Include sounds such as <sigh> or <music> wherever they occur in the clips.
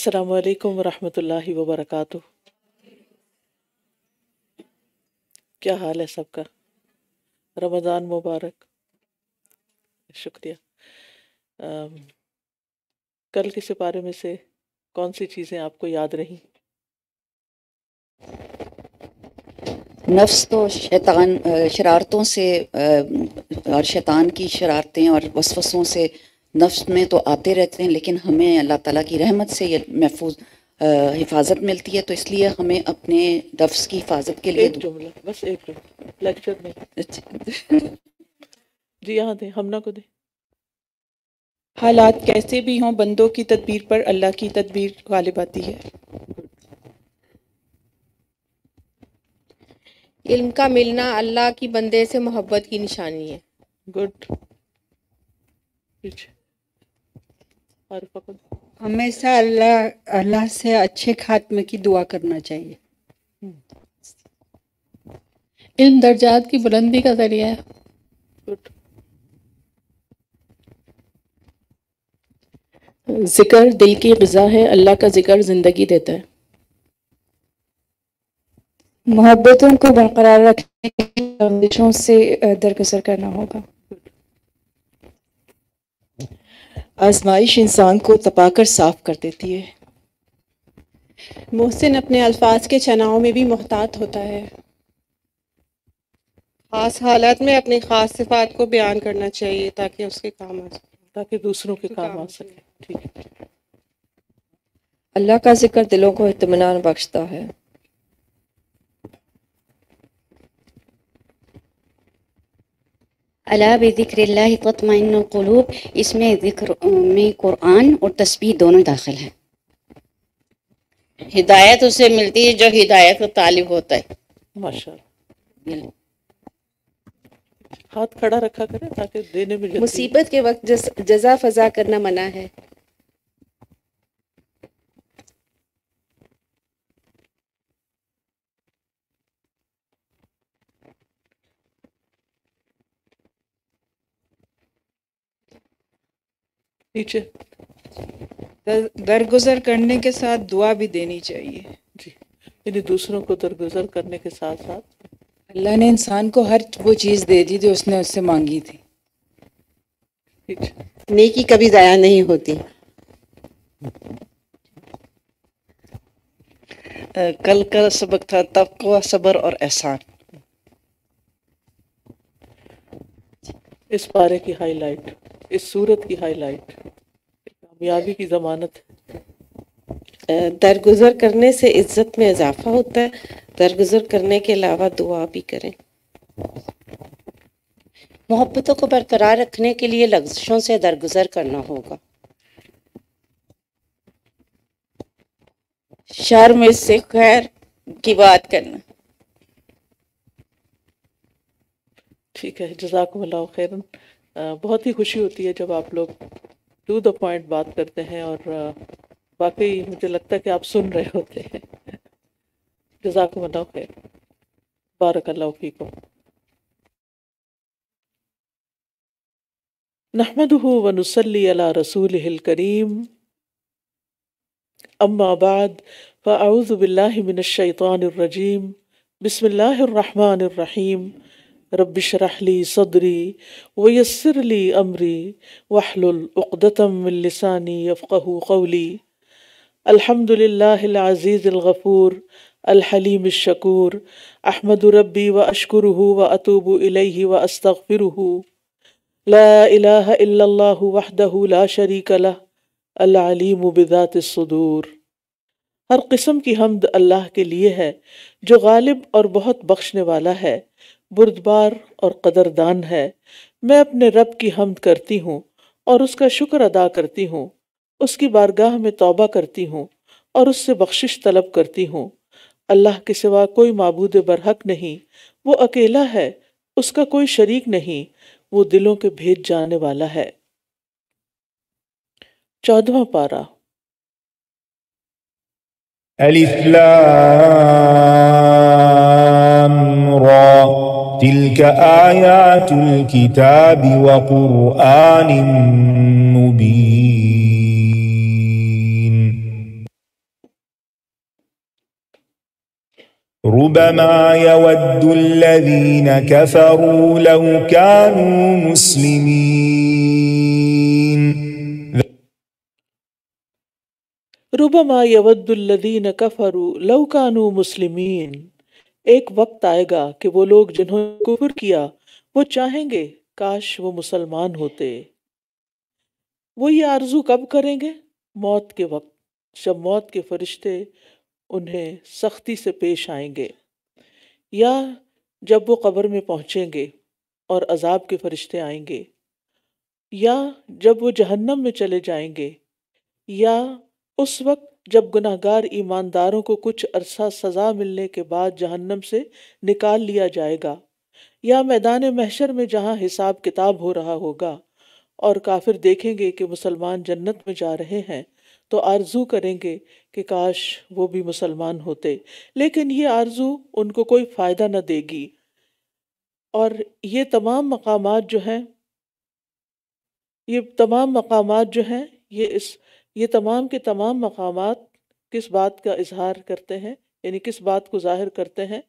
असलकम वरहमतुल्लाहि वबरकातु क्या हाल है सबका रमज़ान मुबारक शुक्रिया आ, कल के सिपारे में से कौन सी चीज़ें आपको याद रहीं नफ्स तो शैतान शरारतों से और शैतान की शरारतें और वसवसों से नफ्स में तो आते रहते हैं लेकिन हमें अल्लाह ताला की रहमत से ये महफूज हिफाजत मिलती है तो इसलिए हमें अपने नफ्स की हिफाजत के लिए एक बस एक लेक्चर में अच्छा। <laughs> जी यहाँ दे ना को दे हालात कैसे भी हों बंदों की तदबीर पर अल्लाह की तदबीर गालिब आती है इल्म का मिलना अल्लाह की बंदे से मोहब्बत की निशानी है गुड और हमेशा अल्लाह अल्लाह से अच्छे खात्मे की दुआ करना चाहिए हम्म। इन दर्जात की बुलंदी का जरिया है जिक्र दिल की गजा है अल्लाह का जिक्र ज़िंदगी देता है मोहब्बतों को बरकरार रखने की से दरगसर करना होगा आजमाइश इंसान को तपाकर साफ कर देती है मोहसिन अपने अल्फाज के चनाव में भी मोहतात होता है ख़ास हालत में अपनी ख़ास सिफात को बयान करना चाहिए ताकि उसके काम आ सके ताकि दूसरों के काम आ सके ठीक है अल्लाह का जिक्र दिलों को इतमान बख्शता है अला बिक्र तत्मिनकलूब इसमें ज़िक्र में कुरान और तस्वीर दोनों दाखिल है हिदायत उसे मिलती है जो हिदायत का तालिब होता है हाथ खड़ा रखा करें ताकि देने में मुसीबत के वक्त जस, जजा फजा करना मना है नीचे दरगुजर करने के साथ दुआ भी देनी चाहिए जी यानी दूसरों को दरगुजर करने के साथ साथ अल्लाह ने इंसान को हर वो चीज़ दे दी जो उसने उससे मांगी थी नेकी कभी ज़ाया नहीं होती कल का सबक था तकवा सबर और एहसान इस बारे की हाईलाइट इस सूरत की हाईलाइट कामयाबी की जमानत दरगुजर करने से इज्जत में इजाफा होता है दरगुजर करने के अलावा दुआ भी करें मोहब्बतों को बरकरार रखने के लिए लफ्जों से दरगुजर करना होगा शर्म से खैर की बात करना ठीक है जजाक खैर बहुत ही खुशी होती है जब आप लोग टू द पॉइंट बात करते हैं और वाकई मुझे लगता है कि आप सुन रहे होते हैं <laughs> जजाकुम अल्लाह खैर बारकल्ला फ़ीकुम नहमदहू व नसली अला रसूल करीम अम्माबाद फ़ाउज़बिल्लिमिनशैतरजीम बिसमिल्लर रहीम रबिशरहली सदरी वयसरली अमरी वाहलतम लसानी यफ़ू कौली अल्हम्दुलिल्लाहिल्लाज़ीज़िल्गफ़ूर अलहलीम शकूर अहमद रब्बी व अशकुर व अतूब इलही व अस्तफ़िर ला वहदहू ला शरीक अलीम बिदात सदूर हर किस्म की हमद अल्लाह के लिए है जो गालिब और बहुत बख्शने वाला है बुरदबार और कदरदान है मैं अपने रब की हमद करती हूँ और उसका शुक्र अदा करती हूँ उसकी बारगाह में तौबा करती हूँ और उससे बख्शिश तलब करती हूँ अल्लाह के सिवा कोई मबूद बरहक नहीं वो अकेला है उसका कोई शरीक नहीं वो दिलों के भेद जाने वाला है चौदवा पारा अलिस्ला تلك آيات الكتاب وقرآن مبين ربما يود الذين كفروا لو كانوا مسلمين ربما يود الذين كفروا لو كانوا مسلمين एक वक्त आएगा कि वो लोग जिन्होंने कुफर किया वो चाहेंगे काश वो मुसलमान होते वो ये आरजू कब करेंगे मौत के वक्त जब मौत के फरिश्ते उन्हें सख्ती से पेश आएंगे या जब वो कब्र में पहुँचेंगे और अजाब के फरिश्ते आएंगे या जब वो जहन्नम में चले जाएंगे या उस वक्त जब गुनाहगार ईमानदारों को कुछ अरसा सज़ा मिलने के बाद जहन्नम से निकाल लिया जाएगा या मैदान महशर में जहाँ हिसाब किताब हो रहा होगा और काफिर देखेंगे कि मुसलमान जन्नत में जा रहे हैं तो आरजू करेंगे कि काश वो भी मुसलमान होते लेकिन ये आरजू उनको कोई फ़ायदा न देगी और ये तमाम मकाम जो हैं ये तमाम मकाम जो हैं ये इस ये तमाम के तमाम मकाम किस बात का इजहार करते हैं यानी किस बात को जाहिर करते हैं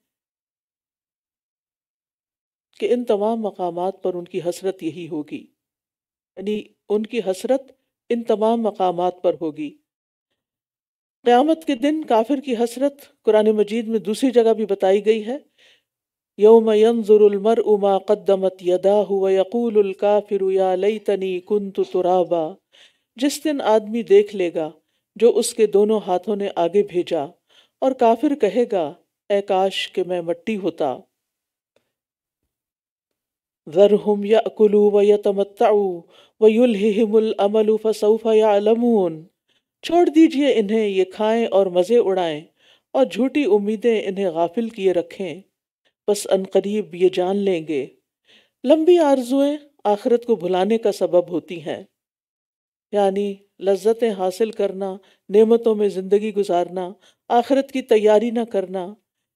कि इन तमाम मकाम पर उनकी हसरत यही होगी यानी उनकी हसरत इन तमाम मकाम पर होगी क़्यामत के दिन काफिर की हसरत कुरान मजीद में दूसरी जगह भी बताई गई है यौम यंजुरमर उमा कदमत यदा हुआ यकूल काफिर या लई तनी कुंत तुराबा जिस दिन आदमी देख लेगा जो उसके दोनों हाथों ने आगे भेजा और काफिर कहेगा ऐकाश के मैं मट्टी होता ذرهم يأكلوا ويتمتعوا अमलू الأمل या अलमून छोड़ दीजिए इन्हें ये खाएं और मज़े उड़ाएं और झूठी उम्मीदें इन्हें गाफिल किए रखें बस अनकरीब ये जान लेंगे लंबी आरजुएं आखिरत को भुलाने का सबब होती हैं यानी लज्जतें हासिल करना नेमतों में ज़िंदगी गुजारना आखिरत की तैयारी ना करना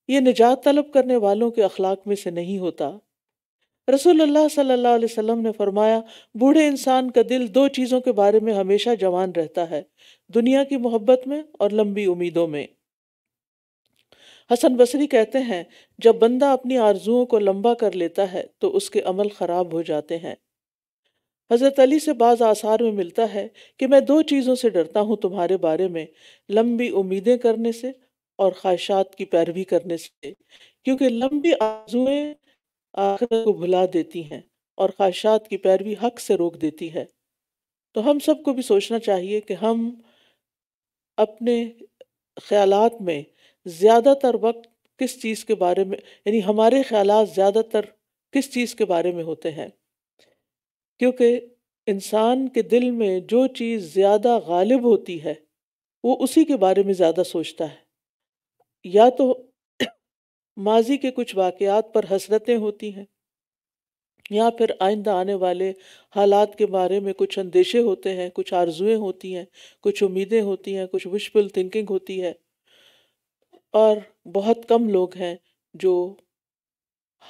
ये निजात तलब करने वालों के अखलाक में से नहीं होता रसूलुल्लाह सल्लल्लाहु अलैहि वसल्लम ने फरमाया बूढ़े इंसान का दिल दो चीज़ों के बारे में हमेशा जवान रहता है दुनिया की मोहब्बत में और लंबी उम्मीदों में हसन बसरी कहते हैं जब बंदा अपनी आरजुओं को लंबा कर लेता है तो उसके अमल ख़राब हो जाते हैं हज़रत अली से बाज़ आसार में मिलता है कि मैं दो चीज़ों से डरता हूँ तुम्हारे बारे में लंबी उम्मीदें करने से और ख्वाहिशात की पैरवी करने से क्योंकि लंबी आजुएँ आखिरत को भुला देती हैं और ख्वाहिशात की पैरवी हक से रोक देती है तो हम सबको भी सोचना चाहिए कि हम अपने ख्यालात में ज़्यादातर वक्त किस चीज़ के बारे में यानी हमारे ख्याल ज़्यादातर किस चीज़ के बारे में होते हैं क्योंकि इंसान के दिल में जो चीज़ ज़्यादा गालिब होती है वो उसी के बारे में ज़्यादा सोचता है या तो माजी के कुछ वाक़ात पर हसरतें होती हैं या फिर आइंदा आने वाले हालात के बारे में कुछ अंदेशे होते हैं कुछ आर्जुएँ होती हैं कुछ उम्मीदें होती हैं कुछ विशफुल थिंकिंग होती है और बहुत कम लोग हैं जो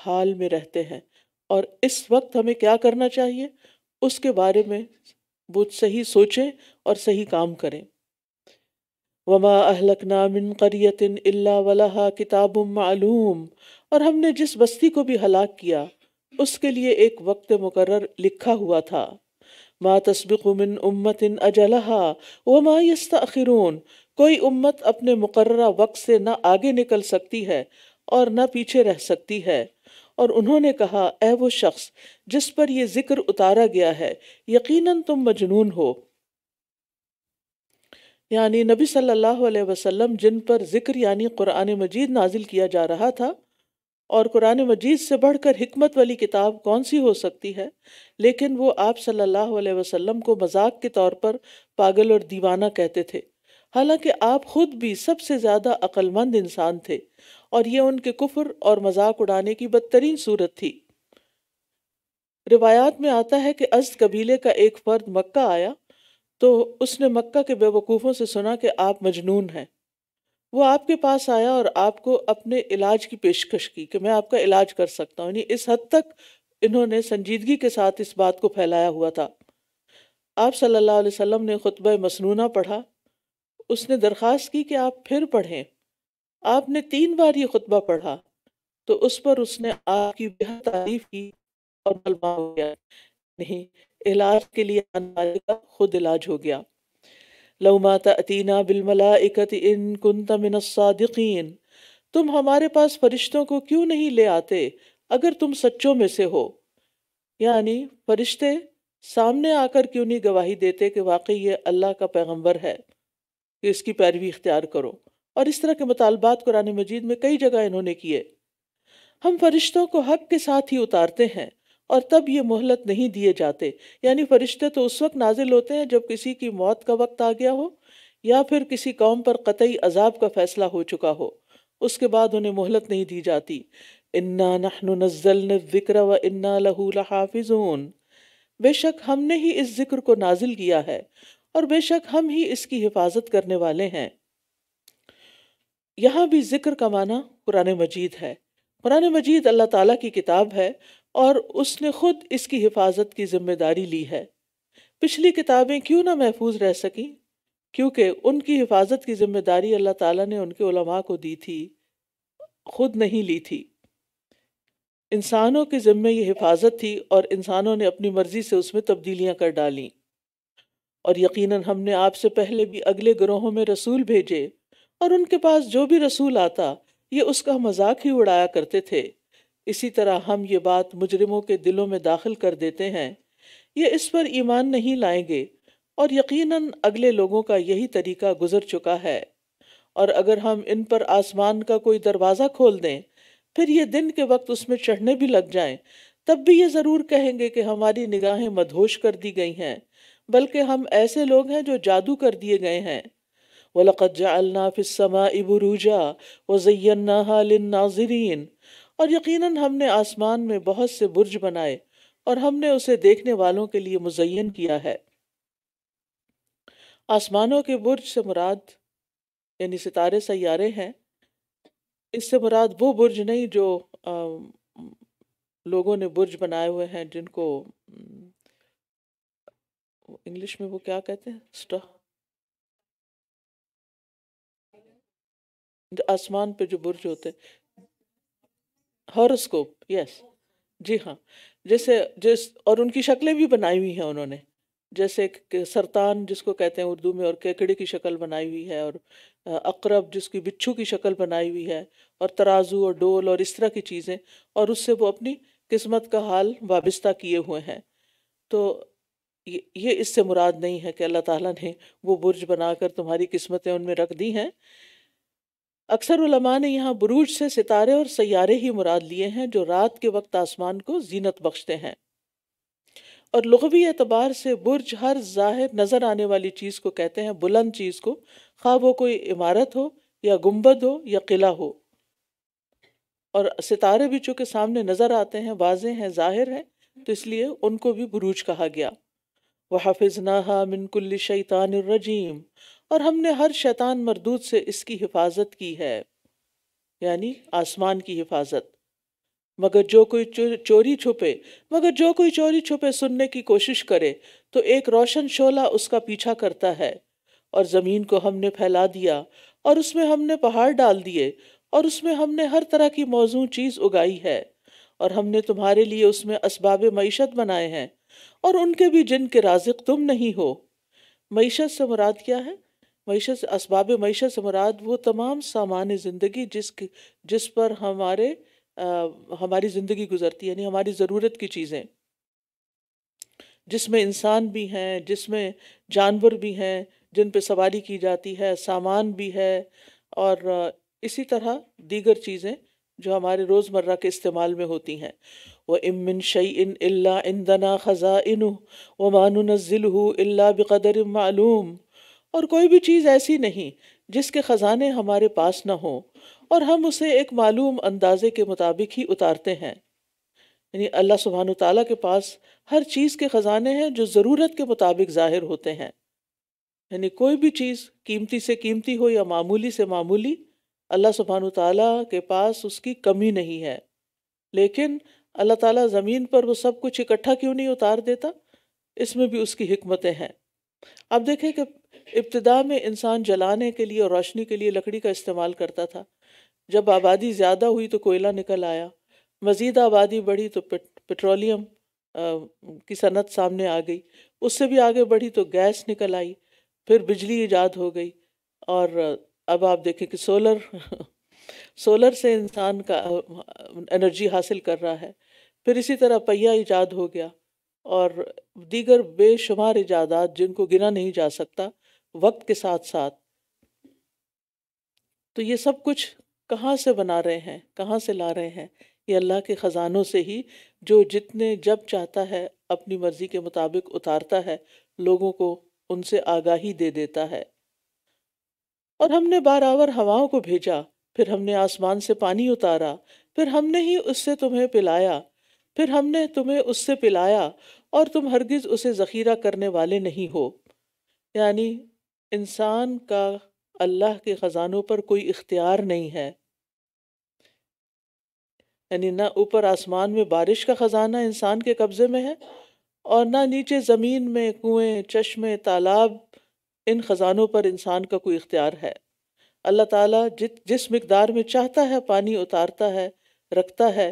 हाल में रहते हैं और इस वक्त हमें क्या करना चाहिए उसके बारे में वो सही सोचें और सही काम करें वमा अहलकना मिन करियतिन इल्ला वलहा किताब मालूम और हमने जिस बस्ती को भी हलाक किया उसके लिए एक वक्त मुकर लिखा हुआ था मा तस्बिक मिन उम्मतिन अजलहा वमा यस्तखिरून कोई उम्मत अपने मुकर्रा वक्त से न आगे निकल सकती है और ना पीछे रह सकती है और उन्होंने कहा ए वो शख्स जिस पर ये जिक्र उतारा गया है यकीनन तुम मजनून हो यानी नबी सल्लल्लाहु अलैहि वसल्लम जिन पर जिक्र यानी कुरान मजीद नाजिल किया जा रहा था और कुरान मजीद से बढ़कर हिकमत वाली किताब कौन सी हो सकती है लेकिन वो आप सल्लल्लाहु अलैहि वसल्लम को मजाक के तौर पर पागल और दीवाना कहते थे हालांकि आप खुद भी सबसे ज़्यादा अक्लमंद इंसान थे और यह उनके कुफर और मजाक उड़ाने की बदतरीन सूरत थी रिवायात में आता है कि अज कबीले का एक फर्द मक्का आया तो उसने मक्का के बेवकूफ़ों से सुना कि आप मजनून हैं वो आपके पास आया और आपको अपने इलाज की पेशकश की कि मैं आपका इलाज कर सकता हूँ यानी इस हद तक इन्होंने संजीदगी के साथ इस बात को फैलाया हुआ था आप सल्लल्लाहु अलैहि वसल्लम ने खुतब मसनूना पढ़ा उसने दरख्वास्त की कि आप फिर पढ़ें आपने तीन बार ये खुतबा पढ़ा तो उस पर उसने आपकी बेहद तारीफ की और मलबा हो गया नहीं इलाज के लिए आने का खुद इलाज हो गया लउमाता अतीना बिलमला इकत इन कुन तुम हमारे पास फरिश्तों को क्यों नहीं ले आते अगर तुम सच्चों में से हो यानी फरिश्ते सामने आकर क्यों नहीं गवाही देते कि वाकई ये अल्लाह का पैगंबर है कि इसकी पैरवी इख्तियार करो और इस तरह के मुतालबात कुरान मजीद में कई जगह इन्होंने किए हम फरिश्तों को हक के साथ ही उतारते हैं और तब ये मोहलत नहीं दिए जाते यानी फरिश्ते तो उस वक्त नाजिल होते हैं जब किसी की मौत का वक्त आ गया हो या फिर किसी कौम पर कतई अजाब का फैसला हो चुका हो उसके बाद उन्हें मोहलत नहीं दी जाती इन्ना नहनु नज़ल ज़िक्र व इन्ना लहू लहाफिजून बेशक हमने ही इस जिक्र को नाजिल किया है और बेशक हम ही इसकी हिफाजत करने वाले हैं यहाँ भी जिक्र का माना कुरान मजीद है कुरान मजीद अल्लाह ताला की किताब है और उसने खुद इसकी हिफाजत की जिम्मेदारी ली है पिछली किताबें क्यों ना महफूज रह सकें क्योंकि उनकी हिफाजत की जिम्मेदारी अल्लाह ताला ने उनके उलमा को दी थी खुद नहीं ली थी इंसानों के ज़िम्मे ये हिफाजत थी और इंसानों ने अपनी मर्ज़ी से उसमें तब्दीलियाँ कर डालीं और यकीनन हमने आपसे पहले भी अगले ग्रोहों में रसूल भेजे और उनके पास जो भी रसूल आता ये उसका मजाक ही उड़ाया करते थे इसी तरह हम ये बात मुजरिमों के दिलों में दाखिल कर देते हैं ये इस पर ईमान नहीं लाएंगे और यकीनन अगले लोगों का यही तरीका गुजर चुका है और अगर हम इन पर आसमान का कोई दरवाज़ा खोल दें फिर ये दिन के वक्त उसमें चढ़ने भी लग जाएं, तब भी ये ज़रूर कहेंगे कि हमारी निगाहें मदहोश कर दी गई हैं बल्कि हम ऐसे लोग हैं जो जादू कर दिए गए हैं वलक़त जालना व इबरूजा वज़ैन्ना नाजरीन और यकीनन हमने आसमान में बहुत से बुर्ज बनाए और हमने उसे देखने वालों के लिए मुजयन किया है आसमानों के बुर्ज से मुराद यानी सितारे सैारे हैं इससे मुराद वो बुर्ज नहीं जो आ, लोगों ने बुर्ज बनाए हुए हैं जिनको इंग्लिश में वो क्या कहते हैं स्टा आसमान पे जो बुर्ज होते हैं हॉरोस्कोप यस जी हाँ जैसे जिस और उनकी शक्लें भी बनाई हुई हैं उन्होंने जैसे सरतान जिसको कहते हैं उर्दू में और केकड़े की शक्ल बनाई हुई है और अकरब जिसकी बिच्छू की शक्ल बनाई हुई है और तराजू और डोल और इस तरह की चीज़ें और उससे वो अपनी किस्मत का हाल वाबस्ता किए हुए हैं तो ये इससे मुराद नहीं है कि अल्लाह ताला ने वो बुर्ज बनाकर तुम्हारी किस्मतें उनमें रख दी हैं अक्सर उलमा ने यहाँ बुरूज से सितारे और सैारे ही मुराद लिए हैं जो रात के वक्त आसमान को जीनत बख्शते हैं और लगवी एतबार से बुर्ज हर ज़ाहिर नज़र आने वाली चीज़ को कहते हैं बुलंद चीज़ को खा वो कोई इमारत हो या गुम्बद हो या किला हो और सितारे भी चूँकि सामने नज़र आते हैं वाजे हैं ज़ाहिर हैं तो इसलिए उनको भी बुरूज कहा गया वह हाफिज नाहा मिनकुल्ल शैतान रजीम और हमने हर शैतान मरदूद से इसकी हिफाजत की है यानी आसमान की हिफाजत मगर जो कोई चोरी छुपे मगर जो कोई चोरी छुपे सुनने की कोशिश करे तो एक रोशन शोला उसका पीछा करता है और ज़मीन को हमने फैला दिया और उसमें हमने पहाड़ डाल दिए और उसमें हमने हर तरह की मौजूद चीज़ उगाई है और हमने तुम्हारे लिए उसमें इसबाब मीशत बनाए हैं और उनके भी जिनके राजिक तुम नहीं हो मीशत से मुराद क्या है मीशत इसबाब मीशत से मुराद वो तमाम सामान ज़िंदगी जिस जिस पर हमारे आ, हमारी ज़िंदगी गुजरती है यानी हमारी ज़रूरत की चीज़ें जिसमें इंसान भी हैं जिसमें जानवर भी हैं जिन पे सवारी की जाती है सामान भी है और इसी तरह दीगर चीज़ें जो हमारे रोज़मर्रा के इस्तेमाल में होती हैं व इमिन शईन अल्ला इंदना ख़ज़ा इन व मानुनज़िल अल्ला बक़दर मालूम और कोई भी चीज़ ऐसी नहीं जिसके ख़जाने हमारे पास न हों और हम उसे एक मालूम अंदाजे के मुताबिक ही उतारते हैं यानी अल्लाह सुबहान ताली के पास हर चीज़ के ख़जाने हैं जो ज़रूरत के मुताबिक ज़ाहिर होते हैं यानी कोई भी चीज़ कीमती से कीमती हो या मामूली से मामूली अल्लाह सुबहान ताली के पास उसकी कमी नहीं है लेकिन अल्लाह ताला ज़मीन पर वो सब कुछ इकट्ठा क्यों नहीं उतार देता इसमें भी उसकी हमतें हैं अब देखें कि इब्तदा में इंसान जलाने के लिए और रोशनी के लिए लकड़ी का इस्तेमाल करता था जब आबादी ज़्यादा हुई तो कोयला निकल आया मज़ीद आबादी बढ़ी तो पेट्रोलियम की सनत सामने आ गई उससे भी आगे बढ़ी तो गैस निकल आई फिर बिजली ईजाद हो गई और अब आप देखें कि सोलर <laughs> सोलर से इंसान का एनर्जी हासिल कर रहा है फिर इसी तरह पहिया ईजाद हो गया और दीगर बेशुमार ईजादात जिनको गिना नहीं जा सकता वक्त के साथ साथ तो ये सब कुछ कहाँ से बना रहे हैं कहाँ से ला रहे हैं ये अल्लाह के ख़जानों से ही जो जितने जब चाहता है अपनी मर्ज़ी के मुताबिक उतारता है लोगों को उनसे आगाही दे देता है और हमने बारावर हवाओं को भेजा फिर हमने आसमान से पानी उतारा फिर हमने ही उससे तुम्हें पिलाया फिर हमने तुम्हें उससे पिलाया और तुम हरगिज उसे ज़ख़ीरा करने वाले नहीं हो यानी इंसान का अल्लाह के ख़जानों पर कोई इख्तियार नहीं है यानी ना ऊपर आसमान में बारिश का ख़जाना इंसान के कब्ज़े में है और ना नीचे ज़मीन में कुएँ चश्मे तालाब इन ख़जानों पर इंसान का कोई इख्तियार है अल्लाह ताला जित जिस मकदार में चाहता है पानी उतारता है रखता है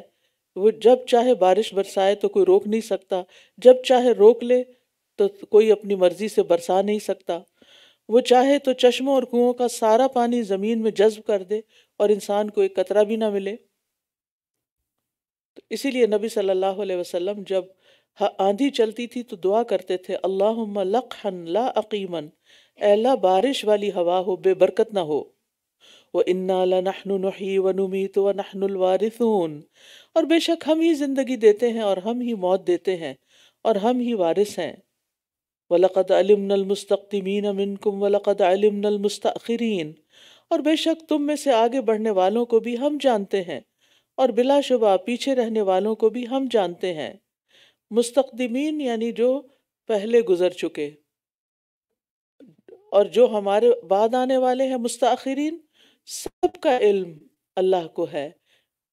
वो जब चाहे बारिश बरसाए तो कोई रोक नहीं सकता जब चाहे रोक ले तो कोई अपनी मर्जी से बरसा नहीं सकता वो चाहे तो चश्मों और कुओं का सारा पानी ज़मीन में जज्ब कर दे और इंसान को एक कतरा भी ना मिले तो इसीलिए नबी सल्लल्लाहु अलैहि वसल्लम जब आंधी चलती थी तो दुआ करते थे अल्लाह लखन ला अकीमन एला बारिश वाली हवा हो बेबरकत ना हो व इन्ना ला नहनु नही व नुमीत व और बेशक हम ही जिंदगी देते हैं और हम ही मौत देते हैं और हम ही वारिस हैं वलक़द अलमनमस्तमीन मिनकुम वलक़द अलमनमस्तरीन और बेशक तुम में से आगे बढ़ने वालों को भी हम जानते हैं और बिलाशुबा पीछे रहने वालों को भी हम जानते हैं मुस्तमीन यानी जो पहले गुजर चुके और जो हमारे बाद आने वाले हैं मुस्ताखरीन सबका इल्म अल्लाह को है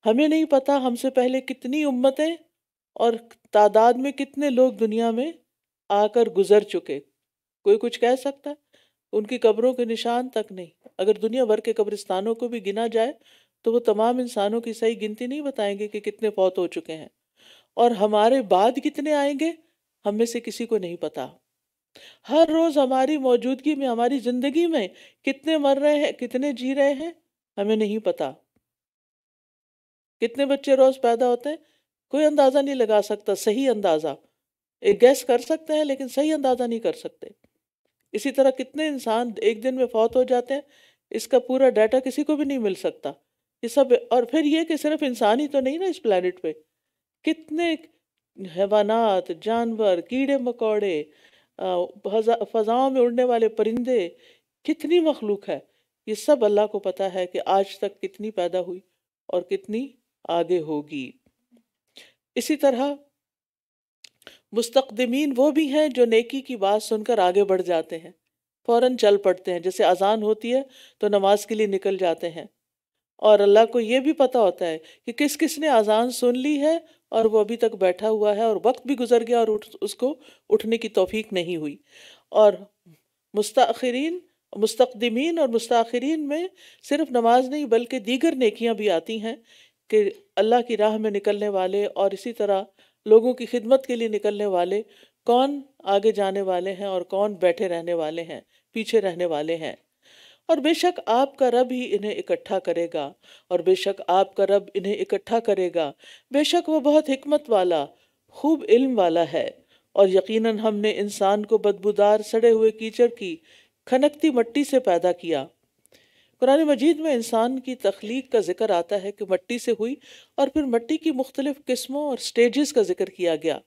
हमें नहीं पता हमसे पहले कितनी उम्मतें और तादाद में कितने लोग दुनिया में आकर गुजर चुके कोई कुछ कह सकता है उनकी कब्रों के निशान तक नहीं अगर दुनिया भर के कब्रिस्तानों को भी गिना जाए तो वो तमाम इंसानों की सही गिनती नहीं बताएंगे कि कितने फौत हो चुके हैं और हमारे बाद कितने आएंगे हम में से किसी को नहीं पता हर रोज हमारी मौजूदगी में हमारी जिंदगी में कितने मर रहे हैं कितने जी रहे हैं हमें नहीं पता कितने बच्चे रोज पैदा होते हैं कोई अंदाज़ा नहीं लगा सकता सही अंदाज़ा एक गैस कर सकते हैं लेकिन सही अंदाज़ा नहीं कर सकते इसी तरह कितने इंसान एक दिन में फौत हो जाते हैं इसका पूरा डाटा किसी को भी नहीं मिल सकता ये सब और फिर ये कि सिर्फ इंसान ही तो नहीं ना इस प्लानट पे कितने हैवानात जानवर कीड़े मकौड़े फ़जाओं में उड़ने वाले परिंदे कितनी मखलूक है ये सब अल्लाह को पता है कि आज तक कितनी पैदा हुई और कितनी आगे होगी इसी तरह मुस्तकदमीन वो भी हैं जो नेकी की बात सुनकर आगे बढ़ जाते हैं फ़ौरन चल पड़ते हैं जैसे अजान होती है तो नमाज के लिए निकल जाते हैं और अल्लाह को ये भी पता होता है कि किस किस ने अजान सुन ली है और वो अभी तक बैठा हुआ है और वक्त भी गुजर गया और उठ उसको उठने की तोफीक नहीं हुई और मुस्तरीन मुस्तकदमीन और मुस्तरीन में सिर्फ नमाज नहीं बल्कि दीगर नेकियाँ भी आती हैं कि अल्लाह की राह में निकलने वाले और इसी तरह लोगों की खिदमत के लिए निकलने वाले कौन आगे जाने वाले हैं और कौन बैठे रहने वाले हैं पीछे रहने वाले हैं और बेशक आपका रब ही इन्हें इकट्ठा करेगा और बेशक आपका रब इन्हें इकट्ठा करेगा बेशक वो बहुत हिकमत वाला खूब इल्म वाला है और यकीनन हमने इंसान को बदबूदार सड़े हुए कीचड़ की खनकती मट्टी से पैदा किया कुरान मजीद में इंसान की तख्लीक का जिक्र आता है कि मट्टी से हुई और फिर मट्टी की मुख्तलिफ किस्मों और स्टेजेस का जिक्र किया गया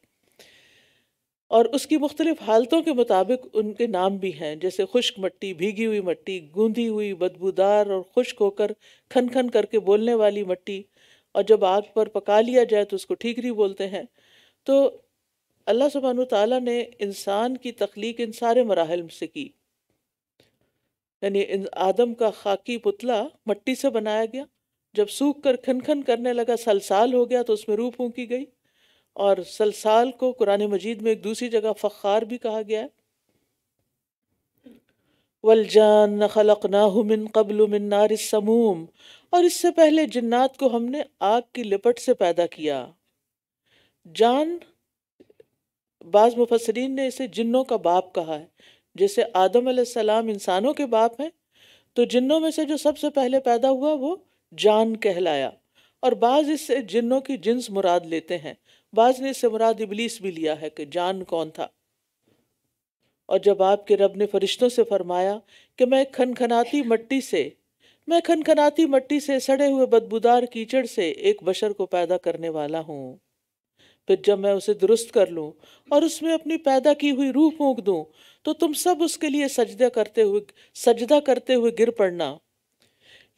और उसकी मुख्तलिफ हालतों के मुताबिक उनके नाम भी हैं जैसे खुश्क मट्टी भीगी हुई मट्टी गूंधी हुई बदबूदार और खुश्क होकर खन खन करके बोलने वाली मट्टी और जब आग पर पका लिया जाए तो उसको ठीकरी बोलते हैं तो अल्लाह सुबहान ताली ने इंसान की तख्लीक इन सारे मराहल से की यानी इन आदम का खाकी पुतला मट्टी से बनाया गया जब सूख कर खनखन करने लगा सलसाल हो गया तो उसमें रूह फूकी गई और सलसाल को कुरान मजीद में एक दूसरी जगह फ़ार भी कहा गया है वलजान खलक नाहमिन कबल मिन समूम और इससे पहले जन्नात को हमने आग की लिपट से पैदा किया जान बाज़ मुफसरीन ने इसे जिन्नों का बाप कहा है जैसे आदम सलाम इंसानों के बाप हैं तो जिन्नों में से जो सबसे पहले पैदा हुआ वो जान कहलाया और बाज़ इससे जिन्नों की जिन्स मुराद लेते हैं बाज़ ने इससे मुराद इबलीस भी लिया है कि जान कौन था और जब आपके रब ने फरिश्तों से फरमाया कि मैं खनखनाती मट्टी से मैं खनखनाती मट्टी से सड़े हुए बदबूदार कीचड़ से एक बशर को पैदा करने वाला हूँ फिर जब मैं उसे दुरुस्त कर लूँ और उसमें अपनी पैदा की हुई रूह फूक दूँ तो तुम सब उसके लिए सजदा करते हुए सजदा करते हुए गिर पड़ना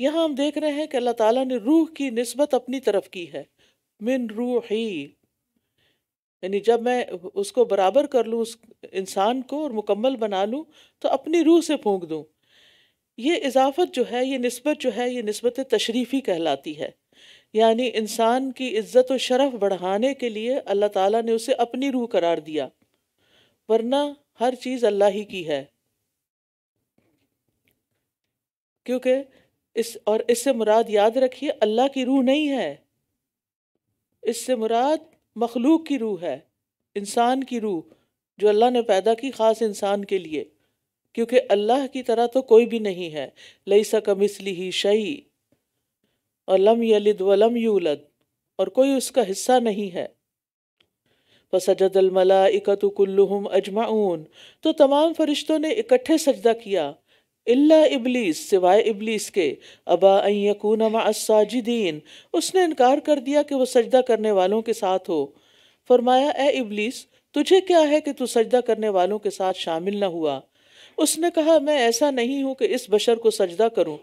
यहाँ हम देख रहे हैं कि अल्लाह ताला ने रूह की नस्बत अपनी तरफ की है मिन रूह ही यानी जब मैं उसको बराबर कर लूँ उस इंसान को और मुकम्मल बना लूँ तो अपनी रूह से फूंक दूँ ये इजाफत जो है ये नस्बत जो है ये नस्बत तशरीफ़ी कहलाती है यानी इंसान की इज़्ज़त और शरफ़ बढ़ाने के लिए अल्लाह ताला ने उसे अपनी रूह करार दिया वरना हर चीज़ अल्लाह ही की है क्योंकि इस और इससे मुराद याद रखिए अल्लाह की रूह नहीं है इससे मुराद मखलूक की रूह है इंसान की रूह जो अल्लाह ने पैदा की ख़ास इंसान के लिए क्योंकि अल्लाह की तरह तो कोई भी नहीं है लई सकम इसली ही शही और लम यलिद वलम यूलद और कोई उसका हिस्सा नहीं है फसजद अलमलाकुल्लुम अजमाउन तो तमाम फरिश्तों ने इकट्ठे सजदा किया इल्ला इबलीस सिवाय इबलीस के अबा यकून मासाजिदीन उसने इनकार कर दिया कि वह सजदा करने वालों के साथ हो फरमाया ए इबलीस तुझे क्या है कि तू सजदा करने वालों के साथ शामिल ना हुआ उसने कहा मैं ऐसा नहीं हूँ कि इस बशर को सजदा करूँ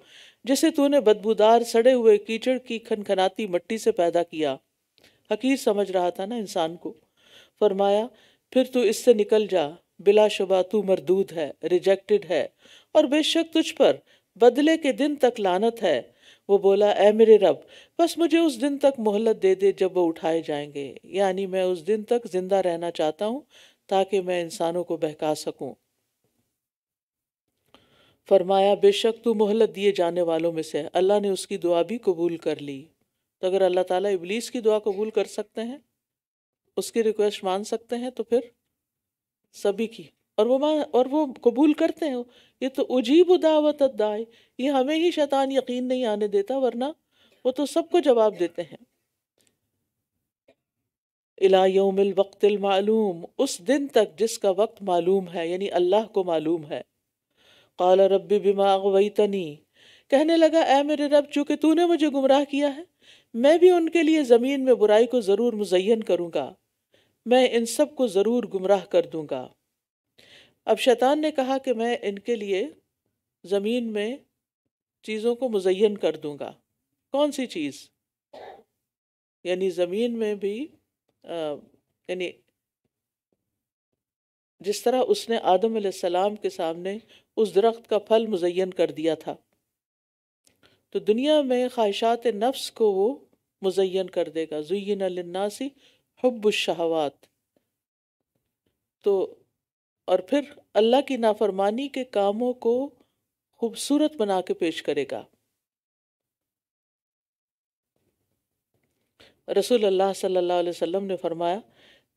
जिसे तूने बदबूदार सड़े हुए कीचड़ की खनखनाती मट्टी से पैदा किया हकीर समझ रहा था ना इंसान को फरमाया फिर तू इससे निकल जा बिलाशुबा तू मरदूद है रिजेक्टेड है और बेशक तुझ पर बदले के दिन तक लानत है वो बोला ए मेरे रब बस मुझे उस दिन तक मोहलत दे दे जब वो उठाए जाएंगे यानी मैं उस दिन तक जिंदा रहना चाहता हूँ ताकि मैं इंसानों को बहका सकूँ फरमाया बेशक तू मोहलत दिए जाने वालों में से अल्लाह ने उसकी दुआ भी कबूल कर ली तो अगर अल्लाह ताला इबलीस की दुआ कबूल कर सकते हैं उसकी रिक्वेस्ट मान सकते हैं तो फिर सभी की और वो मान और वो कबूल करते हैं ये तो उजीब दावत दाए ये हमें ही शैतान यकीन नहीं आने देता वरना वो तो सबको जवाब देते हैं इला वक्तिल मालूम उस दिन तक जिसका वक्त मालूम है यानी अल्लाह को मालूम है काला रबी बिमाग वही तनी कहने लगा ए मेरे रब चूँकि तूने मुझे गुमराह किया है मैं भी उनके लिए ज़मीन में बुराई को ज़रूर मुजैन करूँगा मैं इन सब को ज़रूर गुमराह कर दूंगा अब शैतान ने कहा कि मैं इनके लिए ज़मीन में चीज़ों को मुजयन कर दूंगा कौन सी चीज़ यानी ज़मीन में भी यानी जिस तरह उसने आदम सलाम के सामने उस दरख्त का फल मुजयन कर दिया था तो दुनिया में ख्वाहिशात नफ्स को वो मुजयन कर देगा जुयन लन्नासी हब्बुलशहवात तो और फिर अल्लाह की नाफरमानी के कामों को खूबसूरत बना के पेश करेगा रसूल अल्लाह सल्लल्लाहु अलैहि वसल्लम ने फरमाया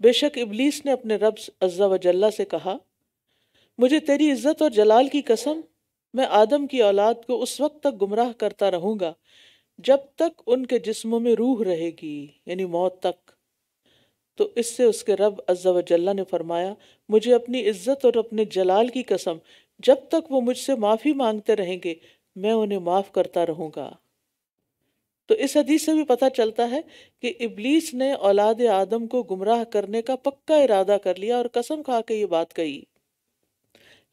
बेशक इबलीस ने अपने रब अज्जा वजल्ला से कहा मुझे तेरी इज्जत और जलाल की कसम मैं आदम की औलाद को उस वक्त तक गुमराह करता रहूँगा जब तक उनके जिस्मों में रूह रहेगी यानी मौत तक तो इससे उसके रब अज्जा वजल्ला ने फरमाया मुझे अपनी इज्जत और अपने जलाल की कसम जब तक वो मुझसे माफ़ी मांगते रहेंगे मैं उन्हें माफ़ करता रहूँगा तो इस हदीस से भी पता चलता है कि इबलीस ने औलाद आदम को गुमराह करने का पक्का इरादा कर लिया और कसम खा के ये बात कही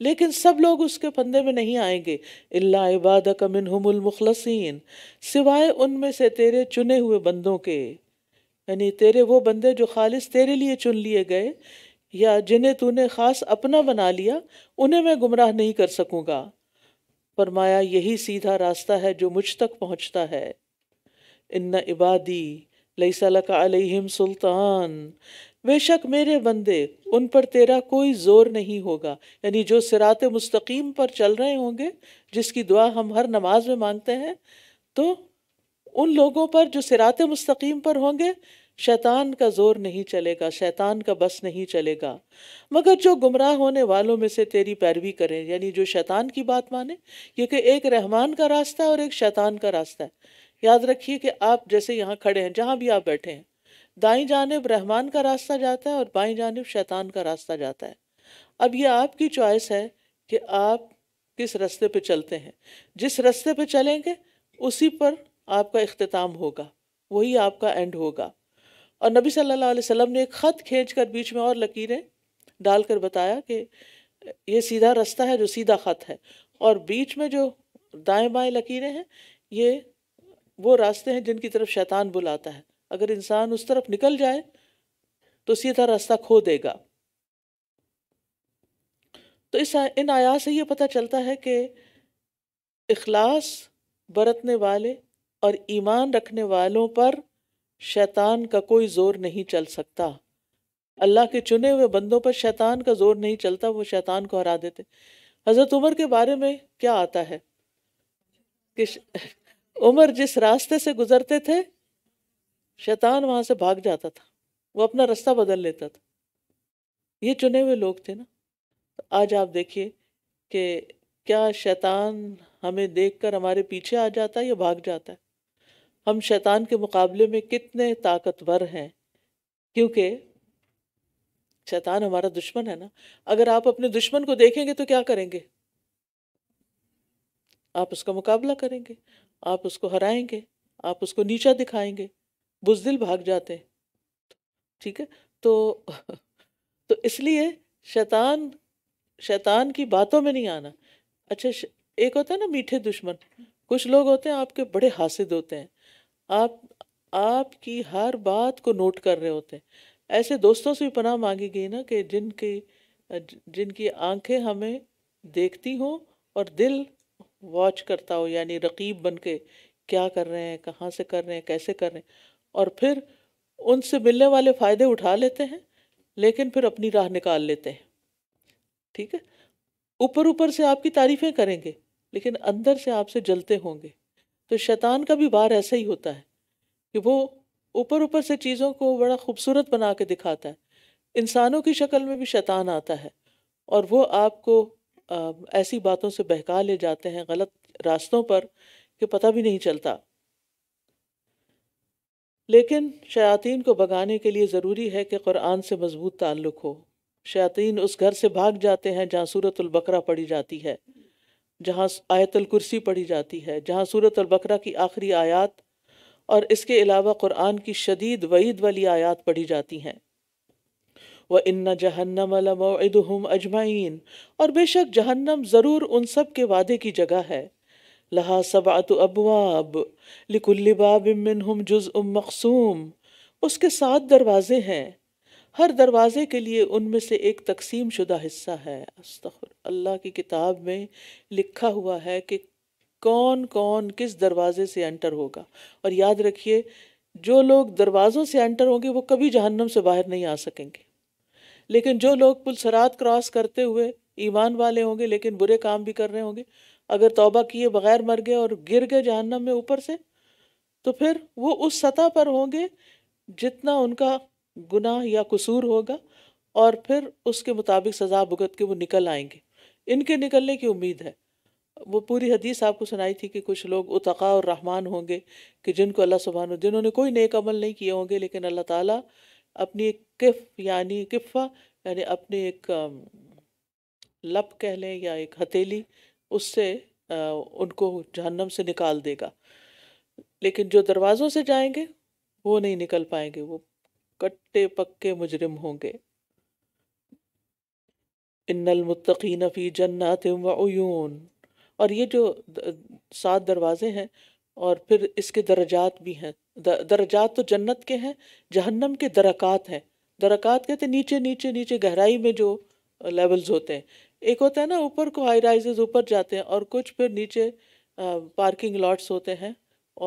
लेकिन सब लोग उसके फंदे में नहीं आएंगे अल्ला इबाद कमिन मुखलसिन सिवाय उनमें से तेरे चुने हुए बंदों के यानी तेरे वो बंदे जो खालिस तेरे लिए चुन लिए गए या जिन्हें तूने खास अपना बना लिया उन्हें मैं गुमराह नहीं कर सकूँगा फरमाया यही सीधा रास्ता है जो मुझ तक पहुँचता है इन्न इबादी का अलहिम सुल्तान बेशक मेरे बंदे उन पर तेरा कोई जोर नहीं होगा यानी जो सिरात मुस्तकीम पर चल रहे होंगे जिसकी दुआ हम हर नमाज में मांगते हैं तो उन लोगों पर जो सिरात मुस्तकीम पर होंगे शैतान का जोर नहीं चलेगा शैतान का बस नहीं चलेगा मगर जो गुमराह होने वालों में से तेरी पैरवी करें यानी जो शैतान की बात माने क्योंकि एक रहमान का रास्ता है और एक शैतान का रास्ता है याद रखिए कि आप जैसे यहाँ खड़े हैं जहाँ भी आप बैठे हैं दाई जानब रहमान का रास्ता जाता है और बाई जानब शैतान का रास्ता जाता है अब यह आपकी चॉइस है कि आप किस रास्ते पे चलते हैं जिस रास्ते पे चलेंगे उसी पर आपका अख्ताम होगा वही आपका एंड होगा और नबी सल्लल्लाहु अलैहि वसल्लम ने एक ख़त खींच कर बीच में और लकीरें डालकर बताया कि ये सीधा रास्ता है जो सीधा ख़त है और बीच में जो दाएं बाएं लकीरें हैं ये वो रास्ते हैं जिनकी तरफ शैतान बुलाता है अगर इंसान उस तरफ निकल जाए तो सीधा रास्ता खो देगा तो इस इन आयात से ये पता चलता है कि इखलास बरतने वाले और ईमान रखने वालों पर शैतान का कोई जोर नहीं चल सकता अल्लाह के चुने हुए बंदों पर शैतान का जोर नहीं चलता वो शैतान को हरा देते हज़रत उमर के बारे में क्या आता है कि उमर जिस रास्ते से गुजरते थे शैतान वहाँ से भाग जाता था वो अपना रास्ता बदल लेता था ये चुने हुए लोग थे ना तो आज आप देखिए कि क्या शैतान हमें देखकर हमारे पीछे आ जाता है या भाग जाता है हम शैतान के मुकाबले में कितने ताकतवर हैं क्योंकि शैतान हमारा दुश्मन है ना अगर आप अपने दुश्मन को देखेंगे तो क्या करेंगे आप उसका मुकाबला करेंगे आप उसको हराएंगे आप उसको नीचा दिखाएंगे बुजदिल भाग जाते हैं ठीक है तो तो इसलिए शैतान शैतान की बातों में नहीं आना अच्छा एक होता है ना मीठे दुश्मन कुछ लोग होते हैं आपके बड़े हासिद होते हैं आप आपकी हर बात को नोट कर रहे होते हैं ऐसे दोस्तों से भी पनाह मांगी गई ना कि जिनकी जिनकी आंखें हमें देखती हों और दिल वॉच करता हो यानी रकीब बन के क्या कर रहे हैं कहाँ से कर रहे हैं कैसे कर रहे हैं और फिर उनसे मिलने वाले फ़ायदे उठा लेते हैं लेकिन फिर अपनी राह निकाल लेते हैं ठीक है ऊपर ऊपर से आपकी तारीफ़ें करेंगे लेकिन अंदर से आपसे जलते होंगे तो शैतान का भी बार ऐसा ही होता है कि वो ऊपर ऊपर से चीज़ों को बड़ा खूबसूरत बना के दिखाता है इंसानों की शक्ल में भी शैतान आता है और वो आपको आ, ऐसी बातों से बहका ले जाते हैं गलत रास्तों पर कि पता भी नहीं चलता लेकिन शयातीन को भगाने के लिए ज़रूरी है कि कुरान से मजबूत ताल्लुक हो शयातीन उस घर से भाग जाते हैं जहाँ सूरतुल बकरा पड़ी जाती है जहाँ आयतल कुर्सी पढ़ी जाती है जहाँ सूरत अलबकरा की आखिरी आयात और इसके अलावा क़ुरान की शदीद वईद वाली आयात पढ़ी जाती हैं व इन्ना जहन्नम लमोदम अजमाइन और बेशक जहन्नम ज़रूर उन सब के वादे की जगह है लहा सबात अबवाब लिकुल्लिबाब मिनहुम जुज़ मकसूम उसके सात दरवाज़े हैं हर दरवाजे के लिए उनमें से एक तकसीम शुदा हिस्सा है अल्लाह की किताब में लिखा हुआ है कि कौन कौन किस दरवाजे से एंटर होगा और याद रखिए जो लोग दरवाज़ों से एंटर होंगे वो कभी जहन्नम से बाहर नहीं आ सकेंगे लेकिन जो लोग पुलसरात क्रॉस करते हुए ईमान वाले होंगे लेकिन बुरे काम भी कर रहे होंगे अगर तौबा किए बगैर मर गए और गिर गए जहन्नम में ऊपर से तो फिर वो उस सतह पर होंगे जितना उनका गुनाह या कसूर होगा और फिर उसके मुताबिक सज़ा भुगत के वो निकल आएंगे इनके निकलने की उम्मीद है वो पूरी हदीस आपको सुनाई थी कि कुछ लोग उतका और रहमान होंगे कि जिनको अल्लाह सुबहान जिन्होंने कोई नेक अमल नहीं किए होंगे लेकिन अल्लाह ताला अपनी एक किफ़ यानी किफ़ा यानी अपने एक लप कह लें या एक हथेली उससे उनको जहन्नम से निकाल देगा लेकिन जो दरवाज़ों से जाएंगे वो नहीं निकल पाएंगे वो कट्टे पक्के मुजरिम होंगे इन्नल मुतकीन फ़ी जन्नात वयून और ये जो सात दरवाज़े हैं और फिर इसके दर्जात भी हैं दर्जात तो जन्नत के हैं जहन्नम के दरकात हैं दरकात कहते नीचे नीचे नीचे गहराई में जो लेवल्स होते हैं एक होता है ना ऊपर को हाई राइजेज ऊपर जाते हैं और कुछ फिर नीचे पार्किंग लॉट्स होते हैं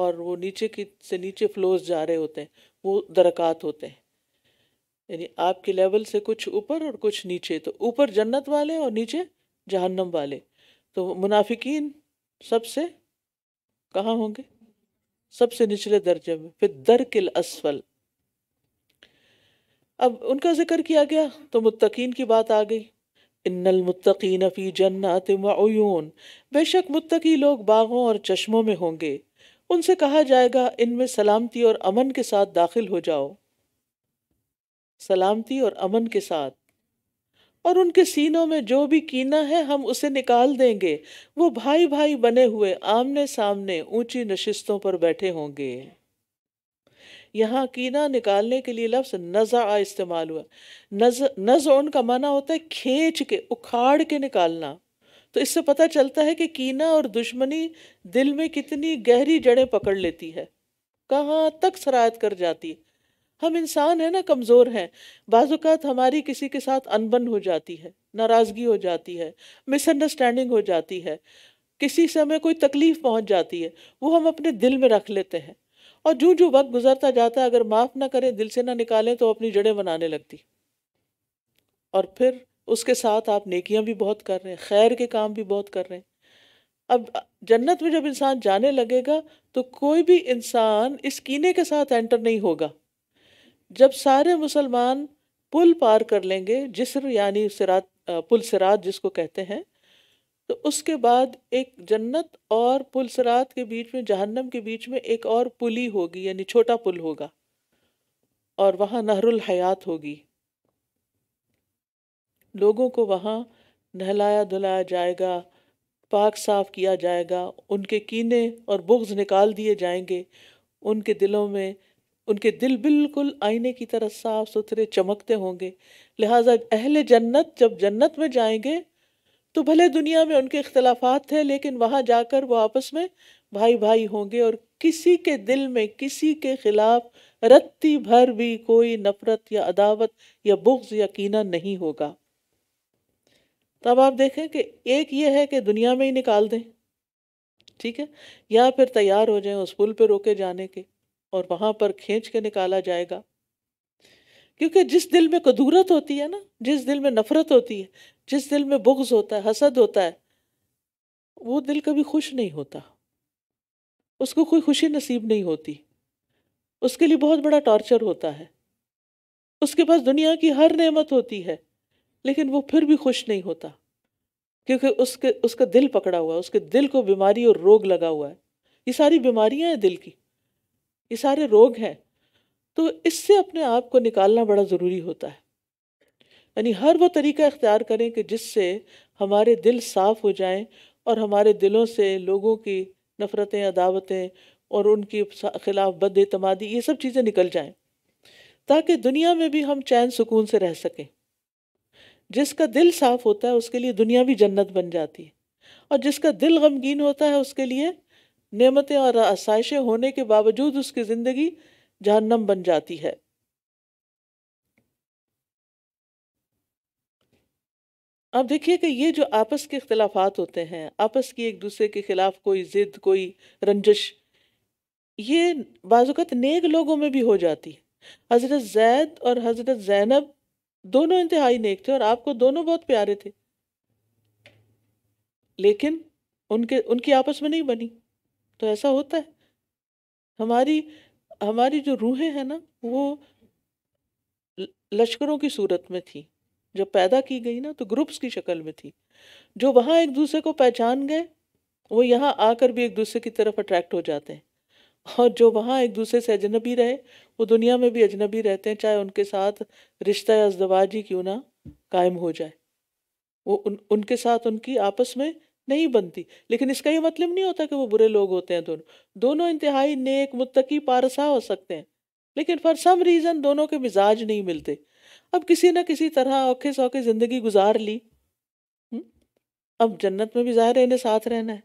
और वो नीचे की से नीचे फ्लोर्स जा रहे होते हैं वो दरकात होते हैं यानी आपके लेवल से कुछ ऊपर और कुछ नीचे तो ऊपर जन्नत वाले और नीचे जहन्नम वाले तो मुनाफिकीन सबसे कहाँ होंगे सबसे निचले दर्जे में फिर दर किल असफल अब उनका जिक्र किया गया तो मुत्तकीन की बात आ गई इन्नल मुत्तकीन फ़ी जन्नत मयून बेशक मुत्तकी लोग बागों और चश्मों में होंगे उनसे कहा जाएगा इनमें सलामती और अमन के साथ दाखिल हो जाओ सलामती और अमन के साथ और उनके सीनों में जो भी कीना है हम उसे निकाल देंगे वो भाई भाई बने हुए आमने सामने ऊंची नशिस्तों पर बैठे होंगे यहाँ कीना निकालने के लिए लफ्ज़ नज़ा इस्तेमाल हुआ नज नज़ उनका माना होता है खींच के उखाड़ के निकालना तो इससे पता चलता है कि कीना और दुश्मनी दिल में कितनी गहरी जड़ें पकड़ लेती है कहाँ तक शरायत कर जाती है हम इंसान हैं ना कमज़ोर हैं बाज़ात हमारी किसी के साथ अनबन हो जाती है नाराज़गी हो जाती है मिसअंडरस्टैंडिंग हो जाती है किसी से हमें कोई तकलीफ़ पहुंच जाती है वो हम अपने दिल में रख लेते हैं और जो जो वक्त गुजरता जाता है अगर माफ़ ना करें दिल से ना निकालें तो अपनी जड़ें बनाने लगती और फिर उसके साथ आप नेकियां भी बहुत कर रहे हैं खैर के काम भी बहुत कर रहे हैं अब जन्नत में जब इंसान जाने लगेगा तो कोई भी इंसान इस कीने के साथ एंटर नहीं होगा जब सारे मुसलमान पुल पार कर लेंगे जिसर यानी सिरात पुल सिरात जिसको कहते हैं तो उसके बाद एक जन्नत और पुल सिरात के बीच में जहन्नम के बीच में एक और पुली होगी यानी छोटा पुल होगा और वहाँ नहरुल हयात होगी लोगों को वहाँ नहलाया धुलाया जाएगा पाक साफ किया जाएगा उनके कीने और बुग्ज निकाल दिए जाएंगे उनके दिलों में उनके दिल बिल्कुल आईने की तरह साफ सुथरे चमकते होंगे लिहाजा अहल जन्नत जब जन्नत में जाएंगे तो भले दुनिया में उनके इख्तलाफात थे लेकिन वहाँ जाकर वो आपस में भाई भाई होंगे और किसी के दिल में किसी के खिलाफ रत्ती भर भी कोई नफरत या अदावत या बुग्ज यकीन नहीं होगा तब तो आप देखें कि एक ये है कि दुनिया में ही निकाल दें ठीक है या फिर तैयार हो जाए उस पुल पर रोके जाने के और वहाँ पर खींच के निकाला जाएगा क्योंकि जिस दिल में कदूरत होती है ना जिस दिल में नफरत होती है जिस दिल में बुग्ज होता है हसद होता है वो दिल कभी खुश नहीं होता उसको कोई खुशी नसीब नहीं होती उसके लिए बहुत बड़ा टॉर्चर होता है उसके पास दुनिया की हर नेमत होती है लेकिन वो फिर भी खुश नहीं होता क्योंकि उसके उसका दिल पकड़ा हुआ है उसके दिल को बीमारी और रोग लगा हुआ है ये सारी बीमारियां हैं दिल की ये सारे रोग हैं तो इससे अपने आप को निकालना बड़ा ज़रूरी होता है यानी हर वो तरीका इख्तियार करें कि जिससे हमारे दिल साफ़ हो जाएं और हमारे दिलों से लोगों की नफ़रतें अदावतें और उनकी ख़िलाफ़ बद ये सब चीज़ें निकल जाएं ताकि दुनिया में भी हम चैन सुकून से रह सकें जिसका दिल साफ़ होता है उसके लिए दुनिया भी जन्नत बन जाती है और जिसका दिल गमगीन होता है उसके लिए नेमतें और आसाइशें होने के बावजूद उसकी ज़िंदगी जहन्नम बन जाती है अब देखिए कि ये जो आपस के अख्तिलाफ़ होते हैं आपस की एक दूसरे के खिलाफ कोई ज़िद कोई रंजिश ये बाज़त नेक लोगों में भी हो जाती है हज़रत जैद और हज़रत जैनब दोनों इंतहाई नेक थे और आपको दोनों बहुत प्यारे थे लेकिन उनके उनकी आपस में नहीं बनी तो ऐसा होता है हमारी हमारी जो रूहें हैं ना वो लश्करों की सूरत में थी जब पैदा की गई ना तो ग्रुप्स की शक्ल में थी जो वहाँ एक दूसरे को पहचान गए वो यहाँ आकर भी एक दूसरे की तरफ अट्रैक्ट हो जाते हैं और जो वहाँ एक दूसरे से अजनबी रहे वो दुनिया में भी अजनबी रहते हैं चाहे उनके साथ रिश्ता या अजदवाज ही क्यों ना कायम हो जाए वो उन उनके साथ उनकी आपस में नहीं बनती लेकिन इसका ये मतलब नहीं होता कि वो बुरे लोग होते हैं दोनों दोनों इंतहाई नेक मुत्तकी पारसा हो सकते हैं लेकिन फॉर सम रीज़न दोनों के मिजाज नहीं मिलते अब किसी न किसी तरह औखे सौखे ज़िंदगी गुजार ली अब जन्नत में भी ज़ाहिर है इन्हें साथ रहना है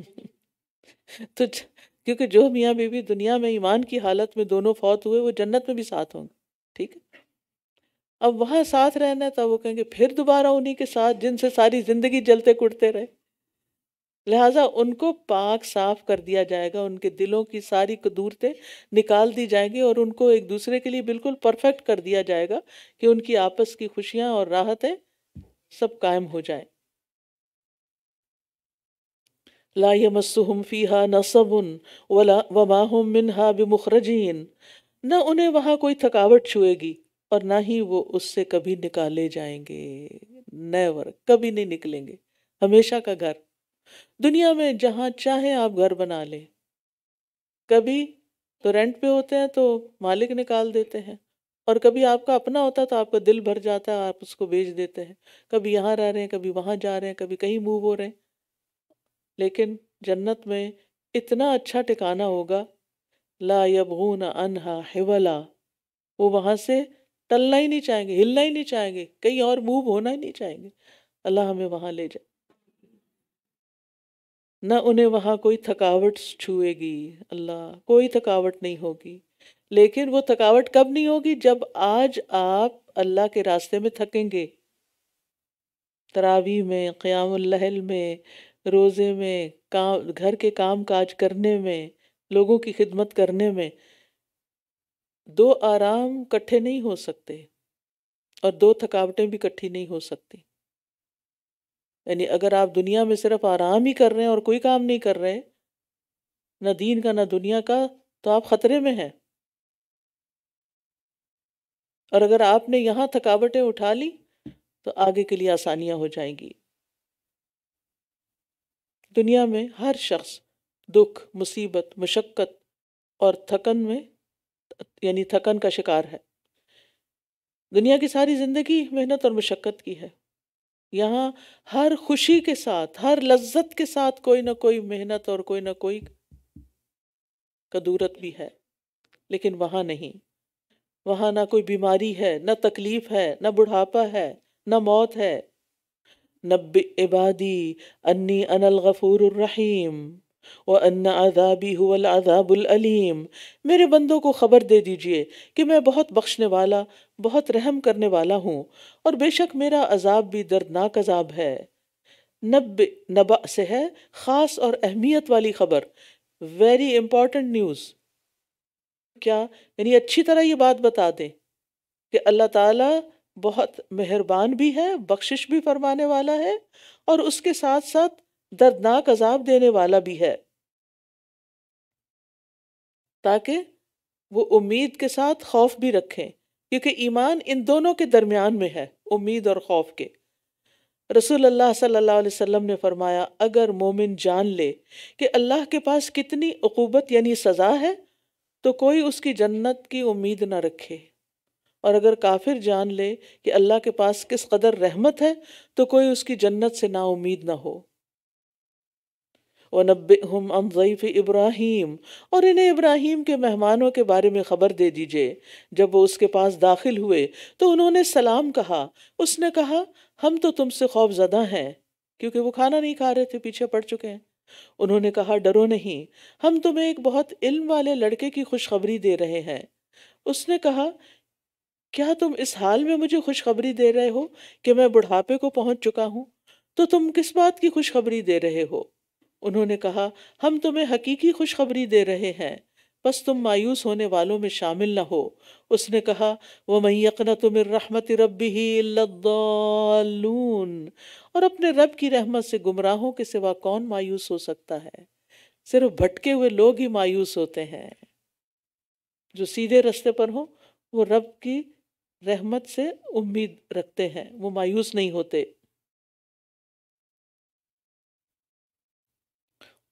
<laughs> तो क्योंकि जो मियाँ बीवी दुनिया में ईमान की हालत में दोनों फौत हुए वो जन्नत में भी साथ होंगे ठीक है अब वहाँ साथ रहना था वो कहेंगे फिर दोबारा उन्हीं के साथ जिनसे सारी ज़िंदगी जलते कुटते रहे लिहाजा उनको पाक साफ कर दिया जाएगा उनके दिलों की सारी कदूरतें निकाल दी जाएंगी और उनको एक दूसरे के लिए बिल्कुल परफेक्ट कर दिया जाएगा कि उनकी आपस की खुशियाँ और राहतें सब कायम हो जाए ला यसुहम फ़ीहा नसबुन वला वमा मिनहा बिमुखरजीन न उन्हें वहाँ कोई थकावट छुएगी और ना ही वो उससे कभी निकाले जाएंगे नेवर कभी नहीं निकलेंगे हमेशा का घर दुनिया में जहाँ चाहे आप घर बना लें कभी तो रेंट पे होते हैं तो मालिक निकाल देते हैं और कभी आपका अपना होता है तो आपका दिल भर जाता है आप उसको बेच देते हैं कभी यहाँ रह रहे हैं कभी वहाँ जा रहे हैं कभी कहीं मूव हो रहे हैं लेकिन जन्नत में इतना अच्छा ठिकाना होगा ला यबून अनहा हिवला वो वहाँ से टलना ही नहीं चाहेंगे हिलना ही नहीं चाहेंगे कहीं और मूव होना ही नहीं चाहेंगे अल्लाह हमें वहाँ ले जाए न उन्हें वहाँ कोई थकावट छुएगी अल्लाह कोई थकावट नहीं होगी लेकिन वो थकावट कब नहीं होगी जब आज आप अल्लाह के रास्ते में थकेंगे तरावी में क़्यामल में रोज़े में काम घर के काम काज करने में लोगों की खिदमत करने में दो आराम इकट्ठे नहीं हो सकते और दो थकावटें भी इकट्ठी नहीं हो सकती यानी अगर आप दुनिया में सिर्फ आराम ही कर रहे हैं और कोई काम नहीं कर रहे न दीन का ना दुनिया का तो आप खतरे में हैं और अगर आपने यहाँ थकावटें उठा ली तो आगे के लिए आसानियाँ हो जाएंगी दुनिया में हर शख्स दुख मुसीबत मशक्क़त और थकन में यानी थकन का शिकार है दुनिया की सारी ज़िंदगी मेहनत और मशक्क़त की है यहाँ हर खुशी के साथ हर लज्जत के साथ कोई ना कोई मेहनत और कोई ना कोई कदूरत भी है लेकिन वहाँ नहीं वहाँ ना कोई बीमारी है ना तकलीफ़ है ना बुढ़ापा है ना मौत है नब्बे इबादी अन्नी अनल गफ़ूर रहीम व अदाबी अदाबुलअलीम मेरे बंदों को ख़बर दे दीजिए कि मैं बहुत बख्शने वाला बहुत रहम करने वाला हूँ और बेशक मेरा अजाब भी दर्दनाक अजाब है नब नबा से है ख़ास और अहमियत वाली खबर वेरी इम्पॉर्टेंट न्यूज़ क्या यानी अच्छी तरह ये बात बता दें कि अल्लाह ताला बहुत मेहरबान भी है बख्शिश भी फरमाने वाला है और उसके साथ साथ दर्दनाक अजाब देने वाला भी है ताकि वो उम्मीद के साथ खौफ भी रखें क्योंकि ईमान इन दोनों के दरमियान में है उम्मीद और खौफ के रसूल अल्लाह सल्लल्लाहु अलैहि वसल्लम ने फरमाया अगर मोमिन जान ले कि अल्लाह के पास कितनी अकूबत यानी सज़ा है तो कोई उसकी जन्नत की उम्मीद ना रखे और अगर काफिर जान ले कि अल्लाह के पास किस कदर रहमत है तो कोई उसकी जन्नत से ना उम्मीद ना हो वनब हम अनज़ीफ़ इब्राहिम और इन्हें इब्राहिम के मेहमानों के बारे में ख़बर दे दीजिए जब वो उसके पास दाखिल हुए तो उन्होंने सलाम कहा उसने कहा हम तो तुमसे खौफजदा हैं क्योंकि वो खाना नहीं खा रहे थे पीछे पड़ चुके हैं उन्होंने कहा डरो नहीं हम तुम्हें एक बहुत इल्म वाले लड़के की खुशखबरी दे रहे हैं उसने कहा क्या तुम इस हाल में मुझे खुशखबरी दे रहे हो कि मैं बुढ़ापे को पहुंच चुका हूं तो तुम किस बात की खुशखबरी दे रहे हो उन्होंने कहा हम तुम्हें हकीकी खुशखबरी दे रहे हैं बस तुम मायूस होने वालों में शामिल न हो उसने कहा वह मैकन तुमिर रहमत रबी ही और अपने रब की रहमत से गुमराहों के सिवा कौन मायूस हो सकता है सिर्फ भटके हुए लोग ही मायूस होते हैं जो सीधे रास्ते पर हों वो रब की रहमत से उम्मीद रखते हैं वो मायूस नहीं होते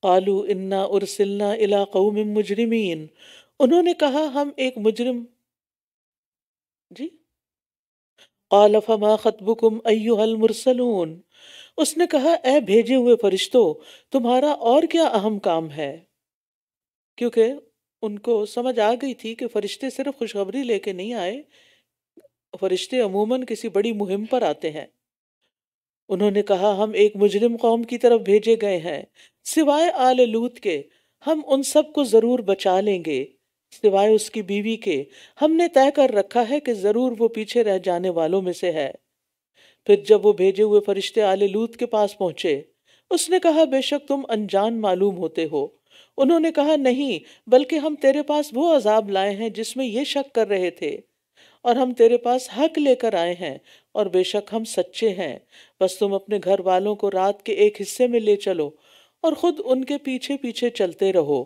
कालू इन्ना उर्सिलना इला कौम मुजरमीन उन्होंने कहा हम एक मुजरम जी काल फमा खतबुकुम अयुहल मुरसलून उसने कहा ऐ भेजे हुए फरिश्तों तुम्हारा और क्या अहम काम है क्योंकि उनको समझ आ गई थी कि फरिश्ते सिर्फ खुशखबरी लेके नहीं आए फरिश्ते अमूमन किसी बड़ी मुहिम पर आते हैं उन्होंने कहा हम एक मुजरिम कौम की तरफ भेजे गए हैं सिवाय आल लूत के हम उन सब को ज़रूर बचा लेंगे सिवाय उसकी बीवी के हमने तय कर रखा है कि ज़रूर वो पीछे रह जाने वालों में से है फिर जब वो भेजे हुए फरिश्ते आले लूत के पास पहुंचे उसने कहा बेशक तुम अनजान मालूम होते हो उन्होंने कहा नहीं बल्कि हम तेरे पास वो अजाब लाए हैं जिसमें ये शक कर रहे थे और हम तेरे पास हक लेकर आए हैं और बेशक हम सच्चे हैं बस तुम अपने घर वालों को रात के एक हिस्से में ले चलो और खुद उनके पीछे पीछे चलते रहो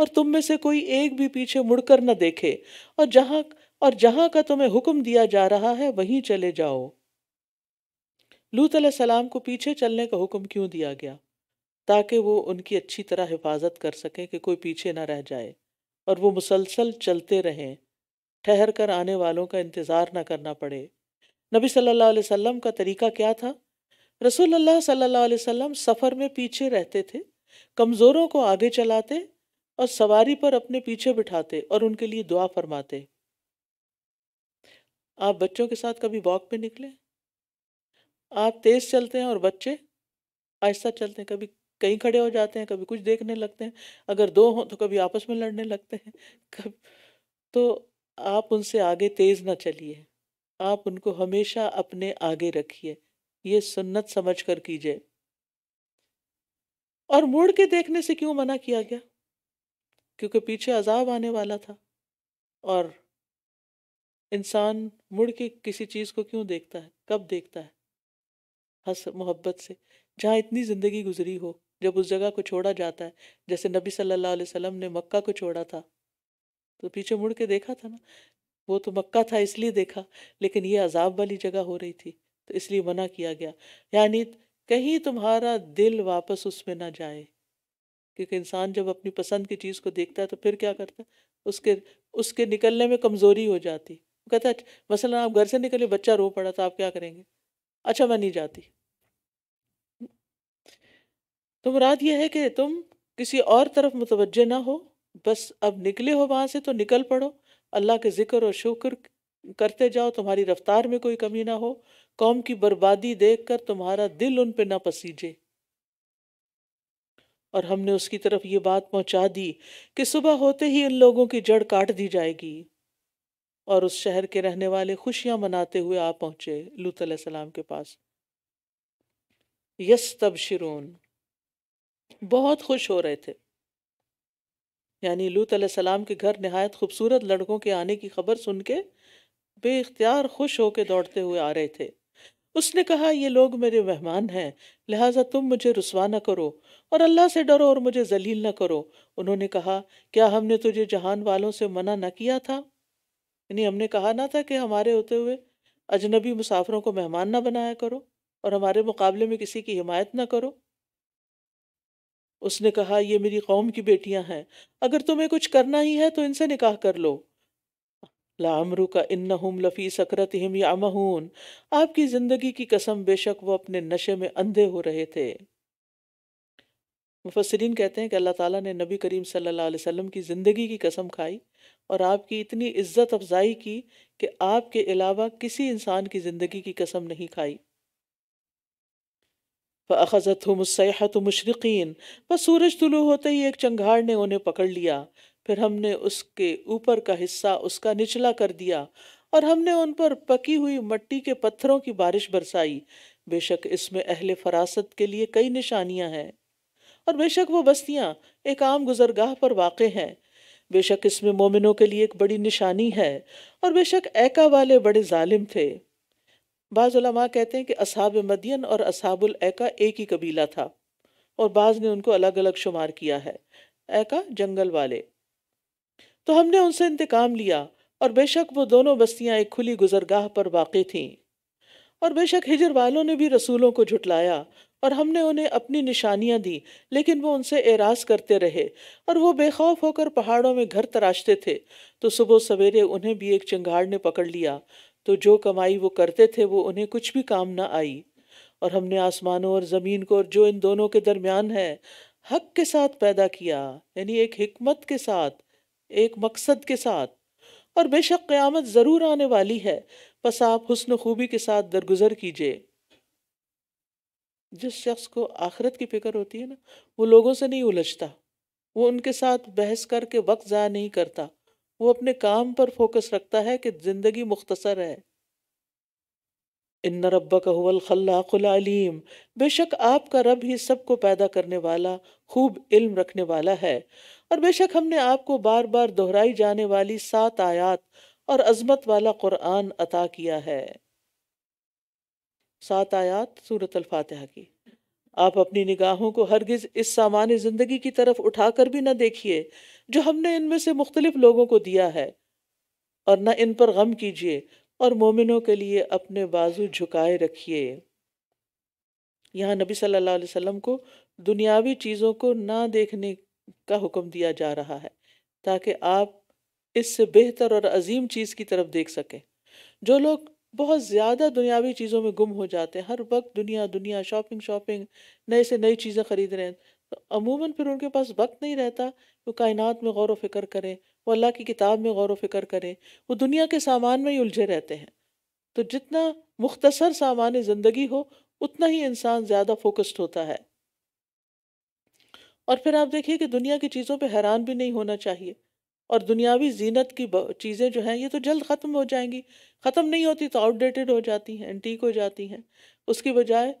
और तुम में से कोई एक भी पीछे मुड़कर न देखे और जहां और जहां का तुम्हें हुक्म दिया जा रहा है वहीं चले जाओ लूत सलाम को पीछे चलने का हुक्म क्यों दिया गया ताकि वो उनकी अच्छी तरह हिफाजत कर सकें कि कोई पीछे ना रह जाए और वो मुसलसल चलते रहें ठहर कर आने वालों का इंतज़ार न करना पड़े नबी सल्लल्लाहु अलैहि वसल्लम का तरीका क्या था रसूलुल्लाह सल्लल्लाहु अलैहि वसल्लम सफ़र में पीछे रहते थे कमज़ोरों को आगे चलाते और सवारी पर अपने पीछे बिठाते और उनके लिए दुआ फरमाते आप बच्चों के साथ कभी वॉक पे निकले आप तेज़ चलते हैं और बच्चे आहिस्ता चलते हैं कभी कहीं खड़े हो जाते हैं कभी कुछ देखने लगते हैं अगर दो हों तो कभी आपस में लड़ने लगते हैं कभी तो आप उनसे आगे तेज़ ना चलिए आप उनको हमेशा अपने आगे रखिए ये सुन्नत समझ कर कीजिए और मुड़ के देखने से क्यों मना किया गया क्योंकि पीछे अजाब आने वाला था और इंसान मुड़ के किसी चीज़ को क्यों देखता है कब देखता है हंस मोहब्बत से जहां इतनी ज़िंदगी गुजरी हो जब उस जगह को छोड़ा जाता है जैसे नबी सल्लल्लाहु अलैहि वसल्लम ने मक्का को छोड़ा था तो पीछे मुड़ के देखा था ना वो तो मक्का था इसलिए देखा लेकिन ये अजाब वाली जगह हो रही थी तो इसलिए मना किया गया यानी कहीं तुम्हारा दिल वापस उसमें ना जाए क्योंकि इंसान जब अपनी पसंद की चीज़ को देखता है तो फिर क्या करता है उसके उसके निकलने में कमज़ोरी हो जाती वो कहता है मसलन आप घर से निकले बच्चा रो पड़ा तो आप क्या करेंगे अच्छा मैं नहीं जाती तो मुराद यह है कि तुम किसी और तरफ मुतवजह ना हो बस अब निकले हो वहाँ से तो निकल पड़ो अल्लाह के ज़िक्र और शुक्र करते जाओ तुम्हारी रफ्तार में कोई कमी ना हो कौम की बर्बादी देख कर तुम्हारा दिल उन पर ना पसीजे और हमने उसकी तरफ ये बात पहुंचा दी कि सुबह होते ही इन लोगों की जड़ काट दी जाएगी और उस शहर के रहने वाले खुशियां मनाते हुए आ पहुंचे लूत सलाम के पास यस तब शिरोन बहुत खुश हो रहे थे यानी लूत सलाम के घर नहायत खूबसूरत लड़कों के आने की खबर सुन के बेख्तियार खुश होकर दौड़ते हुए आ रहे थे उसने कहा ये लोग मेरे मेहमान हैं लिहाजा तुम मुझे रसवा न करो और अल्लाह से डरो और मुझे जलील न करो उन्होंने कहा क्या हमने तुझे जहान वालों से मना न किया था यानी हमने कहा ना था कि हमारे होते हुए अजनबी मुसाफरों को मेहमान ना बनाया करो और हमारे मुकाबले में किसी की हिमायत ना करो उसने कहा ये मेरी कौम की बेटियां हैं अगर तुम्हें कुछ करना ही है तो इनसे निकाह कर लो लामरू का इन हम लफ़ी सकरत हिम या महून आपकी ज़िंदगी की कसम बेशक वो अपने नशे में अंधे हो रहे थे मुफसरीन कहते हैं कि अल्लाह ताला ने नबी करीम सल्लल्लाहु अलैहि वसल्लम की ज़िंदगी की कसम खाई और आपकी इतनी इज़्ज़त अफजाई की कि आपके अलावा किसी इंसान की ज़िंदगी की कसम नहीं खाई फ़ाखज़त हम उसैहत मशरकिन बस सूरज तुलू होते ही एक चंगाड़ ने उन्हें पकड़ लिया फिर हमने उसके ऊपर का हिस्सा उसका निचला कर दिया और हमने उन पर पकी हुई मट्टी के पत्थरों की बारिश बरसाई बेशक इसमें अहले फरासत के लिए कई निशानियां हैं और बेशक वो बस्तियां एक आम गुजरगाह पर वाक़ हैं बेशक इसमें मोमिनों के लिए एक बड़ी निशानी है और बेशक ऐका वाले बड़े ालिम थे बाज़ा कहते हैं कि असाब मदियन और असाबुल एका एक ही कबीला था और बाज़ ने उनको अलग अलग शुमार किया है एका जंगल वाले तो हमने उनसे इंतकाम लिया और बेशक वो दोनों बस्तियां एक खुली गुजरगाह पर वाक़ थीं और बेशक हिजर वालों ने भी रसूलों को झुटलाया और हमने उन्हें अपनी निशानियां दी लेकिन वो उनसे एराज करते रहे और वो बेखौफ होकर पहाड़ों में घर तराशते थे तो सुबह सवेरे उन्हें भी एक चिंगाड़ ने पकड़ लिया तो जो कमाई वो करते थे वो उन्हें कुछ भी काम ना आई और हमने आसमानों और ज़मीन को और जो इन दोनों के दरमियान है हक के साथ पैदा किया यानी एक हमत के साथ एक मकसद के साथ और बेशक क़्यामत ज़रूर आने वाली है बस आप हसन खूबी के साथ दरगुजर कीजिए जिस शख्स को आखरत की फ़िक्र होती है ना वो लोगों से नहीं उलझता वो उनके साथ बहस करके वक्त ज़ाया नहीं करता वो अपने काम पर फोकस रखता है कि ज़िंदगी मुख्तसर है इन रब्बा का हुल बेशक आपका रब ही सबको पैदा करने वाला खूब इल्म रखने वाला है और बेशक हमने आपको बार बार दोहराई जाने वाली सात आयात और अजमत वाला कुरान अता किया है सात आयात सूरत अल फातिहा की आप अपनी निगाहों को हरगिज इस सामान्य ज़िंदगी की तरफ उठाकर भी न देखिए जो हमने इनमें से मुख्तलिफ लोगों को दिया है और न इन पर गम कीजिए और मोमिनों के लिए अपने बाजू झुकाए रखिए यहाँ नबी सल्लल्लाहु अलैहि वसल्लम को दुनियावी चीज़ों को ना देखने का हुक्म दिया जा रहा है ताकि आप इससे बेहतर और अजीम चीज़ की तरफ देख सकें जो लोग बहुत ज़्यादा दुनियावी चीज़ों में गुम हो जाते हैं हर वक्त दुनिया दुनिया शॉपिंग शॉपिंग नए से नई चीज़ें ख़रीद रहे हैं तो अमूमन फिर उनके पास वक्त नहीं रहता वो कायनात में गौर व फिक्र करें वो अल्लाह की किताब में गौर व फिक्र करें वो दुनिया के सामान में ही उलझे रहते हैं तो जितना मुख्तसर सामान ज़िंदगी हो उतना ही इंसान ज़्यादा फोकस्ड होता है और फिर आप देखिए कि दुनिया की चीज़ों पर हैरान भी नहीं होना चाहिए और दुनियावी जीनत की चीज़ें जो हैं ये तो जल्द ख़त्म हो जाएंगी ख़त्म नहीं होती तो आउटडेटेड हो जाती हैं एंटीक हो जाती हैं उसकी बजाय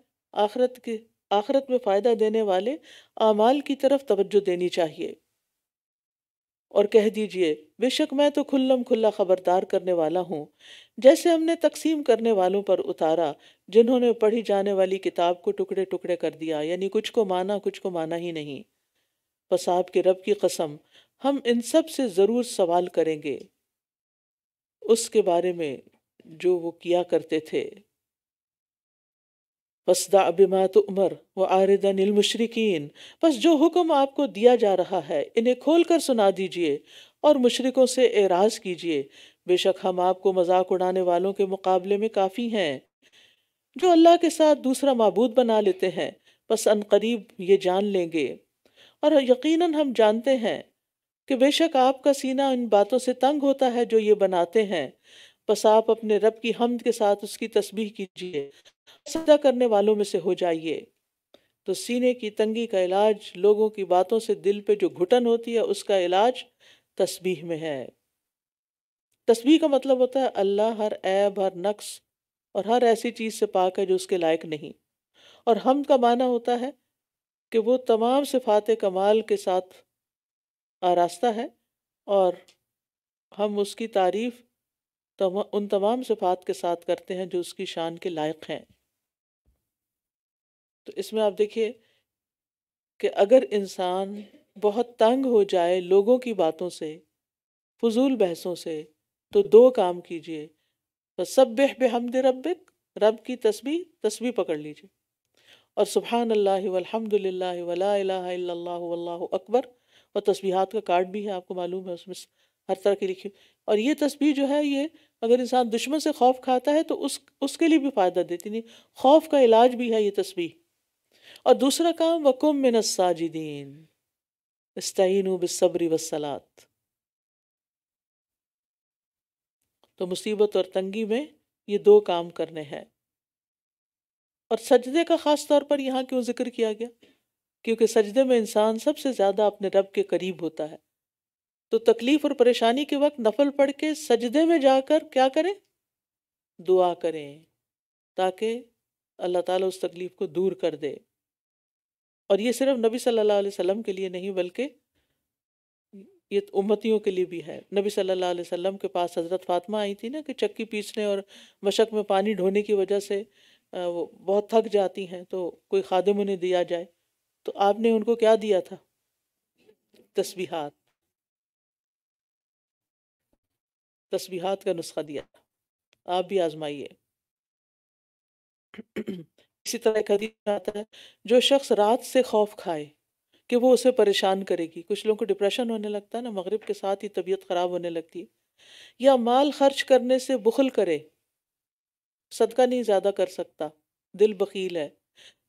आखरत के आखरत में फ़ायदा देने वाले अमाल की तरफ तवज्जो देनी चाहिए और कह दीजिए बेशक मैं तो खुल्लम खुल्ला खबरदार करने वाला हूँ जैसे हमने तकसीम करने वालों पर उतारा जिन्होंने पढ़ी जाने वाली किताब को टुकड़े टुकड़े कर दिया यानी कुछ को माना कुछ को माना ही नहीं फसाब के रब की कसम हम इन सब से ज़रूर सवाल करेंगे उसके बारे में जो वो किया करते थे फसदा अबिमा तो उमर व आरदा निलमशरकिन बस जो हुक्म आपको दिया जा रहा है इन्हें खोल कर सुना दीजिए और मुशरकों से एराज कीजिए बेशक हम आपको मजाक उड़ाने वालों के मुकाबले में काफ़ी हैं जो अल्लाह के साथ दूसरा मबूद बना लेते हैं बस अनकरीब ये जान लेंगे और यकीनन हम जानते हैं कि बेशक आपका सीना इन बातों से तंग होता है जो ये बनाते हैं बस आप अपने रब की हमद के साथ उसकी तस्बीह कीजिए सदा करने वालों में से हो जाइए तो सीने की तंगी का इलाज लोगों की बातों से दिल पे जो घुटन होती है उसका इलाज तस्बीह में है तस्बीह का मतलब होता है अल्लाह हर ऐब हर नक्स और हर ऐसी चीज़ से पाक है जो उसके लायक नहीं और हम का माना होता है कि वो तमाम सिफात कमाल के साथ आरास्ता है और हम उसकी तारीफ़ तम, उन तमाम सिफात के साथ करते हैं जो उसकी शान के लायक हैं तो इसमें आप देखिए कि अगर इंसान बहुत तंग हो जाए लोगों की बातों से फजूल बहसों से तो दो काम कीजिए बस सब बेहमद रबिक रब की तस्वीर तस्वीर पकड़ लीजिए और सुबह अल्लाह वला अकबर और तस्बीहात का कार्ड भी है आपको मालूम है उसमें हर तरह की लिखी और ये तस्वीर जो है ये अगर इंसान दुश्मन से खौफ खाता है तो उस उसके लिए भी फ़ायदा देती नहीं खौफ का इलाज भी है ये तस्वीर और दूसरा काम वकुम मिन साजिदीन इस्तीन बिसब्री वसलात तो मुसीबत और तंगी में ये दो काम करने हैं और सजदे का ख़ास तौर पर यहाँ क्यों जिक्र किया गया क्योंकि सजदे में इंसान सबसे ज़्यादा अपने रब के करीब होता है तो तकलीफ़ और परेशानी के वक्त नफल पढ़ के सजदे में जाकर क्या करें दुआ करें ताकि अल्लाह ताला उस तकलीफ़ को दूर कर दे और ये सिर्फ नबी सल्लल्लाहु अलैहि वसल्लम के लिए नहीं बल्कि ये उम्मतियों के लिए भी है नबी सल्लल्लाहु अलैहि वसल्लम के पास हज़रत फातिमा आई थी ना कि चक्की पीसने और मशक में पानी ढोने की वजह से वो बहुत थक जाती हैं तो कोई खादिम उन्हें दिया जाए तो आपने उनको क्या दिया था तस्बीहात तस्बीहात का नुस्खा दिया था आप भी आजमाइए इसी तरह एक हदीस आता है जो शख्स रात से खौफ खाए कि वो उसे परेशान करेगी कुछ लोगों को डिप्रेशन होने लगता है ना मगरिब के साथ ही तबीयत ख़राब होने लगती है या माल खर्च करने से बुखल करे सदका नहीं ज़्यादा कर सकता दिल बकील है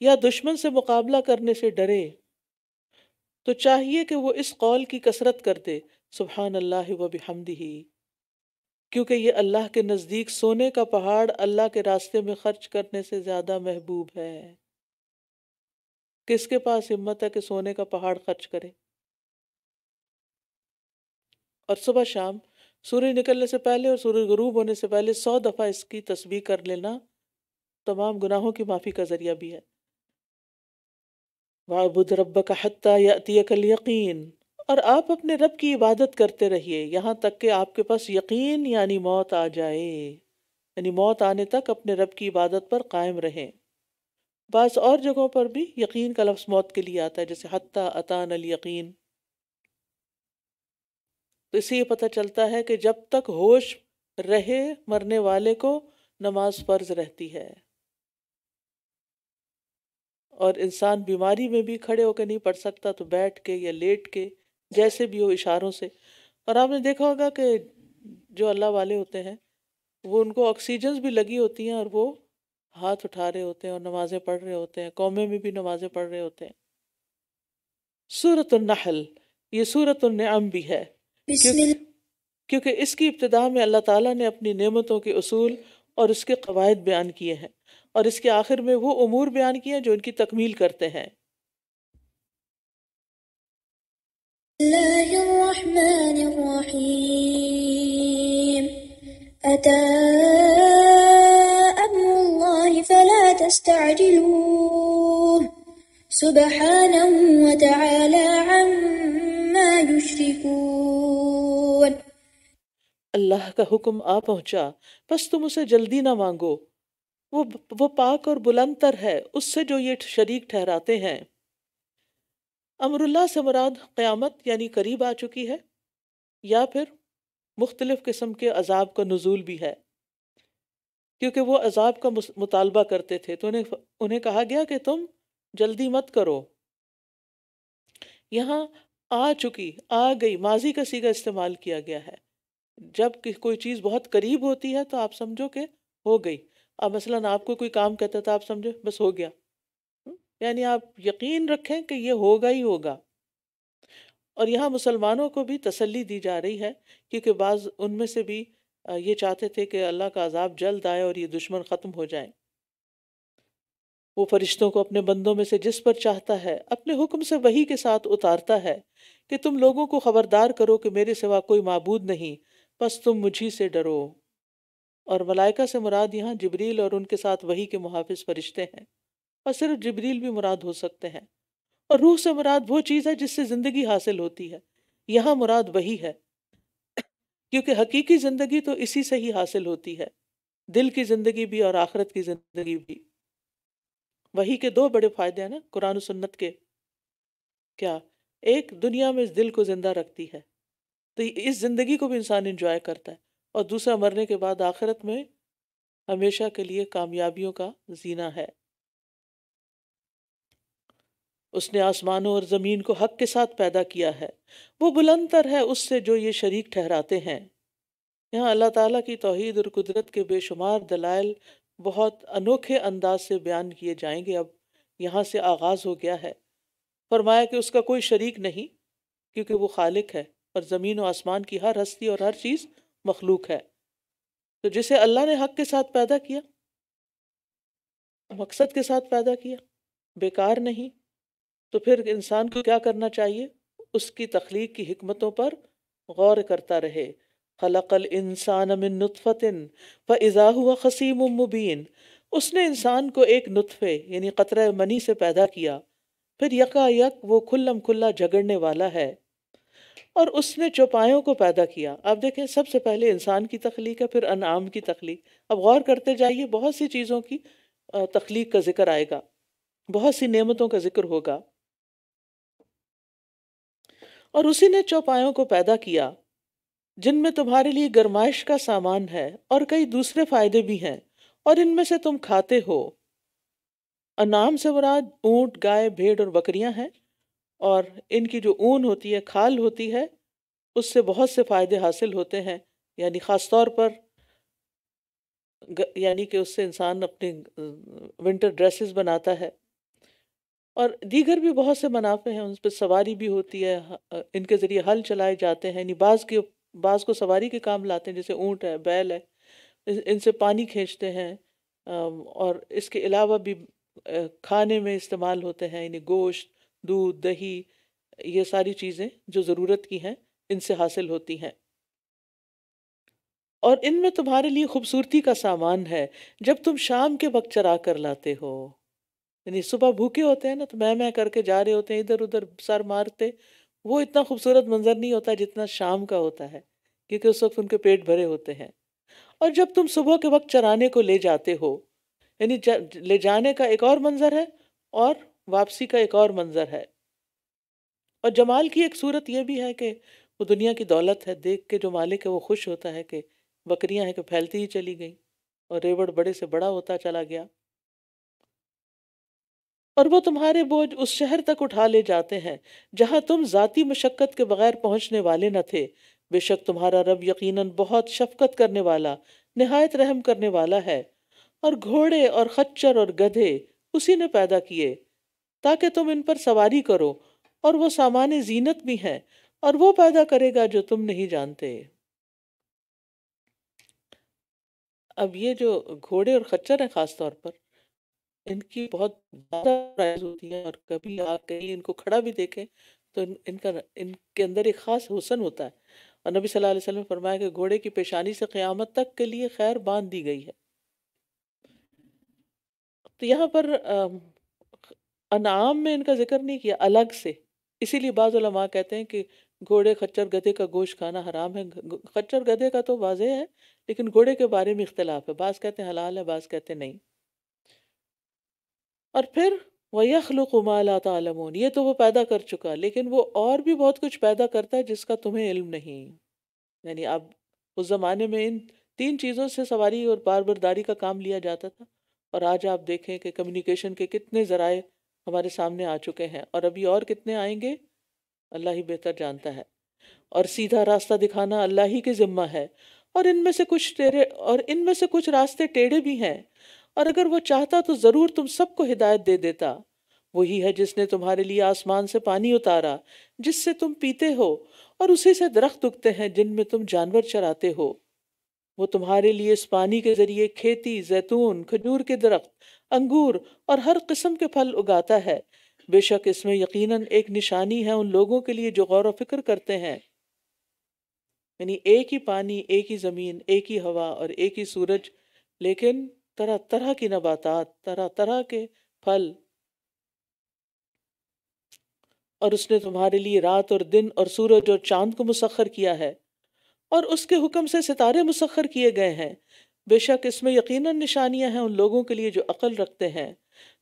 या दुश्मन से मुकाबला करने से डरे तो चाहिए कि वो इस कौल की कसरत करते सुबहान अल्लाह व बिहमदी क्योंकि ये अल्लाह के नज़दीक सोने का पहाड़ अल्लाह के रास्ते में खर्च करने से ज़्यादा महबूब है किसके पास हिम्मत है कि सोने का पहाड़ खर्च करे और सुबह शाम सूर्य निकलने से पहले और सूर्य गरूब होने से पहले सौ दफ़ा इसकी तस्वीर कर लेना तमाम गुनाहों की माफ़ी का ज़रिया भी है वाबुद रब का या यतियकल यकीन और आप अपने रब की इबादत करते रहिए यहाँ तक कि आपके पास यकीन यानी मौत आ जाए यानी मौत आने तक अपने रब की इबादत पर कायम रहें बस और जगहों पर भी यकीन का लफ्ज़ मौत के लिए आता है जैसे हती अतान अल यकीन तो इससे ये पता चलता है कि जब तक होश रहे मरने वाले को नमाज फ़र्ज रहती है और इंसान बीमारी में भी खड़े होकर नहीं पढ़ सकता तो बैठ के या लेट के जैसे भी हो इशारों से और आपने देखा होगा कि जो अल्लाह वाले होते हैं वो उनको ऑक्सीजन भी लगी होती हैं और वो हाथ उठा रहे होते हैं और नमाज़ें पढ़ रहे होते हैं कौमे में भी नमाज़ें पढ़ रहे होते हैं सूरत नहल ये सूरत नम भी है क्योंकि, क्योंकि इसकी इब्तदा में अल्लाह ताला ने अपनी नेमतों के असूल और उसके कवायद बयान किए हैं और इसके आखिर में वो अमूर बयान किए जो इनकी तकमील करते हैं अल्लाह का हुक्म आ पहुंचा बस तुम उसे जल्दी ना मांगो वो वो पाक और बुलंदतर है उससे जो ये शरीक ठहराते हैं अमरुल्ला से मुराद क़्यामत यानी करीब आ चुकी है या फिर मुख्तलिफ़ किस्म के अजाब का नज़ूल भी है क्योंकि वो अजाब का मुतालबा करते थे तो उन्हें उन्हें कहा गया कि तुम जल्दी मत करो यहाँ आ चुकी आ गई माजी का सीगा इस्तेमाल किया गया है जब कोई चीज़ बहुत करीब होती है तो आप समझो कि हो गई अब मसलन आपको कोई काम कहता था आप समझो बस हो गया हम्म, यानी आप यकीन रखें कि ये होगा ही होगा और यहाँ मुसलमानों को भी तसल्ली दी जा रही है क्योंकि बाज़ उनमें से भी ये चाहते थे कि अल्लाह का अजाब जल्द आए और ये दुश्मन ख़त्म हो जाए वो फरिश्तों को अपने बंदों में से जिस पर चाहता है अपने हुक्म से वही के साथ उतारता है कि तुम लोगों को खबरदार करो कि मेरे सिवा कोई मबूद नहीं बस तुम मुझी से डरो और मलाइका से मुराद यहाँ जबरील और उनके साथ वही के मुहाफ़ फरिश्ते हैं और सिर्फ जबरील भी मुराद हो सकते हैं और रूह से मुराद वो चीज़ है जिससे ज़िंदगी हासिल होती है यहाँ मुराद वही है क्योंकि हकीकी ज़िंदगी तो इसी से ही हासिल होती है दिल की ज़िंदगी भी और आखरत की ज़िंदगी भी वही के दो बड़े फ़ायदे हैं ना कुरान सुन्नत के क्या एक दुनिया में इस दिल को ज़िंदा रखती है तो इस ज़िंदगी को भी इंसान इंजॉय करता है और दूसरा मरने के बाद आखिरत में हमेशा के लिए कामयाबियों का जीना है उसने आसमानों और ज़मीन को हक के साथ पैदा किया है वो बुलंदर है उससे जो ये शरीक ठहराते हैं यहाँ अल्लाह ताला की तोहद और कुदरत के बेशुमार दलाइल बहुत अनोखे अंदाज से बयान किए जाएंगे अब यहाँ से आगाज़ हो गया है फरमाया कि उसका कोई शरीक नहीं क्योंकि वो खालिक है और ज़मीन और आसमान की हर हस्ती और हर चीज़ मखलूक है तो जिसे अल्लाह ने हक के साथ पैदा किया मकसद के साथ पैदा किया बेकार नहीं तो फिर इंसान को क्या करना चाहिए उसकी तख्लीक की हमतों पर गौर करता रहे खलकल इंसान अमिन नुतफ़तिन व इज़ा हुआ खसीम मुबीन उसने इंसान को एक नुतफ़े यानी क़तरे मनी से पैदा किया फिर यकायक वो खुल्लम खुल्ला झगड़ने वाला है और उसने चौपायों को पैदा किया अब देखें सबसे पहले इंसान की तख्लीक है फिर अनाम की तख्लीक अब गौर करते जाइए बहुत सी चीज़ों की तख्लीक का जिक्र आएगा बहुत सी नेमतों का जिक्र होगा और उसी ने चौपायों को पैदा किया जिनमें तुम्हारे लिए गरमाइश का सामान है और कई दूसरे फायदे भी हैं और इनमें से तुम खाते हो अनाम से मुराद ऊंट गाय भेड़ और बकरियां हैं और इनकी जो ऊन होती है खाल होती है उससे बहुत से फ़ायदे हासिल होते हैं यानी ख़ास तौर पर यानी कि उससे इंसान अपने विंटर ड्रेसेस बनाता है और दीगर भी बहुत से मुनाफे हैं उस पर सवारी भी होती है इनके ज़रिए हल चलाए जाते हैं यानी बाज़ के बाज़ को सवारी के काम लाते हैं जैसे ऊँट है बैल है इनसे पानी खींचते हैं और इसके अलावा भी खाने में इस्तेमाल होते हैं यानी गोश्त दूध दही ये सारी चीज़ें जो ज़रूरत की हैं इनसे हासिल होती हैं और इनमें तुम्हारे लिए खूबसूरती का सामान है जब तुम शाम के वक्त चरा कर लाते हो यानी सुबह भूखे होते हैं ना तो मैं मैं करके जा रहे होते हैं इधर उधर सर मारते वो इतना खूबसूरत मंजर नहीं होता जितना शाम का होता है क्योंकि उस वक्त उनके पेट भरे होते हैं और जब तुम सुबह के वक्त चराने को ले जाते हो यानी ले जाने का एक और मंजर है और वापसी का एक और मंजर है और जमाल की एक सूरत यह भी है कि वो दुनिया की दौलत है देख के जो मालिक है वो खुश होता है कि बकरियां हैं कि फैलती ही चली गई और रेवड़ बड़े से बड़ा होता चला गया और वो तुम्हारे बोझ उस शहर तक उठा ले जाते हैं जहाँ तुम ज़ाती मशक्क़त के बगैर पहुंचने वाले न थे बेशक तुम्हारा रब यकीनन बहुत शफकत करने वाला नहायत रहम करने वाला है और घोड़े और खच्चर और गधे उसी ने पैदा किए ताकि तुम इन पर सवारी करो और वो सामान्य जीनत भी हैं और वो पैदा करेगा जो तुम नहीं जानते अब ये जो घोड़े और खच्चर हैं ख़ास तौर पर इनकी बहुत ज़्यादा प्राइस होती है और कभी आप कहीं इनको खड़ा भी देखें तो इन, इनका इनके अंदर एक ख़ास हुसन होता है और नबी सल्लल्लाहु अलैहि वसल्लम ने फरमाया कि घोड़े की पेशानी से क़यामत तक के लिए खैर बांध दी गई है तो यहाँ पर अनाम में इनका जिक्र नहीं किया अलग से इसीलिए बाज़ा कहते हैं कि घोड़े खच्चर गधे का गोश्त खाना हराम है खच्चर गधे का तो वाजह है लेकिन घोड़े के बारे में इख्तलाफ है बाज़ कहते हैं हलाल है बाज़ कहते हैं नहीं और फिर वयखलुक माला ये तो वो पैदा कर चुका लेकिन वो और भी बहुत कुछ पैदा करता है जिसका तुम्हें इल्म नहीं यानी अब उस ज़माने में इन तीन चीज़ों से सवारी और बारबरदारी का काम लिया जाता था और आज आप देखें कि कम्युनिकेशन के कितने ज़राए हमारे सामने आ चुके हैं और अभी और कितने आएंगे अल्लाह ही बेहतर जानता है और सीधा रास्ता दिखाना अल्लाह ही के ज़िम्मा है और इनमें से कुछ टेढ़े और इनमें से कुछ रास्ते टेढ़े भी हैं और अगर वो चाहता तो ज़रूर तुम सबको हिदायत दे देता वही है जिसने तुम्हारे लिए आसमान से पानी उतारा जिससे तुम पीते हो और उसी से दरख्त उगते हैं जिनमें तुम जानवर चराते हो वो तुम्हारे लिए इस पानी के जरिए खेती जैतून खजूर के दरख्त अंगूर और हर किस्म के फल उगाता है बेशक इसमें यकीनन एक निशानी है उन लोगों के लिए जो गौर फिक्र करते हैं यानी एक ही पानी एक ही ज़मीन एक ही हवा और एक ही सूरज लेकिन तरह तरह की नबातात तरह तरह के फल और उसने तुम्हारे लिए रात और दिन और सूरज और चांद को मुसखर किया है और उसके हुक्म से सितारे मुसखर किए गए हैं बेशक इसमें यकीनन निशानियां हैं उन लोगों के लिए जो अकल रखते हैं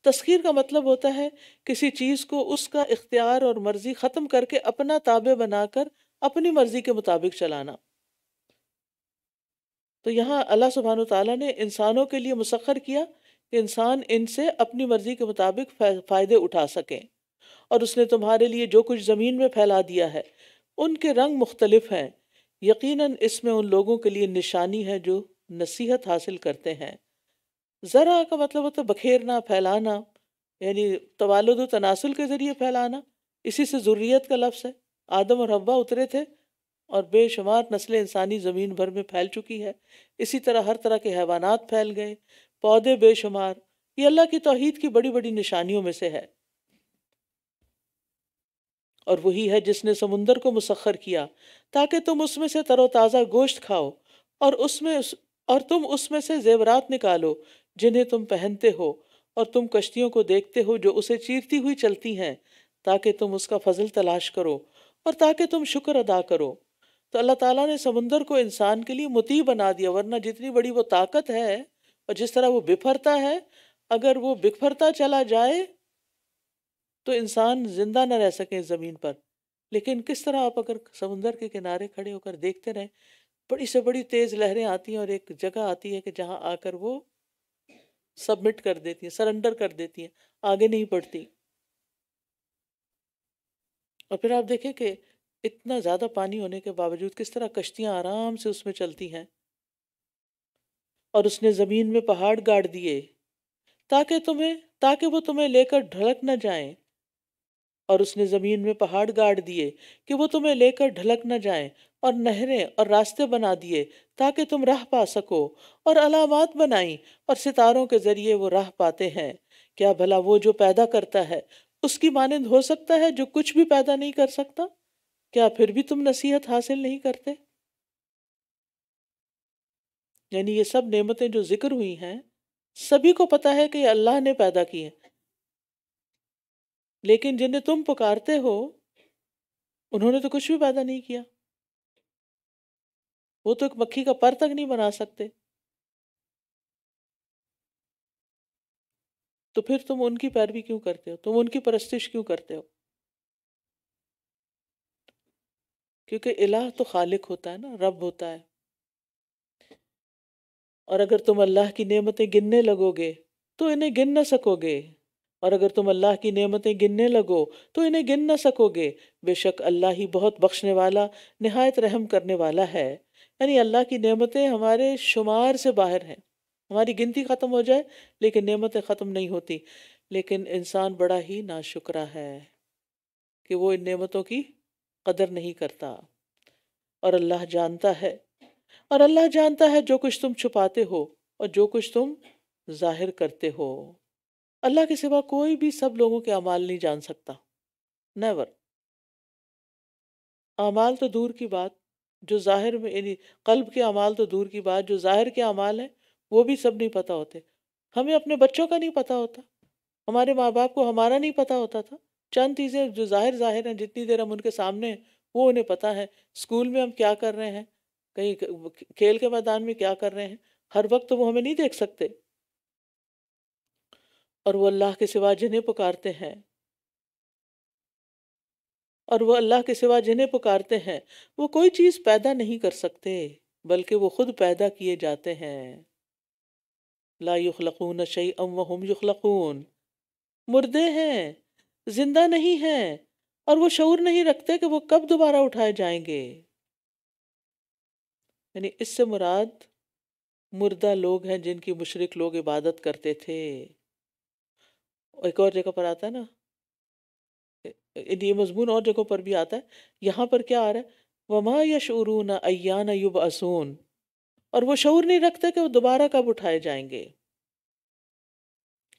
तस्खीर का मतलब होता है किसी चीज़ को उसका इख्तियार और मर्जी ख़त्म करके अपना ताबे बनाकर अपनी मर्जी के मुताबिक चलाना तो यहाँ अल्लाह सुबहान तला ने इंसानों के लिए मुसखर किया कि इंसान इनसे अपनी मर्जी के मुताबिक फ़ायदे उठा सकें और उसने तुम्हारे लिए जो कुछ ज़मीन में फैला दिया है उनके रंग मुख्तलिफ हैं यकीनन इसमें उन लोगों के लिए निशानी है जो नसीहत हासिल करते हैं ज़रा का मतलब होता है बखेरना फैलाना यानी तवालद व तनासुल के ज़रिए फैलाना इसी से ज़ुर्रियत का लफ्ज़ है आदम और हब्बा उतरे थे और बेशुमार नस्लें इंसानी ज़मीन भर में फैल चुकी है इसी तरह हर तरह के हैवानात फैल गए पौधे बेशुमार ये अल्लाह की तोहद की बड़ी बड़ी निशानियों में से है और वही है जिसने समुंदर को मुसखर किया ताकि तुम उसमें से तरोताज़ा गोश्त खाओ और उसमें और तुम उसमें से जेवरात निकालो जिन्हें तुम पहनते हो और तुम कश्तियों को देखते हो जो उसे चीरती हुई चलती हैं ताकि तुम उसका फजल तलाश करो और ताकि तुम शुक्र अदा करो तो अल्लाह ताला ने समुंदर को इंसान के लिए मुती बना दिया वरना जितनी बड़ी वो ताकत है और जिस तरह वो बिफरता है अगर वो बिफरता चला जाए तो इंसान जिंदा ना रह सके ज़मीन पर लेकिन किस तरह आप अगर समुंदर के किनारे खड़े होकर देखते रहें बड़ी से बड़ी तेज लहरें आती हैं और एक जगह आती है कि जहां आकर वो सबमिट कर देती है सरेंडर कर देती हैं आगे नहीं बढ़ती और फिर आप देखें कि इतना ज़्यादा पानी होने के बावजूद किस तरह कश्तियां आराम से उसमें चलती हैं और उसने ज़मीन में पहाड़ गाड़ दिए ताकि तुम्हें ताकि वो तुम्हें लेकर ढलक न जाए और उसने ज़मीन में पहाड़ गाड़ दिए कि वो तुम्हें लेकर ढलक न जाए और नहरें और रास्ते बना दिए ताकि तुम राह पा सको और अलामत बनाई और सितारों के जरिए वो राह पाते हैं क्या भला वो जो पैदा करता है उसकी मानंद हो सकता है जो कुछ भी पैदा नहीं कर सकता क्या फिर भी तुम नसीहत हासिल नहीं करते यानी ये सब नेमतें जो जिक्र हुई हैं सभी को पता है कि अल्लाह ने पैदा की लेकिन जिन्हें तुम पुकारते हो उन्होंने तो कुछ भी पैदा नहीं किया वो तो एक मक्खी का पर तक नहीं बना सकते तो फिर तुम उनकी पैरवी क्यों करते हो तुम उनकी परस्तिश क्यों करते हो क्योंकि इलाह तो खालिक होता है ना रब होता है और अगर तुम अल्लाह की नेमतें गिनने लगोगे तो इन्हें गिन ना सकोगे और अगर तुम अल्लाह की नेमतें गिनने लगो तो इन्हें गिन ना सकोगे बेशक अल्लाह ही बहुत बख्शने वाला नहायत रहम करने वाला है यानी अल्लाह की नेमतें हमारे शुमार से बाहर हैं हमारी गिनती ख़त्म हो जाए लेकिन नेमतें ख़त्म नहीं होती लेकिन इंसान बड़ा ही नाशुकरा है कि वो इन नेमतों की कदर नहीं करता और अल्लाह जानता है और अल्लाह जानता है जो कुछ तुम छुपाते हो और जो कुछ तुम जाहिर करते हो अल्लाह के सिवा कोई भी सब लोगों के अमाल नहीं जान सकता नेवर अमाल तो दूर की बात जो ज़ाहिर में यानी कल्ब के अमाल तो दूर की बात जो ज़ाहिर के अमाल हैं वो भी सब नहीं पता होते हमें अपने बच्चों का नहीं पता होता हमारे माँ बाप को हमारा नहीं पता होता था चंद चीज़ें जो ज़ाहिर ज़ाहिर हैं जितनी देर हम उनके सामने हैं वो उन्हें पता है स्कूल में हम क्या कर रहे हैं कहीं खेल के मैदान में क्या कर रहे हैं हर वक्त तो वो हमें नहीं देख सकते और वो अल्लाह के सिवा जिन्हें पुकारते हैं और वह अल्लाह के सिवा जिन्हें पुकारते हैं वो कोई चीज़ पैदा नहीं कर सकते बल्कि वो खुद पैदा किए जाते हैं ला युखलकून शई अम वहम युखलकून मुर्दे हैं जिंदा नहीं हैं और वो शूर नहीं रखते कि वो कब दोबारा उठाए जाएंगे यानी इससे मुराद मुर्दा लोग हैं जिनकी मुशरक लोग इबादत करते थे एक और जगह पर आता है ना ये मजमून और जगहों पर भी आता है यहाँ पर क्या आ रहा है वमा न अयान युब असून और वो शूर नहीं रखते कि वो दोबारा कब उठाए जाएंगे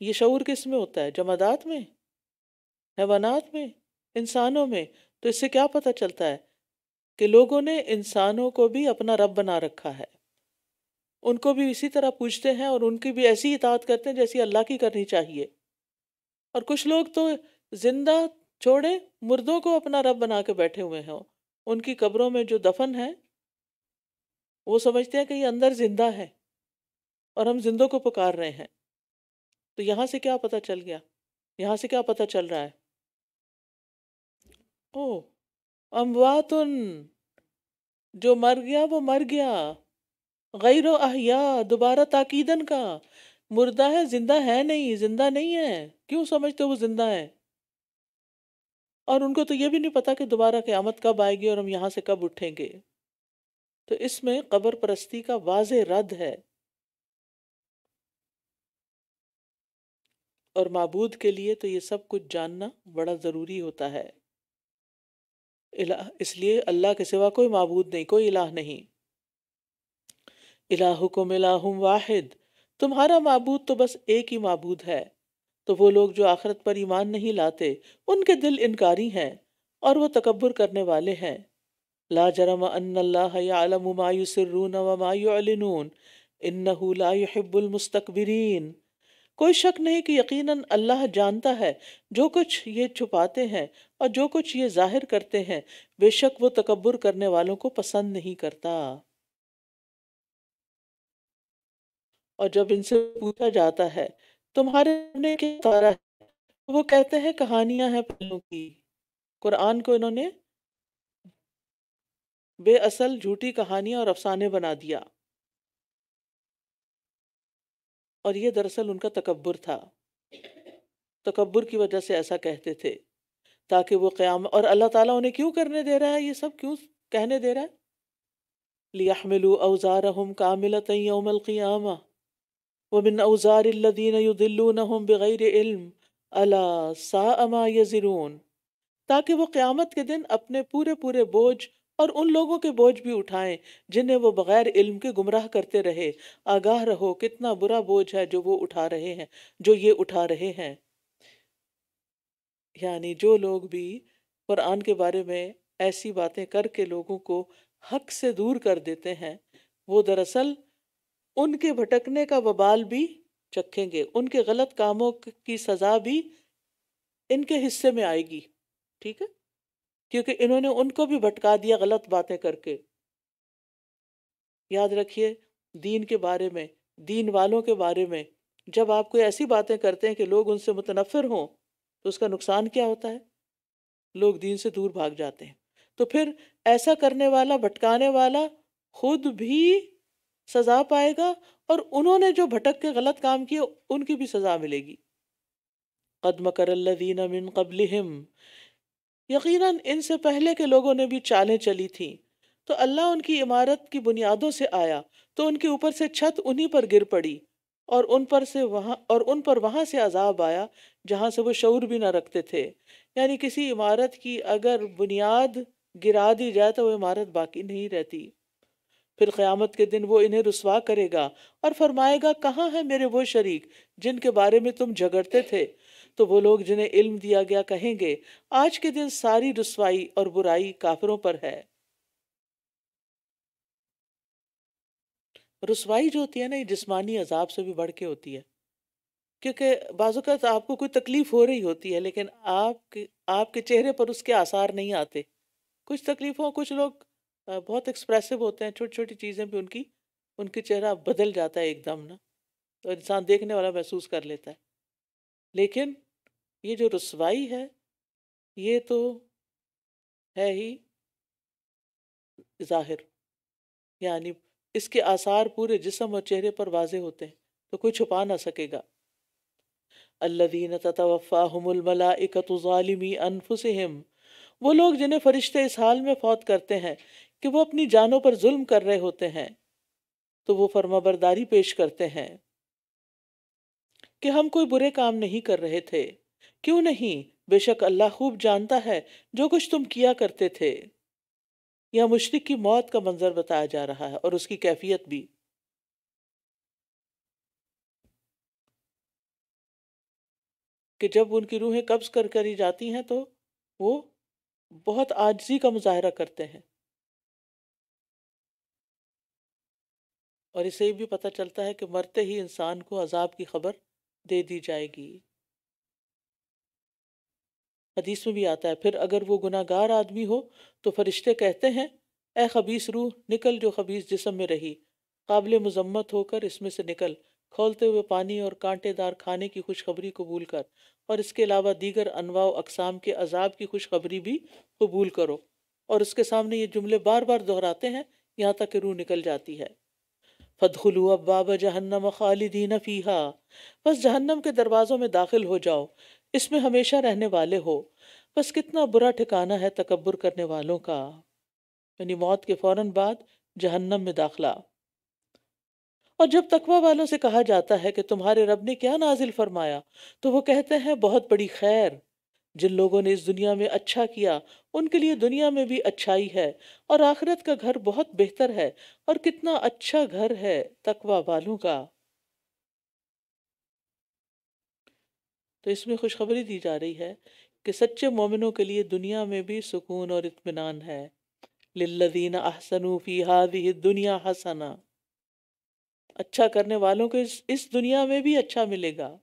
ये शूर किस में होता है जमादात में हैवानात में इंसानों में तो इससे क्या पता चलता है कि लोगों ने इंसानों को भी अपना रब बना रखा है उनको भी इसी तरह पूछते हैं और उनकी भी ऐसी इतात करते हैं जैसी अल्लाह की करनी चाहिए और कुछ लोग तो जिंदा छोड़े मुर्दों को अपना रब बना के बैठे हुए हैं उनकी कब्रों में जो दफन है वो समझते हैं कि ये अंदर जिंदा है और हम जिंदों को पुकार रहे हैं तो यहाँ से क्या पता चल गया यहाँ से क्या पता चल रहा है ओ अमवात जो मर गया वो मर गया गैर अहिया दोबारा ताकीदन का मुर्दा है जिंदा है नहीं जिंदा नहीं है क्यों समझते हो वो जिंदा है और उनको तो ये भी नहीं पता कि दोबारा क़्यामत कब आएगी और हम यहाँ से कब उठेंगे तो इसमें कबर परस्ती का वाज रद्द है और मबूद के लिए तो ये सब कुछ जानना बड़ा ज़रूरी होता है इसलिए अल्लाह के सिवा कोई मबूद नहीं कोई इलाह नहीं इलाहुकुम इलाहुम वाहिद तुम्हारा मबूद तो बस एक ही मबूद है तो वो लोग जो आखरत पर ईमान नहीं लाते उनके दिल इनकारी हैं और वो तकबर करने वाले हैं ला जरम अन्लामायुसरून कोई शक नहीं कि यकीनन अल्लाह जानता है जो कुछ ये छुपाते हैं और जो कुछ ये जाहिर करते हैं बेशक वो तकबर करने वालों को पसंद नहीं करता और जब इनसे पूछा जाता है तुम्हारे ने क्या तारा है तो वो कहते हैं कहानियां हैं फलों की कुरान को इन्होंने बेअसल झूठी कहानियां और अफसाने बना दिया और ये दरअसल उनका तकबर था तकबर की वजह से ऐसा कहते थे ताकि वो क्याम और अल्लाह ताला उन्हें क्यों करने दे रहा है ये सब क्यों कहने दे रहा है लियामिलू अवज़ारहम कामिलतम क़ियामा वमिन अवज़ारदीन बग़ैर इल्म अला सामा यजरून ताकि वो क़्यामत के दिन अपने पूरे पूरे बोझ और उन लोगों के बोझ भी उठाएं जिन्हें वो बग़ैर इल्म के गुमराह करते रहे आगाह रहो कितना बुरा बोझ है जो वो उठा रहे हैं जो ये उठा रहे हैं यानी जो लोग भी कुरान के बारे में ऐसी बातें करके लोगों को हक से दूर कर देते हैं वो दरअसल उनके भटकने का वबाल भी चखेंगे उनके गलत कामों की सज़ा भी इनके हिस्से में आएगी ठीक है क्योंकि इन्होंने उनको भी भटका दिया गलत बातें करके याद रखिए दीन के बारे में दीन वालों के बारे में जब आप कोई ऐसी बातें करते हैं कि लोग उनसे मुतनफ़िर हों तो उसका नुकसान क्या होता है लोग दीन से दूर भाग जाते हैं तो फिर ऐसा करने वाला भटकाने वाला खुद भी सजा पाएगा और उन्होंने जो भटक के गलत काम किए उनकी भी सजा मिलेगी कदम करल्लवीन मिन यकीनन इनसे पहले के लोगों ने भी चालें चली थी तो अल्लाह उनकी इमारत की बुनियादों से आया तो उनके ऊपर से छत उन्हीं पर गिर पड़ी और उन पर से वहाँ और उन पर वहाँ से अजाब आया जहाँ से वो शौर भी ना रखते थे यानी किसी इमारत की अगर बुनियाद गिरा दी जाए तो वो इमारत बाकी नहीं रहती फिर क़यामत के दिन वो इन्हें रसवा करेगा और फरमाएगा कहाँ है मेरे वो शरीक जिनके बारे में तुम झगड़ते थे तो वो लोग जिन्हें इल्म दिया गया कहेंगे आज के दिन सारी रसवाई और बुराई काफिरों पर है रसवाई जो होती है ना ये जिसमानी अजाब से भी बढ़ के होती है क्योंकि बाज़ात तो आपको कोई तकलीफ़ हो रही होती है लेकिन आपके आपके चेहरे पर उसके आसार नहीं आते कुछ तकलीफ़ों कुछ लोग बहुत एक्सप्रेसिव होते हैं छोटी छोटी चीज़ें भी उनकी उनके चेहरा बदल जाता है एकदम ना तो इंसान देखने वाला महसूस कर लेता है लेकिन ये जो रसवाई है ये तो है ही जाहिर यानी इसके आसार पूरे जिसम और चेहरे पर वाजे होते हैं तो कोई छुपा ना सकेगा अल्लादीन इकतुजालिमी अनफुसम वो लोग जिन्हें फरिश्ते इस हाल में फौत करते हैं कि वो अपनी जानों पर जुल्म कर रहे होते हैं तो वो फर्माबरदारी पेश करते हैं कि हम कोई बुरे काम नहीं कर रहे थे क्यों नहीं बेशक अल्लाह खूब जानता है जो कुछ तुम किया करते थे यह मुशरक की मौत का मंजर बताया जा रहा है और उसकी कैफियत भी कि जब उनकी रूहें कब्ज कर करी जाती हैं तो वो बहुत आजजी का मुजाहरा करते हैं और इसे भी पता चलता है कि मरते ही इंसान को अजाब की खबर दे दी जाएगी हदीस में भी आता है फिर अगर वो गुनागार आदमी हो तो फरिश्ते कहते हैं ए खबीस रूह निकल जो खबीस जिसम में रही काबिल मजम्मत होकर इसमें से निकल खोलते हुए पानी और कांटेदार खाने की खुशखबरी कबूल कर और इसके अलावा दीगर अनवा अकसाम के अजाब की खुशखबरी भी कबूल करो और उसके सामने ये जुमले बार बार दोहराते हैं यहाँ तक कि रूह निकल जाती है फदखलू अब्बाब जहन्नम खालिदीन फ़ीहा बस जहन्नम के दरवाज़ों में दाखिल हो जाओ इसमें हमेशा रहने वाले हो बस कितना बुरा ठिकाना है तकबर करने वालों का यानी मौत के फ़ौर बाद जहन्नम में दाखला और जब तकवा वालों से कहा जाता है कि तुम्हारे रब ने क्या नाजिल फरमाया तो वो कहते हैं बहुत बड़ी खैर जिन लोगों ने इस दुनिया में अच्छा किया उनके लिए दुनिया में भी अच्छाई है और आखिरत का घर बहुत बेहतर है और कितना अच्छा घर है तकवा वालों का तो इसमें खुशखबरी दी जा रही है कि सच्चे मोमिनों के लिए दुनिया में भी सुकून और इतमान है लिल्लदीन अहसनू फी हादी दुनिया हसना अच्छा करने वालों को इस, इस दुनिया में भी अच्छा मिलेगा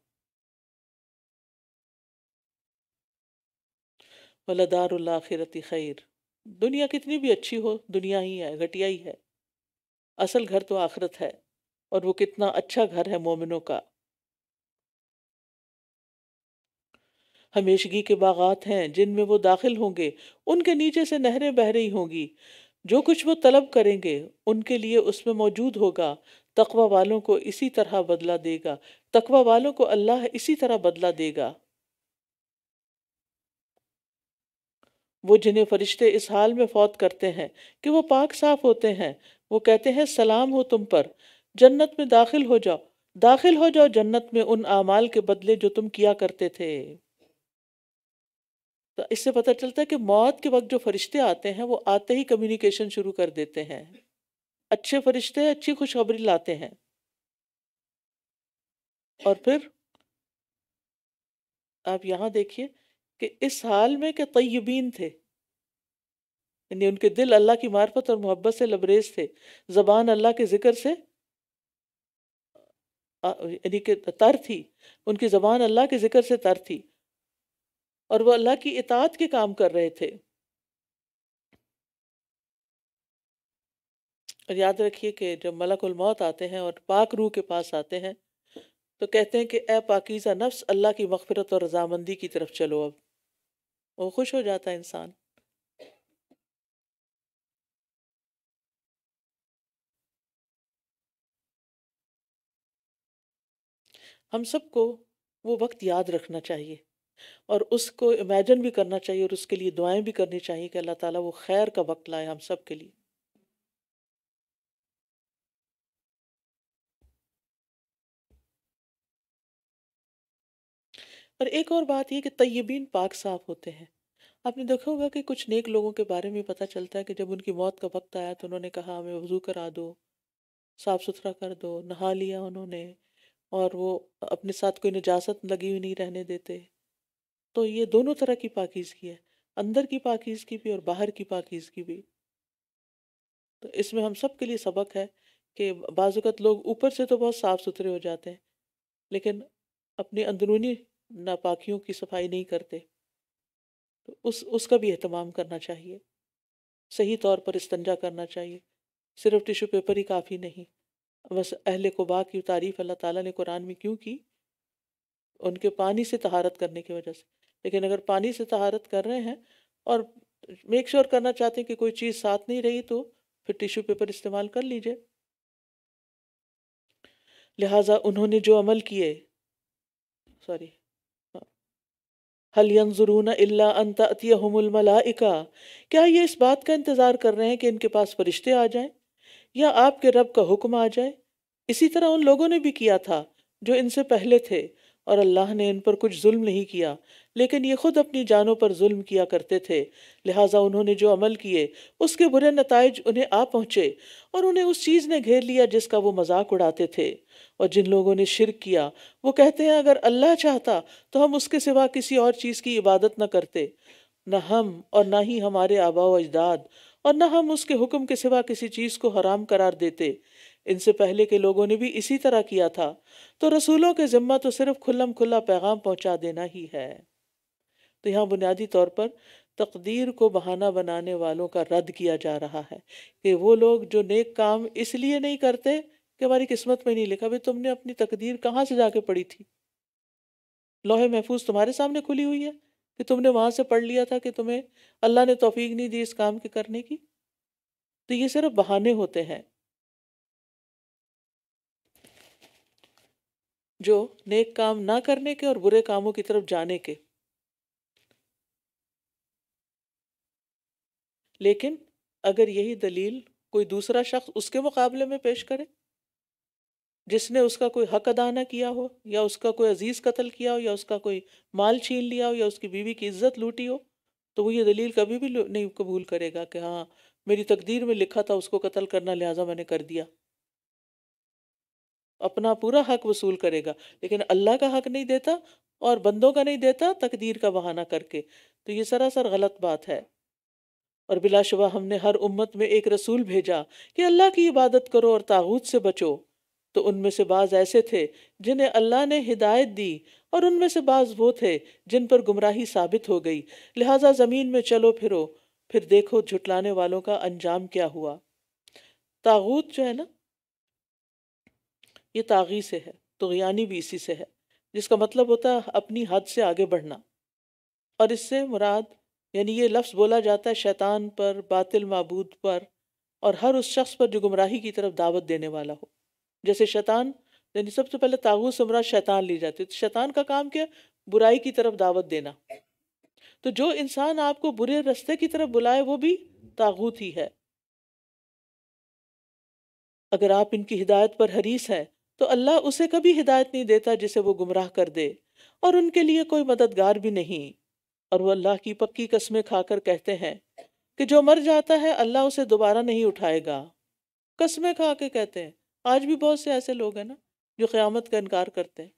वलदारखिरत खैर दुनिया कितनी भी अच्छी हो दुनिया ही है घटिया ही है असल घर तो आख़रत है और वो कितना अच्छा घर है मोमिनों का हमेशगी के बागात हैं जिनमें वो दाखिल होंगे उनके नीचे से नहरें बह रही होंगी जो कुछ वो तलब करेंगे उनके लिए उसमें मौजूद होगा तकवा वालों को इसी तरह बदला देगा तकवा वालों को अल्लाह इसी तरह बदला देगा वो जिन्हें फरिश्ते इस हाल में फौत करते हैं कि वो पाक साफ होते हैं वो कहते हैं सलाम हो तुम पर जन्नत में दाखिल हो जाओ दाखिल हो जाओ जन्नत में उन आमाल के बदले जो तुम किया करते थे तो इससे पता चलता है कि मौत के वक्त जो फरिश्ते आते हैं वो आते ही कम्युनिकेशन शुरू कर देते हैं अच्छे फरिश्ते अच्छी खुशखबरी लाते हैं और फिर आप यहाँ देखिए कि इस हाल में के तय्यबीन थे यानी उनके दिल अल्लाह की मार्फत और मोहब्बत से लबरेज थे ज़बान अल्लाह के ज़िक्र से यानी कि तर थी उनकी ज़बान अल्लाह के ज़िक्र से तर थी और वह अल्लाह की इतात के काम कर रहे थे और याद रखिए कि जब मलकुल मौत आते हैं और पाक रूह के पास आते हैं तो कहते हैं कि ए पाकिज़ा नफ्स अल्लाह की मगफरत और रजामंदी की तरफ चलो अब वो खुश हो जाता है इंसान हम सबको वो वक्त याद रखना चाहिए और उसको इमेजिन भी करना चाहिए और उसके लिए दुआएं भी करनी चाहिए कि अल्लाह ताला वो खैर का वक्त लाए हम सब के लिए और एक और बात यह कि तय्यबीन पाक साफ होते हैं आपने देखा होगा कि कुछ नेक लोगों के बारे में पता चलता है कि जब उनकी मौत का वक्त आया तो उन्होंने कहा हमें वजू करा दो साफ़ सुथरा कर दो नहा लिया उन्होंने और वो अपने साथ कोई निजात लगी हुई नहीं रहने देते तो ये दोनों तरह की पाकिजगी है अंदर की पाकिजगी भी और बाहर की पाकिजगी भी तो इसमें हम सब के लिए सबक है कि बाज़त लोग ऊपर से तो बहुत साफ़ सुथरे हो जाते हैं लेकिन अपनी अंदरूनी नापाकियों की सफाई नहीं करते तो उस उसका भी अहतमाम करना चाहिए सही तौर पर इस्तंजा करना चाहिए सिर्फ टिशू पेपर ही काफ़ी नहीं बस अहल कोबा की तारीफ अल्लाह ताला ने कुरान में क्यों की उनके पानी से तहारत करने की वजह से लेकिन अगर पानी से तहारत कर रहे हैं और मेक श्योर करना चाहते हैं कि कोई चीज़ साथ नहीं रही तो फिर टिशू पेपर इस्तेमाल कर लीजिए लिहाजा उन्होंने जो अमल किए सॉरी हलयनजरून अल्ला अनतमलमलाइका क्या ये इस बात का इंतज़ार कर रहे हैं कि इनके पास फरिश्ते आ जाएं या आपके रब का हुक्म आ जाए इसी तरह उन लोगों ने भी किया था जो इनसे पहले थे और अल्लाह ने इन पर कुछ जुल्म नहीं किया लेकिन ये खुद अपनी जानों पर जुल्म किया करते थे लिहाजा उन्होंने जो अमल किए उसके बुरे नतज उन्हें आ पहुँचे और उन्हें उस चीज़ ने घेर लिया जिसका वो मजाक उड़ाते थे और जिन लोगों ने शिरक किया वो कहते हैं अगर अल्लाह चाहता तो हम उसके सिवा किसी और चीज़ की इबादत न करते न हम और ना ही हमारे आबाव अजदाद और न हम उसके हुक्म के सिवा किसी चीज़ को हराम करार देते इनसे पहले के लोगों ने भी इसी तरह किया था तो रसूलों के ज़िम्मा तो सिर्फ खुल्लम खुल्ला पैगाम पहुंचा देना ही है तो यहाँ बुनियादी तौर पर तकदीर को बहाना बनाने वालों का रद्द किया जा रहा है कि वो लोग जो नेक काम इसलिए नहीं करते कि हमारी किस्मत में नहीं लिखा भाई तुमने अपनी तकदीर कहाँ से जाके पढ़ी थी लोहे महफूज तुम्हारे सामने खुली हुई है कि तुमने वहाँ से पढ़ लिया था कि तुम्हें अल्लाह ने तोफीक नहीं दी इस काम के करने की तो ये सिर्फ बहाने होते हैं जो नेक काम ना करने के और बुरे कामों की तरफ जाने के लेकिन अगर यही दलील कोई दूसरा शख्स उसके मुकाबले में पेश करे जिसने उसका कोई हक अदा ना किया हो या उसका कोई अजीज कत्ल किया हो या उसका कोई माल छीन लिया हो या उसकी बीवी की इज्जत लूटी हो तो वो ये दलील कभी भी नहीं कबूल करेगा कि हाँ मेरी तकदीर में लिखा था उसको कत्ल करना लिहाजा मैंने कर दिया अपना पूरा हक वसूल करेगा लेकिन अल्लाह का हक नहीं देता और बंदों का नहीं देता तकदीर का बहाना करके तो ये सरासर गलत बात है और बिलाशुबा हमने हर उम्मत में एक रसूल भेजा कि अल्लाह की इबादत करो और तागूत से बचो तो उनमें से बाज़ ऐसे थे जिन्हें अल्लाह ने हिदायत दी और उनमें से बाज़ वो थे जिन पर गुमराही साबित हो गई लिहाजा ज़मीन में चलो फिरो फिर देखो झुटलाने वालों का अंजाम क्या हुआ तागूत जो है ना ये तागी से है तुगयानी भी इसी से है जिसका मतलब होता है अपनी हद से आगे बढ़ना और इससे मुराद यानी ये लफ्ज़ बोला जाता है शैतान पर बातिल मबूद पर और हर उस शख्स पर जो गुमराही की तरफ दावत देने वाला हो जैसे शैतान यानी सबसे पहले तागुत से मुराद शैतान ली जाती है तो शैतान का काम क्या बुराई की तरफ दावत देना तो जो इंसान आपको बुरे रस्ते की तरफ बुलाए वो भी तागुत ही है अगर आप इनकी हिदायत पर हरीस हैं तो अल्लाह उसे कभी हिदायत नहीं देता जिसे वो गुमराह कर दे और उनके लिए कोई मददगार भी नहीं और वो अल्लाह की पक्की कस्में खाकर कहते हैं कि जो मर जाता है अल्लाह उसे दोबारा नहीं उठाएगा कस्में खा के कहते हैं आज भी बहुत से ऐसे लोग हैं ना जो क़्यामत का इनकार करते हैं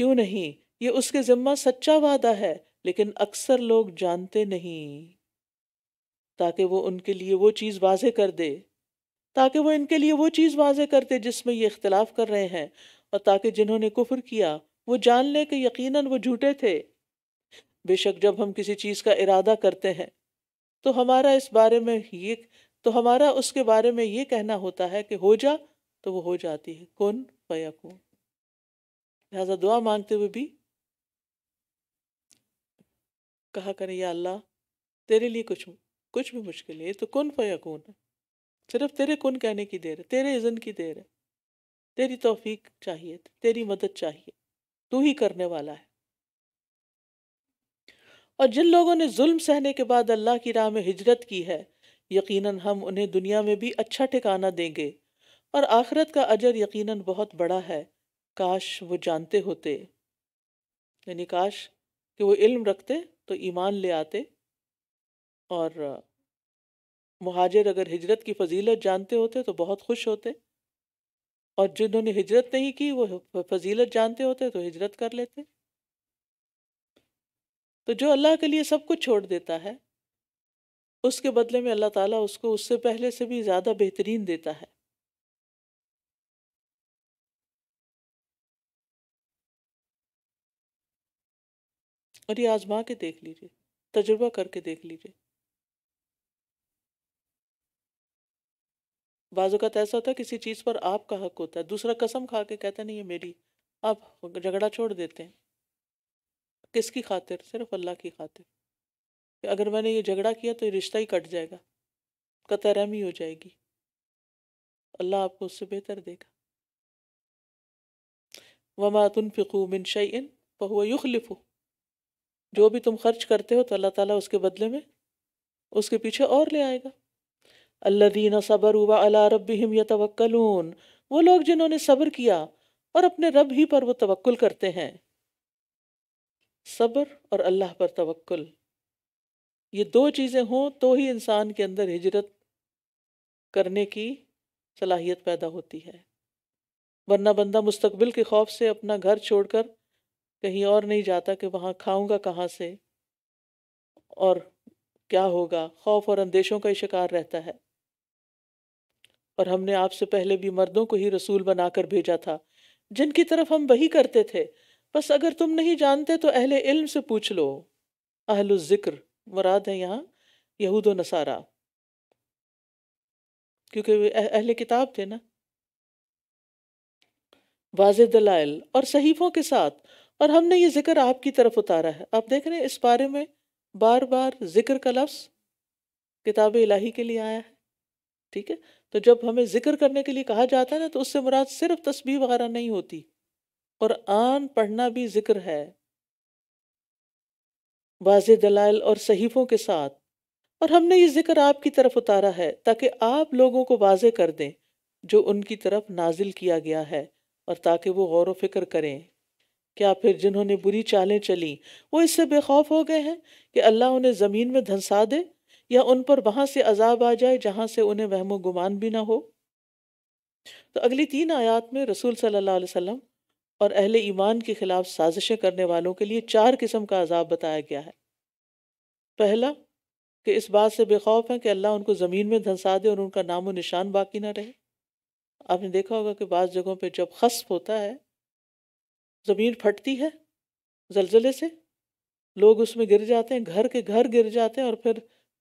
क्यों नहीं ये उसके ज़िम्मा सच्चा वादा है लेकिन अक्सर लोग जानते नहीं ताकि वो उनके लिए वो चीज़ वाजे कर दे ताकि वो इनके लिए वो चीज़ वाज करते जिसमें ये इख्तलाफ कर रहे हैं और ताकि जिन्होंने कुफर किया वो जान लें कि यकीन वो झूठे थे बेशक जब हम किसी चीज़ का इरादा करते हैं तो हमारा इस बारे में ये तो हमारा उसके बारे में ये कहना होता है कि हो जा तो वो हो जाती है कौन कौन लिहाजा दुआ मांगते हुए भी कहा करें या अल्लाह तेरे लिए कुछ कुछ भी मुश्किल है ये तो कौन कौन है सिर्फ तेरे कौन कहने की देर है तेरे इज़न की देर है तेरी तोफीक चाहिए तेरी मदद चाहिए तू ही करने वाला है और जिन लोगों ने जुल्म सहने के बाद अल्लाह की राह में हिजरत की है यकीनन हम उन्हें दुनिया में भी अच्छा ठिकाना देंगे और आखिरत का अजर यकीनन बहुत बड़ा है काश वो जानते होते यानी काश कि वो इल्म रखते तो ईमान ले आते और महाजिर अगर हिजरत की फजीलत जानते होते तो बहुत खुश होते और जिन्होंने हिजरत नहीं की वो फजीलत जानते होते तो हिजरत कर लेते तो जो अल्लाह के लिए सब कुछ छोड़ देता है उसके बदले में अल्लाह ताला उसको उससे पहले से भी ज़्यादा बेहतरीन देता है और ये आजमा के देख लीजिए तजुर्बा करके देख लीजिए बाजूकत ऐसा होता है किसी चीज़ पर आपका हक होता है दूसरा कसम खा के कहता नहीं ये मेरी आप झगड़ा छोड़ देते हैं किसकी खातिर सिर्फ अल्लाह की खातिर कि अगर मैंने ये झगड़ा किया तो ये रिश्ता ही कट जाएगा कतरहमी हो जाएगी अल्लाह आपको उससे बेहतर देगा वमातुन फ़िकू मिन शैन फ़हुआ युखलिफो जो भी तुम खर्च करते हो तो अल्लाह ताला उसके बदले में उसके पीछे और ले आएगा अल्लादीन सबर हुआ अला रबिम यतवक्लून वो लोग जिन्होंने सब्र किया और अपने रब ही पर वो तवक्ल करते हैं सब्र और अल्लाह पर तवक्ल ये दो चीज़ें हों तो ही इंसान के अंदर हिजरत करने की सलाहियत पैदा होती है वरना बंदा मुस्तबिल के खौफ से अपना घर छोड़कर कहीं और नहीं जाता कि वहाँ खाऊंगा कहाँ से और क्या होगा खौफ और अंदेशों का ही शिकार रहता है और हमने आपसे पहले भी मर्दों को ही रसूल बनाकर भेजा था जिनकी तरफ हम वही करते थे बस अगर तुम नहीं जानते तो अहले इल्म से पूछ लो अहल ज़िक्र मुराद है यहाँ यहूद नसारा क्योंकि वे अहले किताब थे ना वाज दलाइल और सहीफों के साथ और हमने ये जिक्र आपकी तरफ उतारा है आप देख रहे हैं इस बारे में बार बार जिक्र का लफ्ज़ किताब इलाही के लिए आया है ठीक है तो जब हमें जिक्र करने के लिए कहा जाता है ना तो उससे मुराद सिर्फ तस्बीह वगैरह नहीं होती कुरान पढ़ना भी जिक्र है वाज दलाइल और सहीफों के साथ और हमने ये जिक्र आपकी तरफ उतारा है ताकि आप लोगों को वाज कर दें जो उनकी तरफ नाजिल किया गया है और ताकि वो गौर व फिक्र करें क्या फिर जिन्होंने बुरी चालें चली वो इससे बेखौफ हो गए हैं कि अल्लाह उन्हें ज़मीन में धंसा दे या उन पर वहां से अजाब आ जाए जहां से उन्हें वहमो गुमान भी ना हो तो अगली तीन आयात में रसूल सल्लल्लाहु अलैहि वसल्लम और अहले ईमान के खिलाफ साजिशें करने वालों के लिए चार किस्म का अजाब बताया गया है पहला कि इस बात से बेखौफ है कि अल्लाह उनको ज़मीन में धंसा दे और उनका नाम निशान बाकी ना रहे आपने देखा होगा कि बाज़ जगहों पर जब खसफ़ होता है ज़मीन फटती है जलजले से लोग उसमें गिर जाते हैं घर के घर गिर जाते हैं और फिर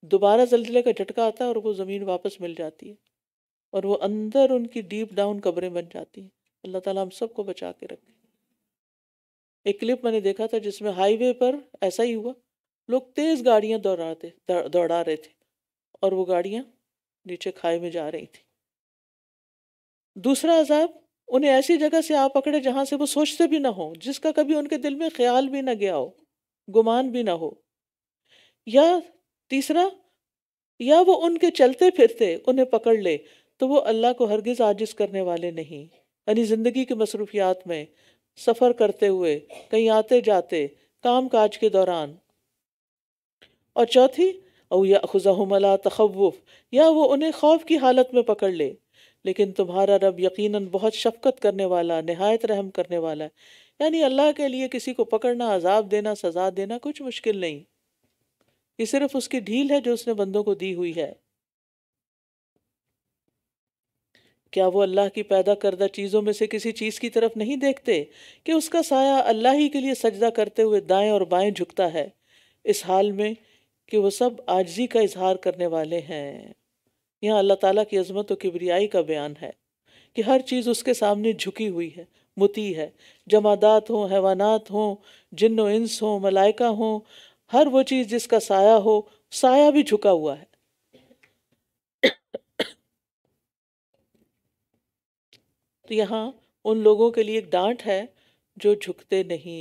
दोबारा जलजिले का झटका आता है और वो ज़मीन वापस मिल जाती है और वो अंदर उनकी डीप डाउन कब्रें बन जाती हैं अल्लाह ताला हम सबको बचा के रखे एक क्लिप मैंने देखा था जिसमें हाईवे पर ऐसा ही हुआ लोग तेज़ गाड़ियाँ दौड़ाते दौड़ा रहे थे और वो गाड़ियाँ नीचे खाई में जा रही थी दूसरा अजाब उन्हें ऐसी जगह से आ पकड़े जहाँ से वो सोचते भी ना हो जिसका कभी उनके दिल में ख्याल भी ना गया हो गुमान भी ना हो या तीसरा या वो उनके चलते फिरते उन्हें पकड़ ले तो वो अल्लाह को हरगिज आजिज करने वाले नहीं यानी ज़िंदगी की मसरूफियात में सफ़र करते हुए कहीं आते जाते काम काज के दौरान और चौथी और या खुजाहमला या वो उन्हें खौफ की हालत में पकड़ ले लेकिन तुम्हारा रब यकीनन बहुत शफकत करने वाला नहायत रहम करने वाला है यानी अल्लाह के लिए किसी को पकड़ना अजाब देना सजा देना कुछ मुश्किल नहीं ये सिर्फ उसकी ढील है जो उसने बंदों को दी हुई है क्या वो अल्लाह की पैदा करदा चीज़ों में से किसी चीज़ की तरफ नहीं देखते कि उसका साया अल्लाह ही के लिए सजदा करते हुए दाएं और बाएं झुकता है इस हाल में कि वो सब आजजी का इजहार करने वाले हैं यहाँ अल्लाह ताला की अजमत और किबरियाई का बयान है कि हर चीज़ उसके सामने झुकी हुई है मुती है जमादात हों हैवानात हों जिन्नो इंस हों मलाइका हों हर वो चीज जिसका साया हो साया भी झुका हुआ है तो यहाँ उन लोगों के लिए एक डांट है जो झुकते नहीं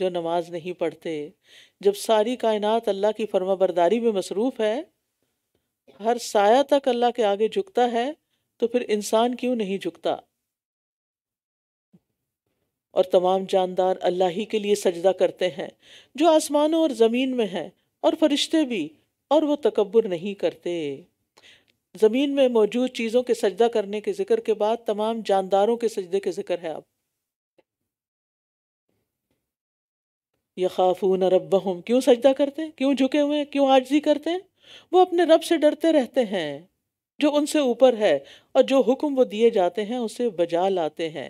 जो नमाज नहीं पढ़ते जब सारी कायनात अल्लाह की फर्माबरदारी में मसरूफ है हर साया तक अल्लाह के आगे झुकता है तो फिर इंसान क्यों नहीं झुकता और तमाम जानदार अल्लाह ही के लिए सजदा करते हैं जो आसमानों और ज़मीन में हैं और फरिश्ते भी और वो तकबर नहीं करते ज़मीन में मौजूद चीज़ों के सजदा करने के ज़िक्र के बाद तमाम जानदारों के सजदे के ज़िक्र है अब यखाफून रब हम क्यों सजदा करते हैं क्यों झुके हुए हैं क्यों आजी करते हैं वो अपने रब से डरते रहते हैं जो उनसे ऊपर है और जो हुक्म वो दिए जाते हैं उसे बजा लाते हैं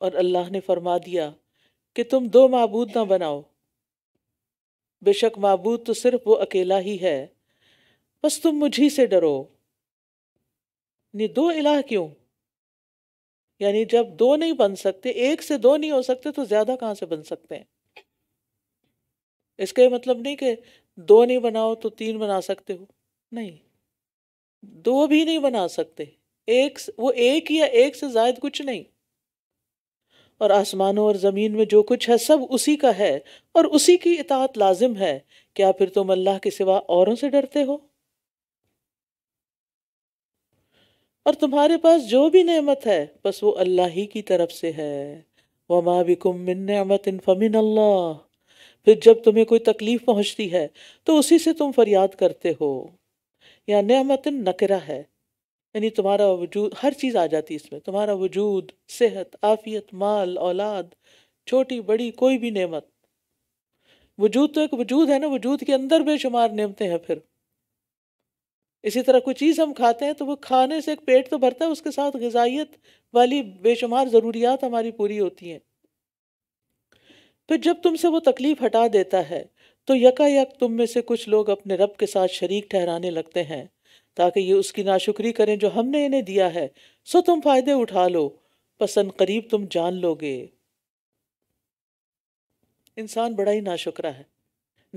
और अल्लाह ने फरमा दिया कि तुम दो मबूद ना बनाओ बेशक मबूद तो सिर्फ वो अकेला ही है बस तुम मुझी से डरो नहीं दो इलाह क्यों यानी जब दो नहीं बन सकते एक से दो नहीं हो सकते तो ज़्यादा कहाँ से बन सकते हैं इसका मतलब नहीं कि दो नहीं बनाओ तो तीन बना सकते हो नहीं दो भी नहीं बना सकते एक वो एक या एक से जायद कुछ नहीं और आसमानों और ज़मीन में जो कुछ है सब उसी का है और उसी की इतात लाजिम है क्या फिर तुम अल्लाह के सिवा औरों से डरते हो और तुम्हारे पास जो भी नेमत है बस वो अल्लाह ही की तरफ से है वमा बिकुम मिन फ़मिन अल्लाह फिर जब तुम्हें कोई तकलीफ़ पहुंचती है तो उसी से तुम फरियाद करते हो या नमत नकरा है यानी तुम्हारा वजूद हर चीज़ आ जाती है इसमें तुम्हारा वजूद सेहत आफियत माल औलाद छोटी बड़ी कोई भी नेमत वजूद तो एक वजूद है ना वजूद के अंदर बेशुमार नेमते हैं फिर इसी तरह कोई चीज़ हम खाते हैं तो वो खाने से एक पेट तो भरता है उसके साथ गजाइत वाली बेशुमार ज़रूरियात हमारी पूरी होती हैं फिर तो जब तुमसे वो तकलीफ़ हटा देता है तो यकायक तुम में से कुछ लोग अपने रब के साथ शरीक ठहराने लगते हैं ताकि ये उसकी नाशुक्री करें जो हमने इन्हें दिया है सो तुम फायदे उठा लो पसंद करीब तुम जान लोगे इंसान बड़ा ही नाशुक्रा है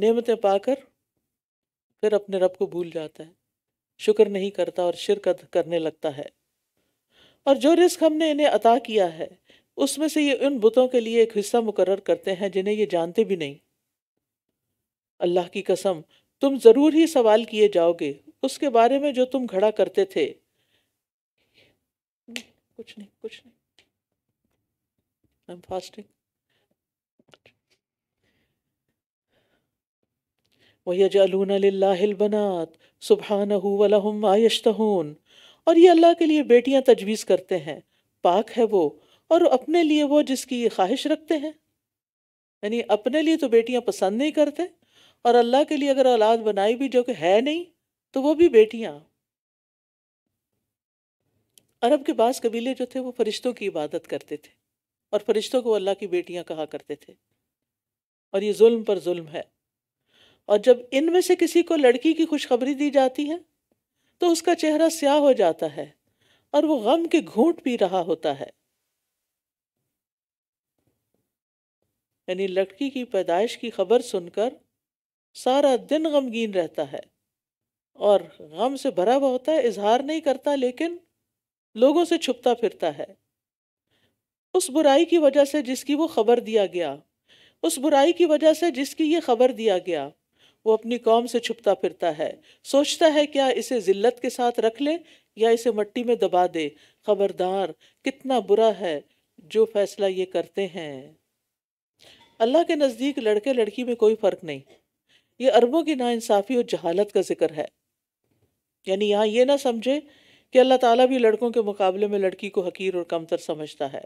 नेमतें पाकर फिर अपने रब को भूल जाता है शुक्र नहीं करता और शिरकत करने लगता है और जो रिस्क हमने इन्हें अता किया है उसमें से ये उन बुतों के लिए एक हिस्सा मुकर करते हैं जिन्हें ये जानते भी नहीं अल्लाह की कसम तुम ज़रूर ही सवाल किए जाओगे उसके बारे में जो तुम खड़ा करते थे कुछ नहीं कुछ नहीं फास्टिंग आयशतहून और ये अल्लाह के लिए बेटियां तजवीज़ करते हैं पाक है वो और अपने लिए वो जिसकी ये ख्वाहिश रखते हैं यानी अपने लिए तो बेटियां पसंद नहीं करते और अल्लाह के लिए अगर औलाद बनाई भी जो कि है नहीं तो वो भी बेटियां अरब के बाद कबीले जो थे वो फरिश्तों की इबादत करते थे और फरिश्तों को अल्लाह की बेटियां कहा करते थे और ये जुल्म पर जुल्म है और जब इनमें से किसी को लड़की की खुशखबरी दी जाती है तो उसका चेहरा स्याह हो जाता है और वो गम के घूट पी रहा होता है यानी लड़की की पैदाइश की खबर सुनकर सारा दिन गमगीन रहता है और गम से भरा हुआ होता है इजहार नहीं करता लेकिन लोगों से छुपता फिरता है उस बुराई की वजह से जिसकी वो खबर दिया गया उस बुराई की वजह से जिसकी ये खबर दिया गया वो अपनी कौम से छुपता फिरता है सोचता है क्या इसे जिल्लत के साथ रख ले या इसे मट्टी में दबा दे खबरदार कितना बुरा है जो फैसला ये करते हैं अल्लाह के नज़दीक लड़के लड़की में कोई फ़र्क नहीं ये अरबों की नाइंसाफ़ी और जहालत का जिक्र है यानी यहाँ ये ना समझे कि अल्लाह ताला भी लड़कों के मुकाबले में लड़की को हकीर और कमतर समझता है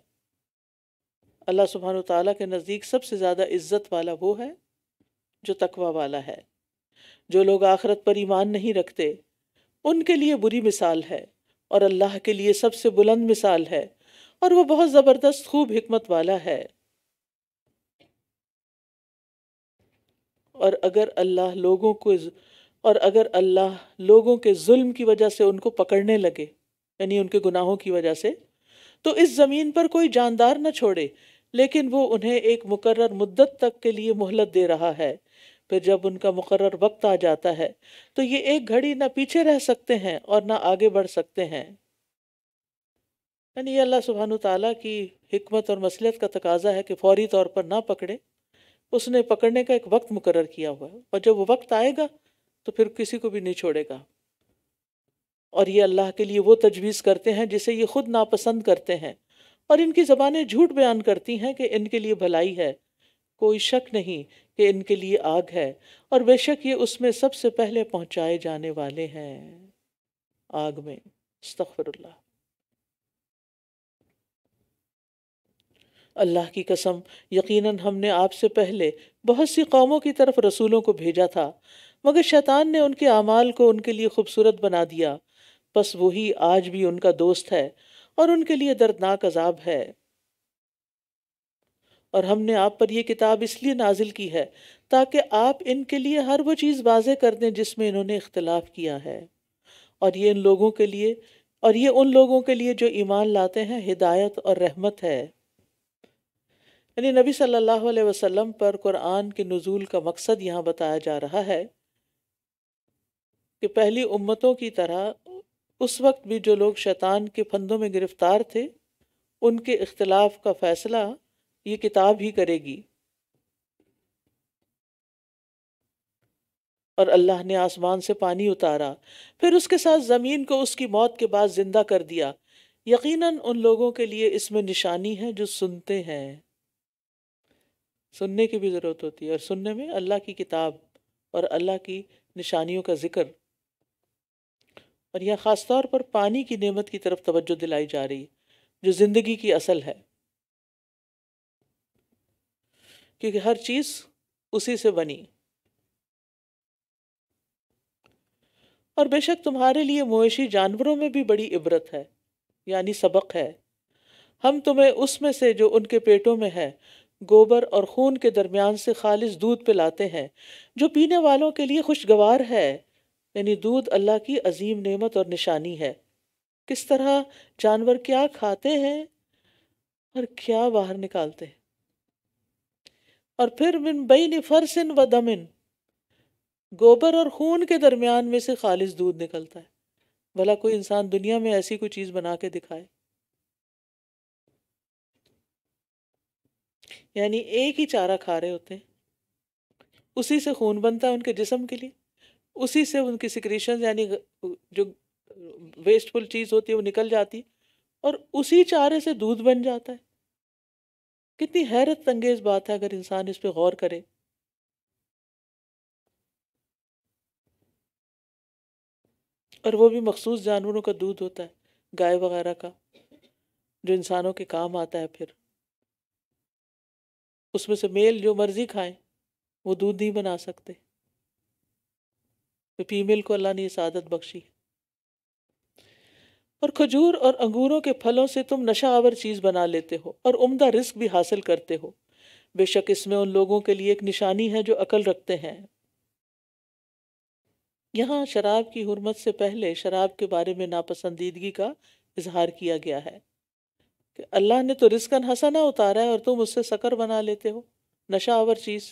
अल्लाह सुबहान तला के नज़दीक सबसे ज़्यादा इज़्ज़त वाला वो है जो तकवा वाला है जो लोग आखरत पर ईमान नहीं रखते उनके लिए बुरी मिसाल है और अल्लाह के लिए सबसे बुलंद मिसाल है और वो बहुत ज़बरदस्त खूब हमत वाला है और अगर अल्लाह लोगों को और अगर अल्लाह लोगों के जुल्म की वजह से उनको पकड़ने लगे यानी उनके गुनाहों की वजह से तो इस ज़मीन पर कोई जानदार न छोड़े लेकिन वो उन्हें एक मुकर्र मुद्दत तक के लिए मोहलत दे रहा है फिर जब उनका मुकर्र वक्त आ जाता है तो ये एक घड़ी ना पीछे रह सकते हैं और ना आगे बढ़ सकते हैं यानी अल्लाह सुबहान तला की हमत और मसलियत का तकाजा है कि फौरी तौर पर ना पकड़े उसने पकड़ने का एक वक्त मुकर किया हुआ है और जब वो वक्त आएगा तो फिर किसी को भी नहीं छोड़ेगा और ये अल्लाह के लिए वो तजवीज़ करते हैं जिसे ये खुद नापसंद करते हैं और इनकी ज़बानें झूठ बयान करती हैं कि इनके लिए भलाई है कोई शक नहीं कि इनके लिए आग है और बेशक ये उसमें सबसे पहले पहुंचाए जाने वाले हैं आग में अस्तफरल्ला अल्लाह की कसम यकीनन हमने आपसे पहले बहुत सी कौमों की तरफ रसूलों को भेजा था मगर शैतान ने उनके अमाल को उनके लिए खूबसूरत बना दिया बस वही आज भी उनका दोस्त है और उनके लिए दर्दनाक अजाब है और हमने आप पर यह किताब इसलिए नाजिल की है ताकि आप इनके लिए हर वो चीज़ वाजे कर दें जिसमें इन्होंने इख्तलाफ किया है और ये इन लोगों के लिए और ये उन लोगों के लिए जो ईमान लाते हैं हिदायत और रहमत है यानी नबी सल्लल्लाहु अलैहि वसल्लम पर कुरान के नज़ूल का मकसद यहाँ बताया जा रहा है कि पहली उम्मतों की तरह उस वक्त भी जो लोग शैतान के फंदों में गिरफ्तार थे उनके इख्तलाफ का फैसला ये किताब ही करेगी और अल्लाह ने आसमान से पानी उतारा फिर उसके साथ ज़मीन को उसकी मौत के बाद ज़िंदा कर दिया यकीनन उन लोगों के लिए इसमें निशानी है जो सुनते हैं सुनने की भी ज़रूरत होती है और सुनने में अल्लाह की किताब और अल्लाह की निशानियों का ज़िक्र और यह ख़ास तौर पर पानी की नेमत की तरफ तवज्जो दिलाई जा रही जो ज़िंदगी की असल है क्योंकि हर चीज़ उसी से बनी और बेशक तुम्हारे लिए मवेशी जानवरों में भी बड़ी इबरत है यानी सबक है हम तुम्हें उसमें से जो उनके पेटों में है गोबर और खून के दरमियान से खालिस दूध पिलाते हैं जो पीने वालों के लिए खुशगवार है यानी दूध अल्लाह की अजीम नेमत और निशानी है किस तरह जानवर क्या खाते हैं और क्या बाहर निकालते हैं और फिर मिन बईन फरसिन व दमिन गोबर और खून के दरमियान में से खालिज दूध निकलता है भला कोई इंसान दुनिया में ऐसी कोई चीज़ बना के दिखाए यानी एक ही चारा खा रहे होते हैं उसी से खून बनता है उनके जिसम के लिए उसी से उनकी सिक्रेशन यानी जो वेस्टफुल चीज़ होती है वो निकल जाती है और उसी चारे से दूध बन जाता है कितनी हैरत अंगेज बात है अगर इंसान इस पर गौर करे और वो भी मखसूस जानवरों का दूध होता है गाय वगैरह का जो इंसानों के काम आता है फिर उसमें से मेल जो मर्जी खाएं वो दूध नहीं बना सकते फीमेल को अल्लाह ने इस आदत बख्शी और खजूर और अंगूरों के फलों से तुम नशा आवर चीज़ बना लेते हो और उम्दा रिस्क भी हासिल करते हो बेशक इसमें उन लोगों के लिए एक निशानी है जो अकल रखते हैं यहाँ शराब की हरमत से पहले शराब के बारे में नापसंदीदगी का इजहार किया गया है कि अल्लाह ने तो रिस्कन हसना उतारा है और तुम उससे सकर बना लेते हो नशा आवर चीज़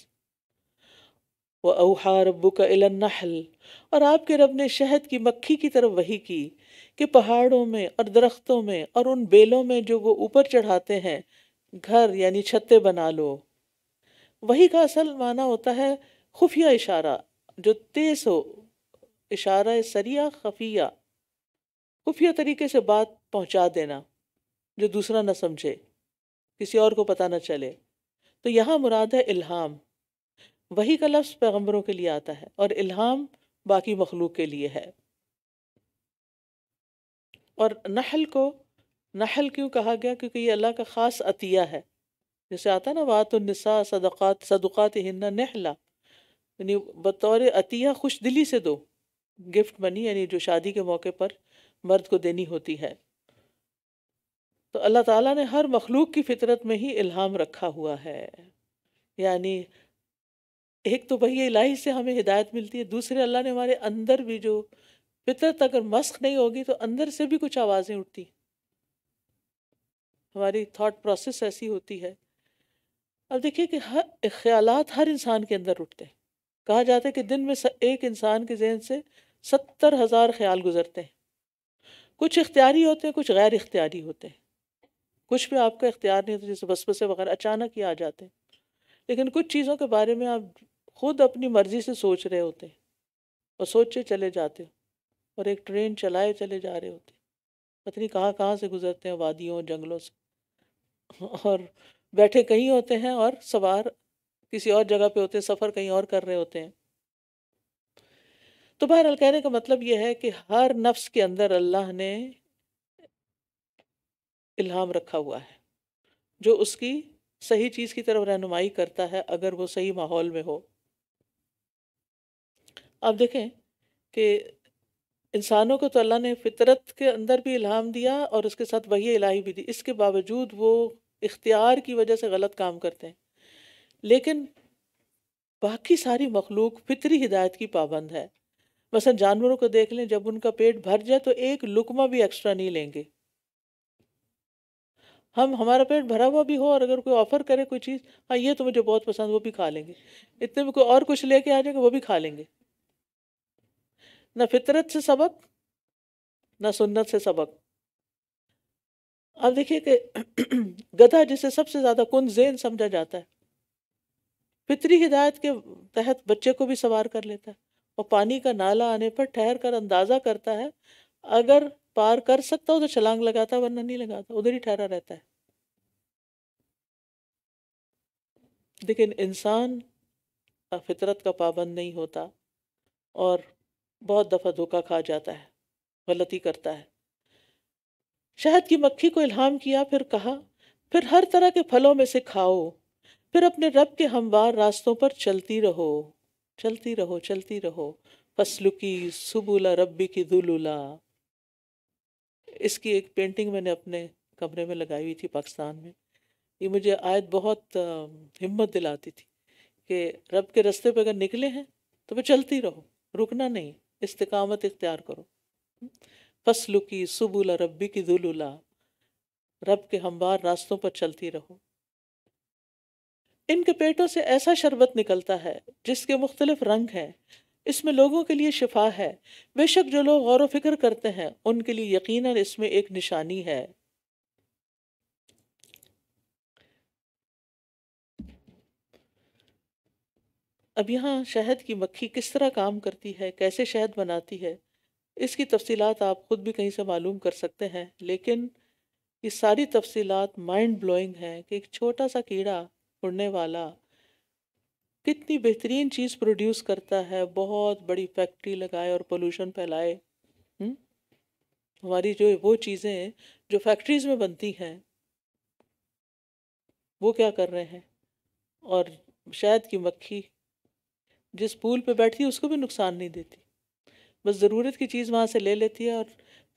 व अवहा रबू का इलनहल और आपके रब ने शहद की मक्खी की तरफ वही की कि पहाड़ों में और दरख्तों में और उन बेलों में जो वो ऊपर चढ़ाते हैं घर यानी छत्ते बना लो वही का असल माना होता है खुफिया इशारा जो तेज हो इशारा सरिया खफिया खुफिया तरीके से बात पहुंचा देना जो दूसरा ना समझे किसी और को पता ना चले तो यहाँ मुराद है इल्हाम वही का लफ्ज़ पैगम्बरों के लिए आता है और इल्हाम बाकी मखलूक के लिए है और नहल को नहल क्यों कहा गया क्योंकि ये अल्लाह का ख़ास अतिया है जैसे आता है ना वातुलनसा सदक़ात सदक़ात हिन्ना नहला यानी बतौर अतिया खुश दिली से दो गिफ्ट मनी यानी जो शादी के मौके पर मर्द को देनी होती है तो अल्लाह ताला ने हर मखलूक की फितरत में ही इल्हाम रखा हुआ है यानी एक तो वही इलाही से हमें हिदायत मिलती है दूसरे अल्लाह ने हमारे अंदर भी जो फितरत अगर मस्क नहीं होगी तो अंदर से भी कुछ आवाज़ें उठती हमारी थॉट प्रोसेस ऐसी होती है अब देखिए कि हर ख्याल हर इंसान के अंदर उठते हैं कहा जाता है कि दिन में एक इंसान के जहन से सत्तर हज़ार ख्याल गुजरते हैं कुछ इख्तियारी होते हैं कुछ गैर इख्तियारी होते हैं कुछ भी आपका इख्तियार नहीं होता जैसे बस बसे वगैरह अचानक ही आ जाते हैं लेकिन कुछ चीज़ों के बारे में आप खुद अपनी मर्जी से सोच रहे होते हैं और सोचे चले जाते हो और एक ट्रेन चलाए चले जा रहे होते पत्नी कहाँ कहाँ से गुजरते हैं वादियों जंगलों से और बैठे कहीं होते हैं और सवार किसी और जगह पे होते हैं सफ़र कहीं और कर रहे होते हैं तो बहरहाल कहने का मतलब यह है कि हर नफ्स के अंदर अल्लाह ने इल्हाम रखा हुआ है जो उसकी सही चीज़ की तरफ रहनुमाई करता है अगर वो सही माहौल में हो आप देखें कि इंसानों को तो अल्लाह ने फितरत के अंदर भी इल्हाम दिया और उसके साथ वही इलाही भी दी इसके बावजूद वो इख्तियार की वजह से गलत काम करते हैं लेकिन बाकी सारी मखलूक फितरी हिदायत की पाबंद है मसलन जानवरों को देख लें जब उनका पेट भर जाए तो एक लुकमा भी एक्स्ट्रा नहीं लेंगे हम हमारा पेट भरा हुआ भी हो और अगर कोई ऑफ़र करे कोई चीज़ हाँ ये तो मुझे बहुत पसंद वो भी खा लेंगे इतने में कोई और कुछ लेके आ जाएगा वो भी खा लेंगे न फितरत से सबक न सुन्नत से सबक अब देखिए कि <clears throat> गधा जिसे सबसे ज़्यादा कुन जेन समझा जाता है फितरी हिदायत के तहत बच्चे को भी सवार कर लेता है और पानी का नाला आने पर ठहर कर अंदाज़ा करता है अगर पार कर सकता हो तो छलांग लगाता वरना नहीं लगाता उधर ही ठहरा रहता है लेकिन इंसान फितरत का पाबंद नहीं होता और बहुत दफ़ा धोखा खा जाता है गलती करता है शहद की मक्खी को इल्हाम किया फिर कहा फिर हर तरह के फलों में से खाओ फिर अपने रब के हमवार रास्तों पर चलती रहो चलती रहो चलती रहो फसलुकी सुबुला रब्बी की दुलुला इसकी एक पेंटिंग मैंने अपने कमरे में लगाई हुई थी पाकिस्तान में ये मुझे आयत बहुत हिम्मत दिलाती थी कि रब के रास्ते पर अगर निकले हैं तो वह चलती रहो रुकना नहीं इस्तकामत इख्तियार करो फसलु की सुबुला रब्बी की दुलुला रब के हमवार रास्तों पर चलती रहो इनके पेटों से ऐसा शरबत निकलता है जिसके मुख्तलिफ रंग हैं इसमें लोगों के लिए शिफा है बेशक जो लोग गौर व फिक्र करते हैं उनके लिए यकीनन इसमें एक निशानी है अब यहाँ शहद की मक्खी किस तरह काम करती है कैसे शहद बनाती है इसकी तफसीलात आप ख़ुद भी कहीं से मालूम कर सकते हैं लेकिन ये सारी तफसीलात माइंड ब्लोइंग हैं कि एक छोटा सा कीड़ा उड़ने वाला कितनी बेहतरीन चीज़ प्रोड्यूस करता है बहुत बड़ी फैक्ट्री लगाए और पोल्यूशन फैलाए हमारी जो वो चीज़ें जो फैक्ट्रीज़ में बनती हैं वो क्या कर रहे हैं और शहद की मक्खी जिस पूल पे बैठती है उसको भी नुकसान नहीं देती बस ज़रूरत की चीज़ वहाँ से ले लेती है और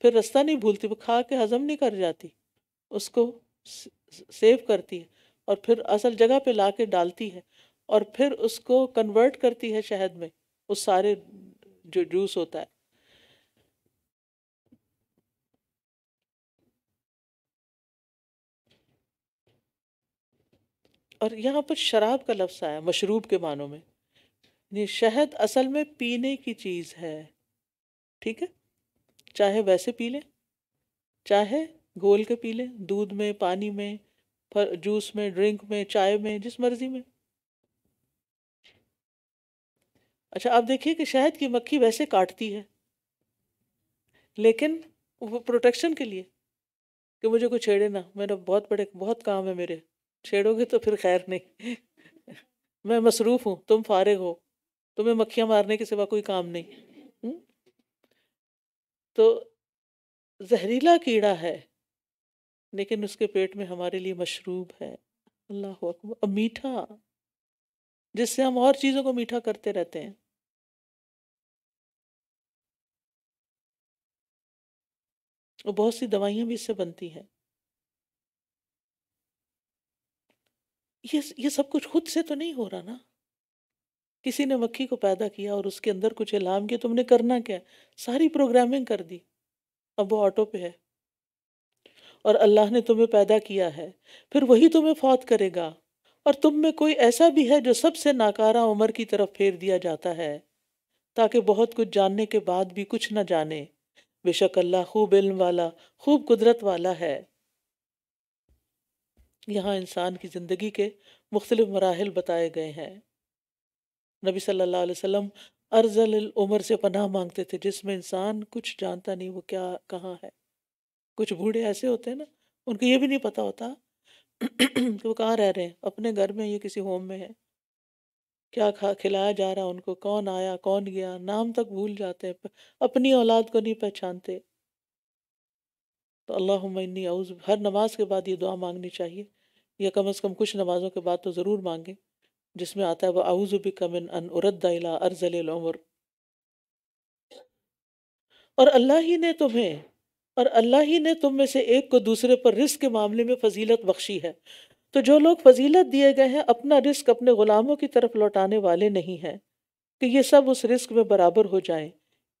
फिर रास्ता नहीं भूलती वो खा के हज़म नहीं कर जाती उसको सेव करती है और फिर असल जगह पे ला के डालती है और फिर उसको कन्वर्ट करती है शहद में उस सारे जो जूस होता है और यहाँ पर शराब का लफ्ज़ आया मशरूब के मानों में ये शहद असल में पीने की चीज़ है ठीक है चाहे वैसे पी लें चाहे घोल के पी लें दूध में पानी में जूस में ड्रिंक में चाय में जिस मर्जी में अच्छा आप देखिए कि शहद की मक्खी वैसे काटती है लेकिन वो प्रोटेक्शन के लिए कि मुझे कोई छेड़े ना मेरा बहुत बड़े बहुत काम है मेरे छेड़ोगे तो फिर खैर नहीं <laughs> मैं मसरूफ़ हूँ तुम फारिग हो तुम्हें मक्खियां मारने के सिवा कोई काम नहीं हम्म? तो जहरीला कीड़ा है लेकिन उसके पेट में हमारे लिए मशरूब है अल्लाह अकबर मीठा जिससे हम और चीज़ों को मीठा करते रहते हैं और बहुत सी दवाइयां भी इससे बनती हैं ये ये सब कुछ खुद से तो नहीं हो रहा ना किसी ने मक्खी को पैदा किया और उसके अंदर कुछ इलाम किया तुमने करना क्या सारी प्रोग्रामिंग कर दी अब वो ऑटो पे है और अल्लाह ने तुम्हें पैदा किया है फिर वही तुम्हें फौत करेगा और तुम में कोई ऐसा भी है जो सबसे नाकारा उम्र की तरफ फेर दिया जाता है ताकि बहुत कुछ जानने के बाद भी कुछ ना जाने बेशक अल्लाह खूब इल्म वाला खूब कुदरत वाला है यहाँ इंसान की ज़िंदगी के मुख्तलिफ मराहल बताए गए हैं नबी सल्लल्लाहु अलैहि वसल्लम अर्जल उमर से पनाह मांगते थे जिसमें इंसान कुछ जानता नहीं वो क्या कहाँ है कुछ बूढ़े ऐसे होते हैं ना उनको ये भी नहीं पता होता कि वो कहाँ रह रहे हैं अपने घर में ये किसी होम में है क्या खा खिलाया जा रहा उनको कौन आया कौन गया नाम तक भूल जाते हैं अपनी औलाद को नहीं पहचानते तो अल्लाह मन्नी हर नमाज के बाद ये दुआ मांगनी चाहिए या कम अज़ कम कुछ नमाज़ों के बाद तो ज़रूर मांगें जिसमें आता है वह आउजुबी कमिन अन उरद्दाइला अर्जल उम्र और अल्लाह ही ने तुम्हें और अल्लाह ही ने तुम में से एक को दूसरे पर रिस्क के मामले में फजीलत बख्शी है तो जो लोग फजीलत दिए गए हैं अपना रिस्क अपने ग़ुलामों की तरफ लौटाने वाले नहीं हैं कि ये सब उस रिस्क में बराबर हो जाएं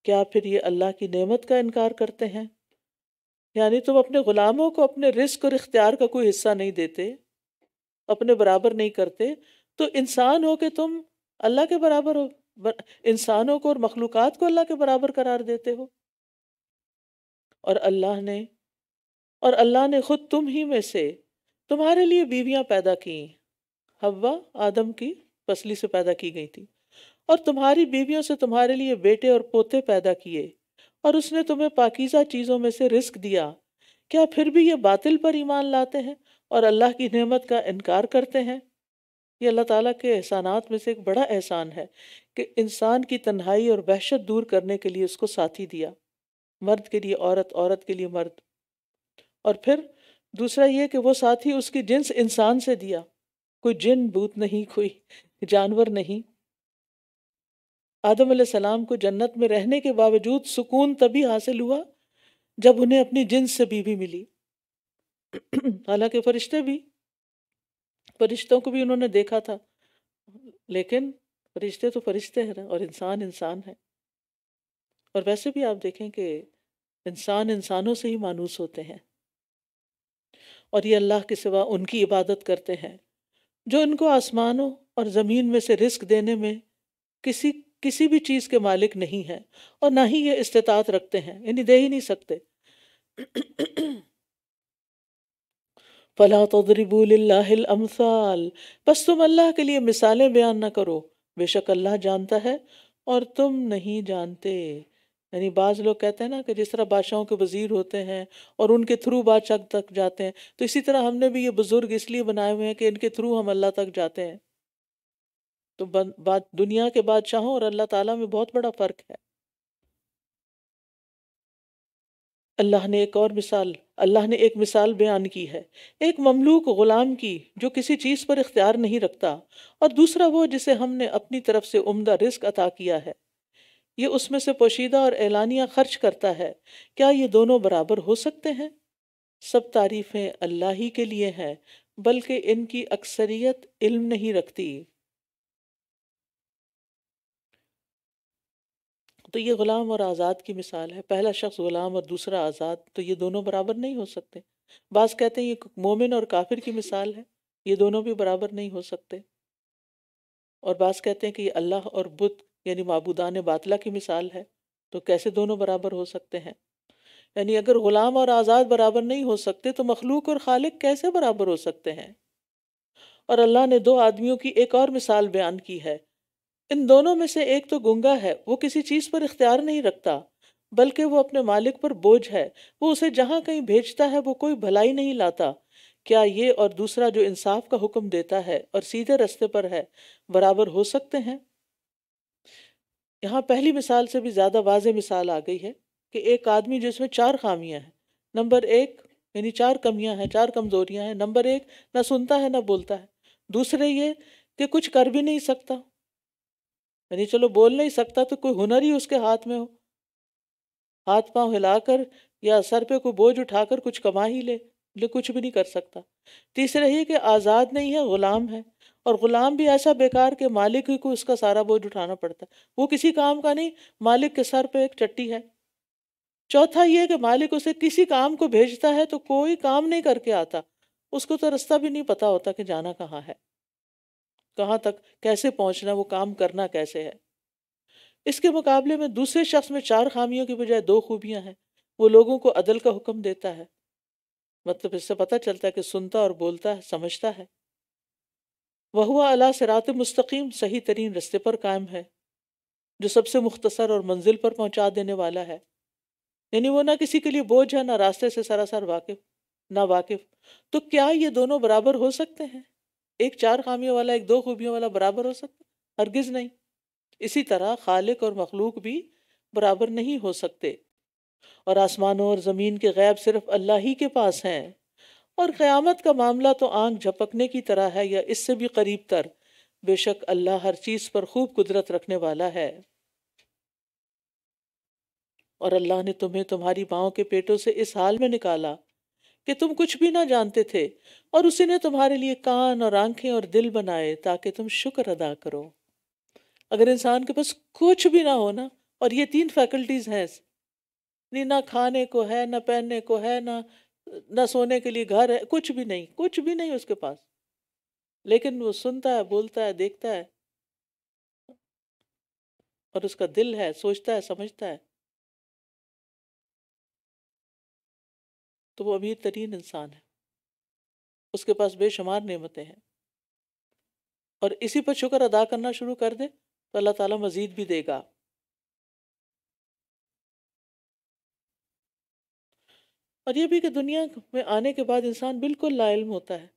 क्या फिर ये अल्लाह की नेमत का इनकार करते हैं यानी तुम अपने ग़ुलामों को अपने रिस्क और इख्तियार का कोई हिस्सा नहीं देते अपने बराबर नहीं करते तो इंसान हो के तुम अल्लाह के बराबर हो बर, इंसानों को और मखलूक को अल्लाह के बराबर करार देते हो और अल्लाह ने और अल्लाह ने खुद तुम ही में से तुम्हारे लिए बीवियां पैदा की हवा आदम की पसली से पैदा की गई थी और तुम्हारी बीवियों से तुम्हारे लिए बेटे और पोते पैदा किए और उसने तुम्हें पाकिजा चीज़ों में से रिस्क दिया क्या फिर भी ये बातिल पर ईमान लाते हैं और अल्लाह की नेमत का इनकार करते हैं ये अल्लाह ताला के एहसानात में से एक बड़ा एहसान है कि इंसान की तन्हाई और वहशत दूर करने के लिए उसको साथी दिया मर्द के लिए औरत औरत के लिए मर्द और फिर दूसरा ये कि वो साथी उसकी जिन्स इंसान से दिया कोई जिन भूत नहीं कोई जानवर नहीं आदम सलाम को जन्नत में रहने के बावजूद सुकून तभी हासिल हुआ जब उन्हें अपनी जिन्स से बीवी मिली हालांकि फरिश्ते भी फरिश्तों को भी उन्होंने देखा था लेकिन फरिश्ते तो फरिश्ते हैं ना और इंसान इंसान है और वैसे भी आप देखें कि इंसान इंसानों से ही मानूस होते हैं और ये अल्लाह के सिवा उनकी इबादत करते हैं जो इनको आसमानों और ज़मीन में से रिस्क देने में किसी किसी भी चीज़ के मालिक नहीं है और ना ही ये इस्तात रखते हैं इन्हें दे ही नहीं सकते फ़ला तदरिबू बस तुम अल्लाह के लिए मिसालें बयान ना करो बेशक अल्लाह जानता है और तुम नहीं जानते यानी बाज़ लोग कहते हैं ना कि जिस तरह बादशाहों के वज़ीर होते हैं और उनके थ्रू बादशाह तक जाते हैं तो इसी तरह हमने भी ये बुज़ुर्ग इसलिए बनाए हुए हैं कि इनके थ्रू हम अल्लाह तक जाते हैं तो बात दुनिया के बादशाहों और अल्लाह ताला में बहुत बड़ा फ़र्क है अल्लाह ने एक और मिसाल अल्लाह ने एक मिसाल बयान की है एक ममलूक ग़ुलाम की जो किसी चीज़ पर इख्तियार नहीं रखता और दूसरा वो जिसे हमने अपनी तरफ से उम्दा रिस्क अता किया है ये उसमें से पोशीदा और एलानिया खर्च करता है क्या ये दोनों बराबर हो सकते हैं सब तारीफ़ें अल्लाह ही के लिए हैं बल्कि इनकी अक्सरियत इल्म नहीं रखती तो ये ग़ुलाम और आज़ाद की मिसाल है पहला शख्स ग़ुलाम और दूसरा आज़ाद तो ये दोनों बराबर नहीं हो सकते बास कहते हैं ये मोमिन और काफिर की मिसाल है ये दोनों भी बराबर नहीं हो सकते और बास कहते हैं कि ये अल्लाह और बुद्ध यानी मबूदान बातला की मिसाल है तो कैसे दोनों बराबर हो सकते हैं यानी अगर ग़ुलाम और आज़ाद बराबर नहीं हो सकते तो मखलूक और खालिक कैसे बराबर हो सकते हैं और अल्लाह ने दो आदमियों की एक और मिसाल बयान की है इन दोनों में से एक तो गंगा है वो किसी चीज़ पर इख्तियार नहीं रखता बल्कि वो अपने मालिक पर बोझ है वो उसे जहाँ कहीं भेजता है वो कोई भलाई नहीं लाता क्या ये और दूसरा जो इंसाफ का हुक्म देता है और सीधे रस्ते पर है बराबर हो सकते हैं यहाँ पहली मिसाल से भी ज़्यादा वाज मिसाल आ गई है कि एक आदमी जिसमें चार खामियाँ हैं नंबर एक यानी चार कमियाँ हैं चार कमज़ोरियाँ हैं नंबर एक ना सुनता है ना बोलता है दूसरे ये कि कुछ कर भी नहीं सकता यानी चलो बोल नहीं सकता तो कोई हुनर ही उसके हाथ में हो हाथ पांव हिलाकर या सर पे कोई बोझ उठाकर कुछ कमा ही ले ले कुछ भी नहीं कर सकता तीसरा ये कि आज़ाद नहीं है ग़ुलाम है और ग़ुलाम भी ऐसा बेकार के मालिक ही को उसका सारा बोझ उठाना पड़ता है वो किसी काम का नहीं मालिक के सर पे एक चट्टी है चौथा ये कि मालिक उसे किसी काम को भेजता है तो कोई काम नहीं करके आता उसको तो रास्ता भी नहीं पता होता कि जाना कहाँ है कहाँ तक कैसे पहुँचना वो काम करना कैसे है इसके मुकाबले में दूसरे शख्स में चार खामियों की बजाय दो खूबियाँ हैं वो लोगों को अदल का हुक्म देता है मतलब इससे पता चलता है कि सुनता और बोलता है समझता है वह हुआ अला सरात मुस्तकीम सही तरीन रस्ते पर कायम है जो सबसे मुख्तसर और मंजिल पर पहुंचा देने वाला है यानी वो ना किसी के लिए बोझ है ना रास्ते से सरासर वाकिफ ना वाकिफ तो क्या ये दोनों बराबर हो सकते हैं एक चार खामियों वाला एक दो खूबियों वाला बराबर हो सकता हरगिज़ नहीं इसी तरह खालिक और मखलूक भी बराबर नहीं हो सकते और आसमानों और ज़मीन के गैब सिर्फ अल्लाह ही के पास हैं और क़यामत का मामला तो आंख झपकने की तरह है या इससे भी करीब तर बेशक अल्लाह हर चीज़ पर खूब कुदरत रखने वाला है और अल्लाह ने तुम्हें तुम्हारी माओ के पेटों से इस हाल में निकाला कि तुम कुछ भी ना जानते थे और उसी ने तुम्हारे लिए कान और आंखें और दिल बनाए ताकि तुम शुक्र अदा करो अगर इंसान के पास कुछ भी ना हो ना और ये तीन फैकल्टीज़ हैं नहीं ना खाने को है ना पहनने को है ना ना सोने के लिए घर है कुछ भी नहीं कुछ भी नहीं उसके पास लेकिन वो सुनता है बोलता है देखता है और उसका दिल है सोचता है समझता है तो वो अमीर तरीन इंसान है उसके पास बेशुमार नेमतें हैं और इसी पर शुक्र अदा करना शुरू कर दे तो अल्लाह ताला मजीद भी देगा और ये भी कि दुनिया में आने के बाद इंसान बिल्कुल लाइल्म होता है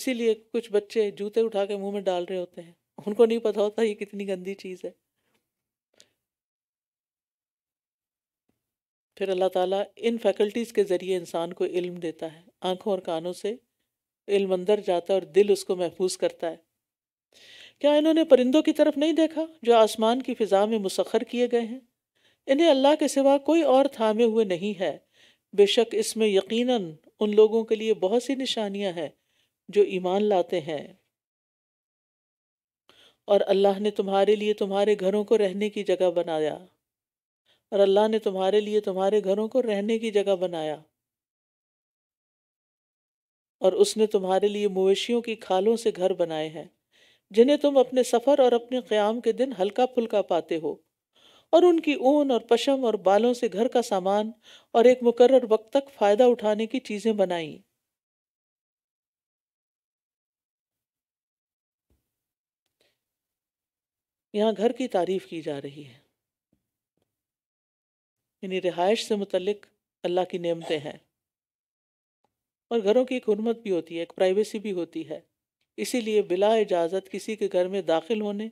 इसीलिए कुछ बच्चे जूते उठा के मुंह में डाल रहे होते हैं उनको नहीं पता होता ये कितनी गंदी चीज़ है फिर अल्लाह ताला इन फैकल्टीज़ के ज़रिए इंसान को इल्म देता है आँखों और कानों से इल्म अंदर जाता है और दिल उसको महफूज करता है क्या इन्होंने परिंदों की तरफ नहीं देखा जो आसमान की फ़िज़ा में मुसखर किए गए हैं इन्हें अल्लाह के सिवा कोई और थामे हुए नहीं है बेशक इसमें यकीन उन लोगों के लिए बहुत सी निशानियाँ हैं जो ईमान लाते हैं और अल्लाह ने तुम्हारे लिए तुम्हारे घरों को रहने की जगह बनाया और अल्लाह ने तुम्हारे लिए तुम्हारे घरों को रहने की जगह बनाया और उसने तुम्हारे लिए मवेशियों की खालों से घर बनाए हैं जिन्हें तुम अपने सफ़र और अपने क़्याम के दिन हल्का फुल्का पाते हो और उनकी ऊन और पशम और बालों से घर का सामान और एक मुकर्र वक्त तक फ़ायदा उठाने की चीज़ें बनाई यहाँ घर की तारीफ की जा रही है यानी रिहाइश से मुतलक अल्लाह की नियमतें हैं और घरों की एक हरमत भी होती है एक प्राइवेसी भी होती है इसीलिए बिला इजाज़त किसी के घर में दाखिल होने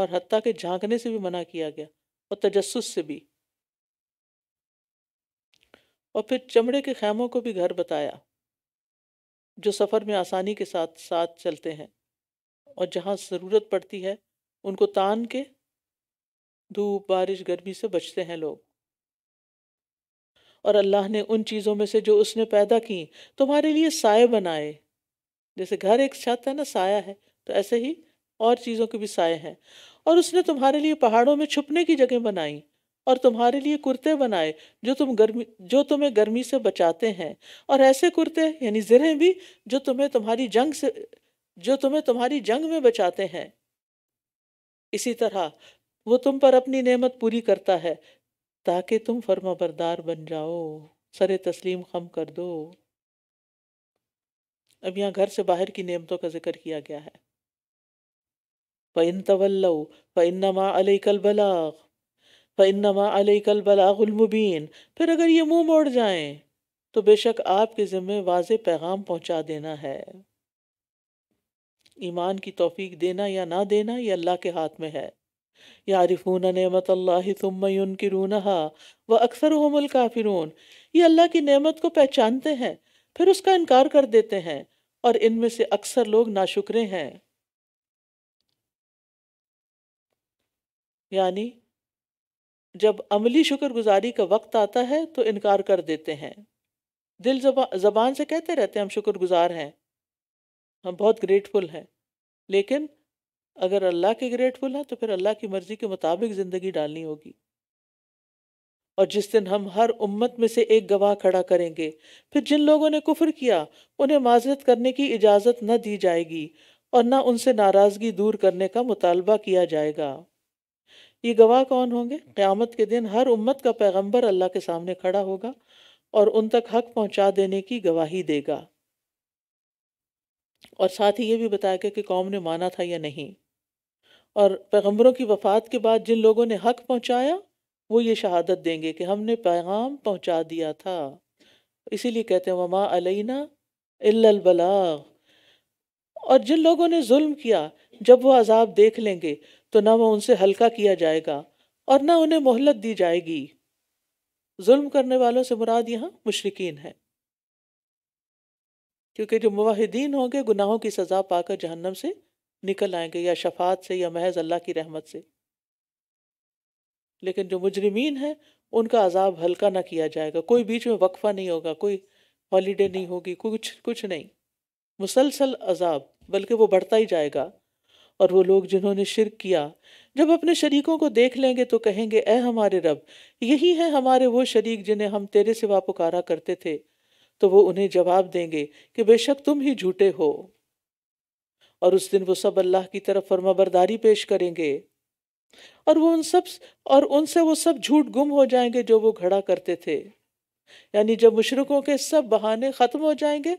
और हती के झांकने से भी मना किया गया और तजस से भी और फिर चमड़े के खैमों को भी घर बताया जो सफ़र में आसानी के साथ साथ चलते हैं और जहाँ ज़रूरत पड़ती है उनको तान के धूप बारिश गर्मी से बचते हैं लोग और अल्लाह ने उन चीज़ों में से जो उसने पैदा की तुम्हारे लिए साय बनाए जैसे घर एक छत है ना साया है तो ऐसे ही और चीज़ों के भी साय हैं और उसने तुम्हारे लिए पहाड़ों में छुपने की जगह बनाई और तुम्हारे लिए कुर्ते बनाए जो तुम गर्मी जो तुम्हें गर्मी से बचाते हैं और ऐसे कुर्ते यानी जिरे भी जो तुम्हें तुम्हारी जंग से जो तुम्हें तुम्हारी जंग में बचाते हैं इसी तरह वो तुम पर अपनी नेमत पूरी करता है ताकि तुम फर्माबरदार बन जाओ सरे तस्लीम खम कर दो अब यहाँ घर से बाहर की नियमतों का जिक्र किया गया है फ़ैन तवल्लो नमा अलकल बलाग नमा अलकल बलागुलमुबीन फिर अगर ये मुंह मोड़ जाएं तो बेशक आपके ज़िम्मे वाज पैगाम पहुंचा देना है ईमान की तोफ़ीक देना या ना देना ये अल्लाह के हाथ में है यारिफून नमत अल्लाम की रूनहा व अक्सर हमल काफिरून ये अल्लाह की नेमत को पहचानते हैं फिर उसका इनकार कर देते हैं और इनमें से अक्सर लोग नाशुक्रे हैं यानी जब अमली शुक्रगुजारी का वक्त आता है तो इनकार कर देते हैं दिल जबा जबान से कहते रहते हैं हम शुक्रगुजार हैं हम बहुत ग्रेटफुल हैं लेकिन अगर अल्लाह के ग्रेटफुल हैं तो फिर अल्लाह की मर्ज़ी के मुताबिक ज़िंदगी डालनी होगी और जिस दिन हम हर उम्मत में से एक गवाह खड़ा करेंगे फिर जिन लोगों ने कुफर किया उन्हें माजरत करने की इजाज़त न दी जाएगी और न उनसे नाराज़गी दूर करने का मुतालबा किया जाएगा ये गवाह कौन होंगे क़्यामत के दिन हर उम्मत का पैगम्बर अल्लाह के सामने खड़ा होगा और उन तक हक पहुँचा देने की गवाही देगा और साथ ही ये भी बताया गया कि कौम ने माना था या नहीं और पैगम्बरों की वफ़ात के बाद जिन लोगों ने हक पहुँचाया वो ये शहादत देंगे कि हमने पैगाम पहुँचा दिया था इसीलिए कहते हैं वमा अलैना अलबला और जिन लोगों ने जुल्म किया जब वो अजाब देख लेंगे तो ना वो उनसे हल्का किया जाएगा और ना उन्हें मोहलत दी जाएगी जुल्म करने वालों से मुराद यहाँ मुशरकिन है क्योंकि जो मुवाहिदीन होंगे गुनाहों की सज़ा पाकर जहन्नम से निकल आएंगे या शफात से या महज अल्लाह की रहमत से लेकिन जो मुजरमीन हैं उनका अजाब हल्का ना किया जाएगा कोई बीच में वक्फा नहीं होगा कोई हॉलीडे नहीं होगी कुछ कुछ नहीं मुसलसल अजाब बल्कि वो बढ़ता ही जाएगा और वो लोग जिन्होंने शिरक किया जब अपने शरीकों को देख लेंगे तो कहेंगे ए हमारे रब यही है हमारे वो शरीक जिन्हें हम तेरे सिवा पुकारा करते थे तो वो उन्हें जवाब देंगे कि बेशक तुम ही झूठे हो और उस दिन वो सब अल्लाह की तरफ फरमाबरदारी पेश करेंगे और वो उन सब और उनसे वो सब झूठ गुम हो जाएंगे जो वो घड़ा करते थे यानी जब मुशरकों के सब बहाने ख़त्म हो जाएंगे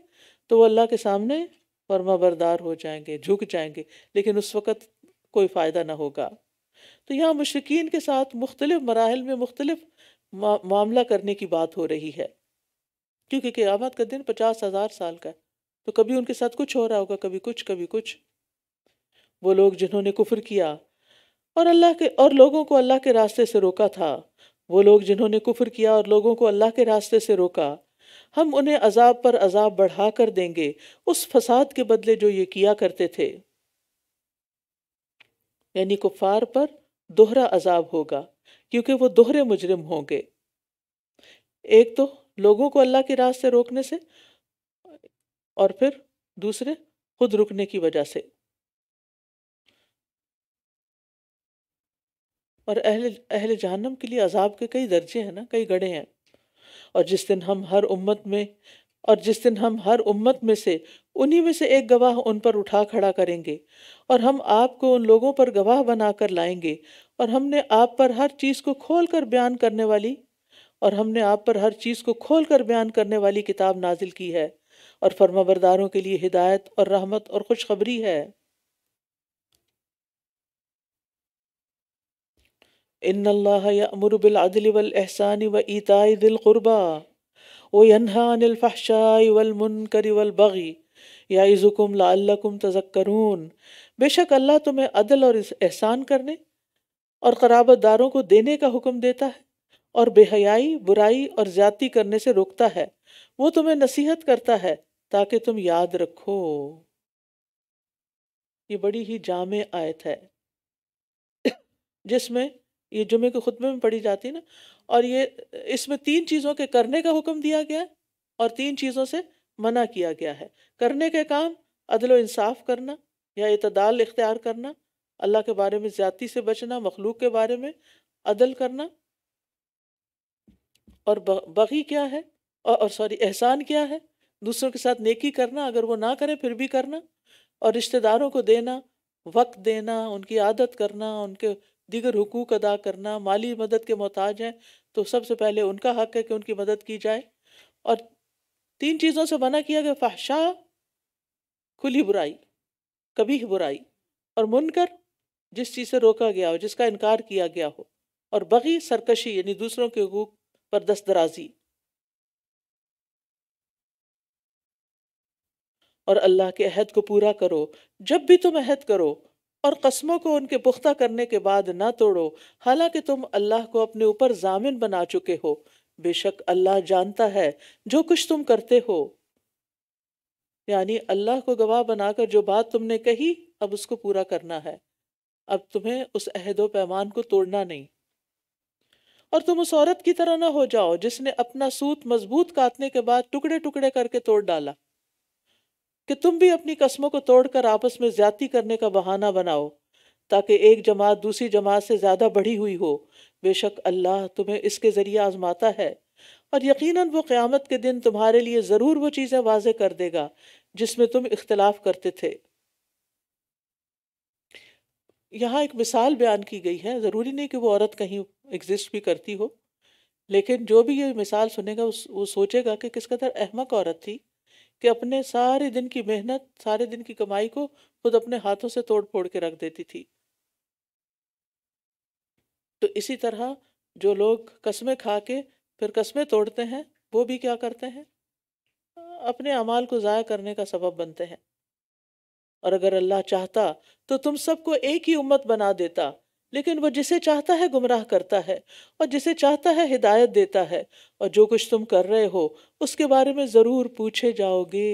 तो वो अल्लाह के सामने फरमाबरदार हो जाएंगे झुक जाएंगे लेकिन उस वक़्त कोई फ़ायदा ना होगा तो यहाँ मुशरकिन के साथ मुख्तलिफ मराहल में मुख्तलिफ मामला करने की बात हो रही है क्योंकि क़्यामत का दिन पचास हज़ार साल का है तो कभी उनके साथ कुछ हो रहा होगा कभी कुछ कभी कुछ वो लोग जिन्होंने कुफर किया और अल्लाह के और लोगों को अल्लाह के रास्ते से रोका था वो लोग जिन्होंने कुफर किया और लोगों को अल्लाह के रास्ते से रोका हम उन्हें अजाब पर अजाब बढ़ा कर देंगे उस फसाद के बदले जो ये किया करते थे यानी कुफार पर दोहरा अजाब होगा क्योंकि वो दोहरे मुजरिम होंगे एक तो लोगों को अल्लाह के रास्ते रोकने से और फिर दूसरे खुद रुकने की वजह से और अहले अहले जहन्नम के लिए अजाब के कई दर्जे हैं ना कई गड़े हैं और जिस दिन हम हर उम्मत में और जिस दिन हम हर उम्मत में से उन्हीं में से एक गवाह उन पर उठा खड़ा करेंगे और हम आपको उन लोगों पर गवाह बनाकर लाएंगे और हमने आप पर हर चीज़ को खोल कर बयान करने वाली और हमने आप पर हर चीज़ को खोल कर बयान करने वाली किताब नाजिल की है और फर्माबरदारों के लिए हिदायत और रहमत और खुशखबरी है इन अमर व इताई दिल क़ुरबा व या इज़ुकुम लाकुम तजक्रून बेशक अल्लाह तुम्हें अदल और एहसान करने और दारों को देने का हुक्म देता है और बेहयाई बुराई और ज़्यादा करने से रोकता है वो तुम्हें नसीहत करता है ताकि तुम याद रखो ये बड़ी ही जाम आयत है जिसमें ये जुमे के खुतबे में पढ़ी जाती है ना और ये इसमें तीन चीज़ों के करने का हुक्म दिया गया और तीन चीज़ों से मना किया गया है करने के काम अदल इंसाफ करना या इतदाल इख्तियार करना अल्लाह के बारे में ज्यादा से बचना मखलूक के बारे में अदल करना और बगी क्या है और सॉरी एहसान क्या है दूसरों के साथ नेकी करना अगर वो ना करें फिर भी करना और रिश्तेदारों को देना वक्त देना उनकी आदत करना उनके दीगर हकूक अदा करना माली मदद के मोहताज हैं तो सबसे पहले उनका हक है कि उनकी मदद की जाए और तीन चीज़ों से मना किया गया फाहशा खुली बुराई कभी बुराई और मुनकर जिस चीज़ से रोका गया हो जिसका इनकार किया गया हो और बगी सरकशी यानी दूसरों के हकूक पर दस्त दराजी और अल्लाह के अहद को पूरा करो जब भी तुम अहद करो और कस्मों को उनके पुख्ता करने के बाद ना तोड़ो हालांकि तुम अल्लाह को अपने ऊपर जामिन बना चुके हो बेशक अल्लाह जानता है जो कुछ तुम करते हो यानी अल्लाह को गवाह बनाकर जो बात तुमने कही अब उसको पूरा करना है अब तुम्हें उस अहदो पैमान को तोड़ना नहीं और तुम उस औरत की तरह ना हो जाओ जिसने अपना सूत मजबूत काटने के बाद टुकड़े टुकड़े करके तोड़ डाला कि तुम भी अपनी कस्मों को तोड़कर आपस में ज्यादा करने का बहाना बनाओ ताकि एक जमात दूसरी जमात से ज़्यादा बढ़ी हुई हो बेशक अल्लाह तुम्हें इसके ज़रिए आजमाता है और यकीनन वो क़्यामत के दिन तुम्हारे लिए ज़रूर वो चीज़ें वाजे कर देगा जिसमें तुम इख्तलाफ करते थे यहाँ एक मिसाल बयान की गई है ज़रूरी नहीं कि वो औरत कहीं एग्जिस्ट भी करती हो लेकिन जो भी ये मिसाल सुनेगा उस वो सोचेगा कि किस कदर अहमक औरत थी कि अपने सारे दिन की मेहनत सारे दिन की कमाई को खुद अपने हाथों से तोड़ फोड़ के रख देती थी तो इसी तरह जो लोग कस्में खा के फिर कस्में तोड़ते हैं वो भी क्या करते हैं अपने अमाल को ज़ाय करने का सबब बनते हैं और अगर अल्लाह चाहता तो तुम सबको एक ही उम्मत बना देता लेकिन वो जिसे चाहता है गुमराह करता है और जिसे चाहता है हिदायत देता है और जो कुछ तुम कर रहे हो उसके बारे में ज़रूर पूछे जाओगे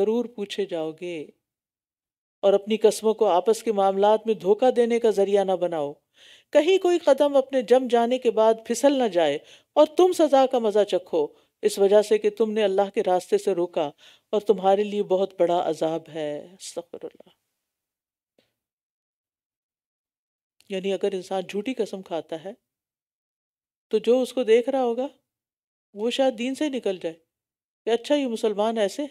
ज़रूर पूछे जाओगे और अपनी कस्मों को आपस के मामलात में धोखा देने का जरिया ना बनाओ कहीं कोई कदम अपने जम जाने के बाद फिसल ना जाए और तुम सजा का मज़ा चखो इस वजह से कि तुमने अल्लाह के रास्ते से रोका और तुम्हारे लिए बहुत बड़ा अजाब है यानी अगर इंसान झूठी कसम खाता है तो जो उसको देख रहा होगा वो शायद दीन से निकल जाए कि अच्छा ये मुसलमान ऐसे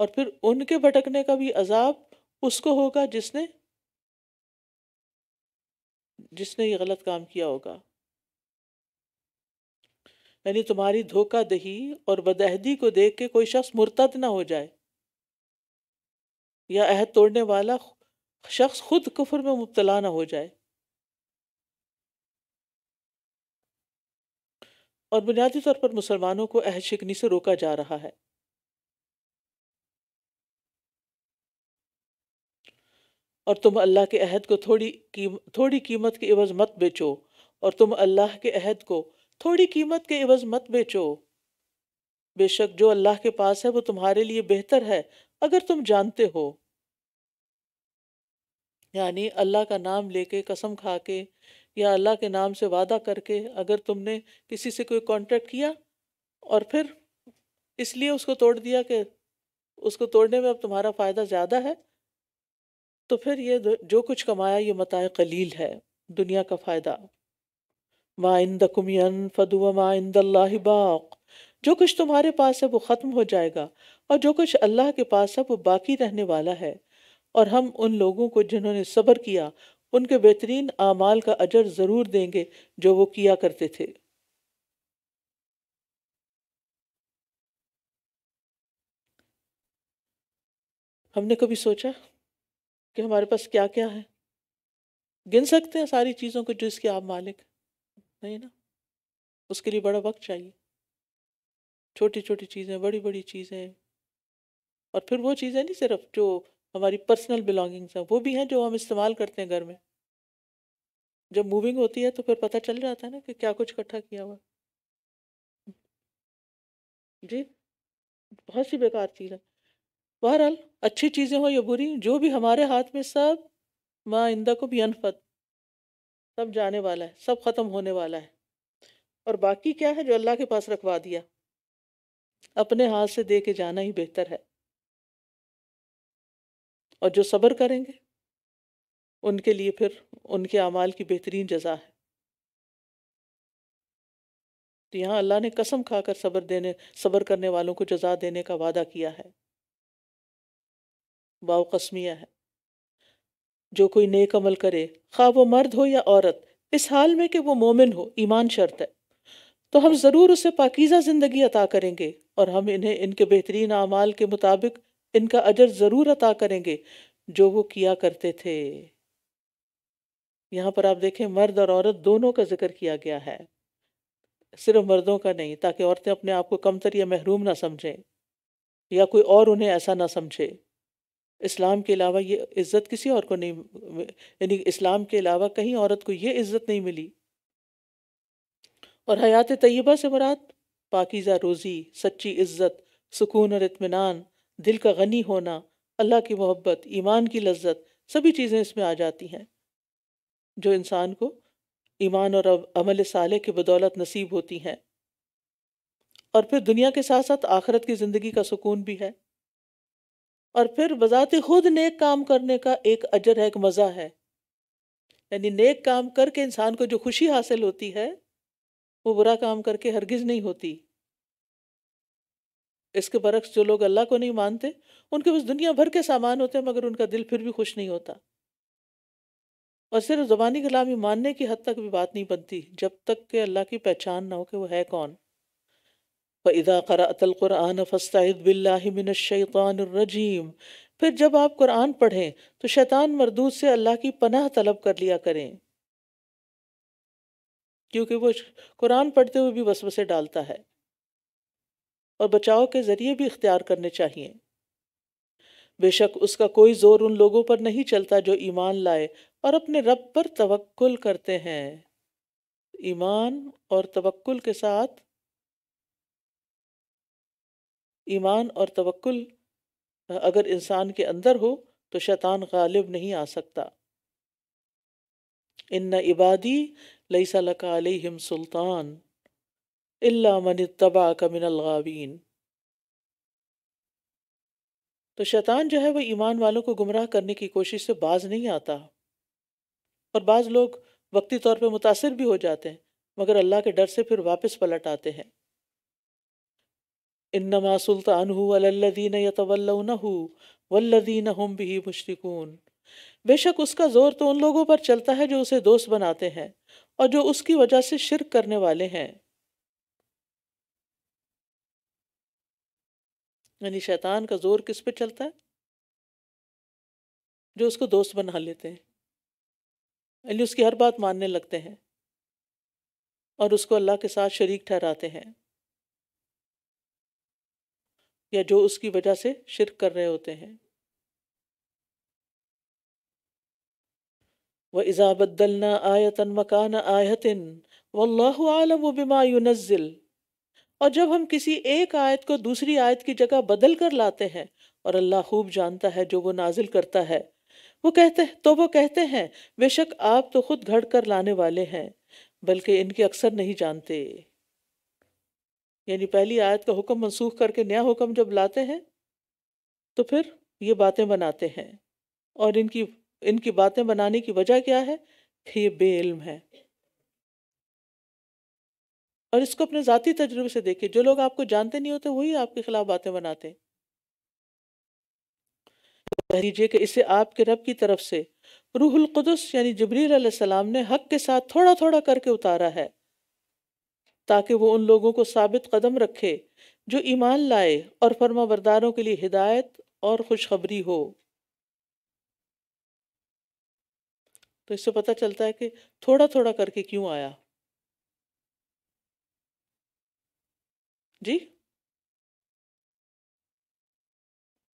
और फिर उनके भटकने का भी अजाब उसको होगा जिसने जिसने ये गलत काम किया होगा यानी तुम्हारी धोखा दही और बदहदी को देख के कोई शख्स मुर्तद ना हो जाए या अहद तोड़ने वाला शख्स खुद कुफर में मुबतला ना हो जाए और बुनियादी तौर पर मुसलमानों को अहद शिकनी से रोका जा रहा है और तुम अल्लाह के अहद को थोड़ी कीम, थोड़ी कीमत के एवज मत बेचो और तुम अल्लाह के अहद को थोड़ी कीमत के इवज मत बेचो बेशक जो अल्लाह के पास है वो तुम्हारे लिए बेहतर है अगर तुम जानते हो यानी अल्लाह का नाम लेके कसम खा के या अल्लाह के नाम से वादा करके अगर तुमने किसी से कोई कॉन्ट्रैक्ट किया और फिर इसलिए उसको तोड़ दिया कि उसको तोड़ने में अब तुम्हारा फ़ायदा ज़्यादा है तो फिर ये जो कुछ कमाया ये मताए कलील है दुनिया का फ़ायदा माइंदकुम माइंदल्लाह बाक़ जो कुछ तुम्हारे पास है वो ख़त्म हो जाएगा और जो कुछ अल्लाह के पास है वो बाकी रहने वाला है और हम उन लोगों को जिन्होंने सब्र किया उनके बेहतरीन आमाल का अजर ज़रूर देंगे जो वो किया करते थे हमने कभी सोचा कि हमारे पास क्या क्या है गिन सकते हैं सारी चीज़ों को जो इसके आप मालिक नहीं ना उसके लिए बड़ा वक्त चाहिए छोटी छोटी चीज़ें बड़ी बड़ी चीज़ें और फिर वो चीज़ें नहीं सिर्फ जो हमारी पर्सनल बिलोंगिंग्स हैं वो भी हैं जो हम इस्तेमाल करते हैं घर में जब मूविंग होती है तो फिर पता चल जाता है ना कि क्या कुछ इकट्ठा किया हुआ जी बहुत सी बेकार चीज़ है बहरहाल अच्छी चीज़ें हो या बुरी जो भी हमारे हाथ में सब माँ इंदा को भी अनफत सब जाने वाला है सब ख़त्म होने वाला है और बाकी क्या है जो अल्लाह के पास रखवा दिया अपने हाथ से दे के जाना ही बेहतर है और जो सब्र करेंगे उनके लिए फिर उनके अमाल की बेहतरीन जजा है तो यहाँ अल्लाह ने कसम खाकर सब्र देने सब्र करने वालों को जजा देने का वादा किया है बाव कसमिया है जो कोई नेक अमल करे खा वो मर्द हो या औरत इस हाल में कि वो मोमिन हो ईमान शर्त है तो हम ज़रूर उसे पाकिज़ा ज़िंदगी अता करेंगे और हम इन्हें इनके बेहतरीन अमाल के मुताबिक इनका अजर ज़रूर अता करेंगे जो वो किया करते थे यहाँ पर आप देखें मर्द और औरत दोनों का जिक्र किया गया है सिर्फ मर्दों का नहीं ताकि औरतें अपने आप को कमतर या महरूम ना समझें या कोई और उन्हें ऐसा ना समझे इस्लाम के अलावा ये इज़्ज़त किसी और को नहीं यानी इस्लाम के अलावा कहीं औरत को ये इज़्ज़त नहीं मिली और हयात तय्यबा से मुराद पाकिज़ा रोज़ी सच्ची इज़्ज़त सुकून और इतमान दिल का गनी होना अल्लाह की मोहब्बत ईमान की लज्जत सभी चीज़ें इसमें आ जाती हैं जो इंसान को ईमान और अमल साले के बदौलत नसीब होती हैं और फिर दुनिया के साथ साथ आखरत की ज़िंदगी का सुकून भी है और फिर बजात खुद नेक काम करने का एक अजर है एक मज़ा है यानी नेक काम करके इंसान को जो खुशी हासिल होती है वो बुरा काम करके हरगिज़ नहीं होती इसके बरक्स जो लोग अल्लाह को नहीं मानते उनके पास दुनिया भर के सामान होते हैं मगर उनका दिल फिर भी खुश नहीं होता और सिर्फ ज़बानी कलामी मानने की हद तक भी बात नहीं बनती जब तक कि अल्लाह की पहचान ना हो कि वो है कौन फ़ैज़ा क़रातलक़ुरान फिर जब आप कुरान पढ़ें तो शैतान मरदूद से अल्लाह की पनाह तलब कर लिया करें क्योंकि वो कुरान पढ़ते हुए भी बस बसे डालता है और बचाव के ज़रिए भी इख्तियार करने चाहिए बेशक उसका कोई जोर उन लोगों पर नहीं चलता जो ईमान लाए और अपने रब पर तवक्ल करते हैं ईमान और तवक्ल के साथ ईमान और तवक्ल अगर इंसान के अंदर हो तो शैतान गालिब नहीं आ सकता इन इबादी लई सलकाम सुल्तान मन तबा कमिन तो शैतान जो है वह ईमान वालों को गुमराह करने की कोशिश से बाज नहीं आता और बाज़ लोग वक्ती तौर पर मुतासर भी हो जाते हैं मगर अल्लाह के डर से फिर वापस पलट आते हैं इन्नमा सुल्तानदीन यतवल्लू वल्लदीन हम भी मुशरकून बेशक उसका ज़ोर तो उन लोगों पर चलता है जो उसे दोस्त बनाते हैं और जो उसकी वजह से शिरक करने वाले हैं यानी शैतान का ज़ोर किस पे चलता है जो उसको दोस्त बना लेते हैं यानी उसकी हर बात मानने लगते हैं और उसको अल्लाह के साथ शरीक ठहराते हैं या जो उसकी वजह से शिरक कर रहे होते हैं व इज़ा बदलना आयतन मकान आयतिन आलम बिमा युनज़िल और जब हम किसी एक आयत को दूसरी आयत की जगह बदल कर लाते हैं और अल्लाह खूब जानता है जो वो नाजिल करता है वो कहते तो वो कहते हैं बेशक आप तो खुद घड़ कर लाने वाले हैं बल्कि इनके अक्सर नहीं जानते यानी पहली आयत का हुक्म मनसूख करके नया हुक्म जब लाते हैं तो फिर ये बातें बनाते हैं और इनकी इनकी बातें बनाने की वजह क्या है कि ये बेइल्म है और इसको अपने ज़ाती तजुर्बे से देखिए जो लोग आपको जानते नहीं होते वही आपके खिलाफ बातें बनाते दीजिए कि इसे आपके रब की तरफ से रूहुल कुदस यानी जबरील ने हक के साथ थोड़ा थोड़ा करके उतारा है ताकि वो उन लोगों को साबित कदम रखे जो ईमान लाए और बरदारों के लिए हिदायत और खुशखबरी हो तो इससे पता चलता है कि थोड़ा थोड़ा करके क्यों आया जी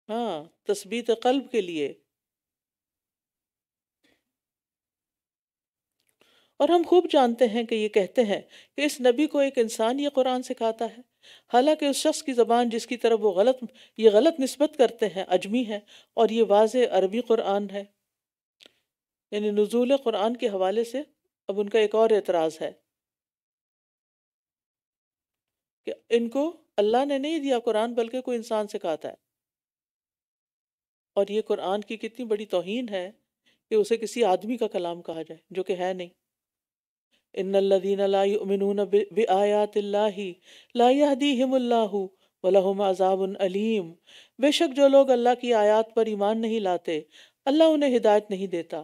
हाँ तस्बीत कल्ब के लिए और हम खूब जानते हैं कि ये कहते हैं कि इस नबी को एक इंसान ये कुरान सिखाता है हालांकि उस शख्स की ज़बान जिसकी तरफ वो गलत ये गलत नस्बत करते हैं अजमी है और ये वाज अरबी कुरान है यानी नजूल कुरान के हवाले से अब उनका एक और एतराज़ है कि इनको अल्लाह ने नहीं दिया कुरान बल्कि कोई इंसान सिखाता है और ये कुरान की कितनी बड़ी तोहन है कि उसे किसी आदमी का कलाम कहा जाए जो कि है नहीं अलीम बेशक जो लोग अल्लाह की आयात पर ईमान नहीं लाते अल्लाह उन्हें हिदायत नहीं देता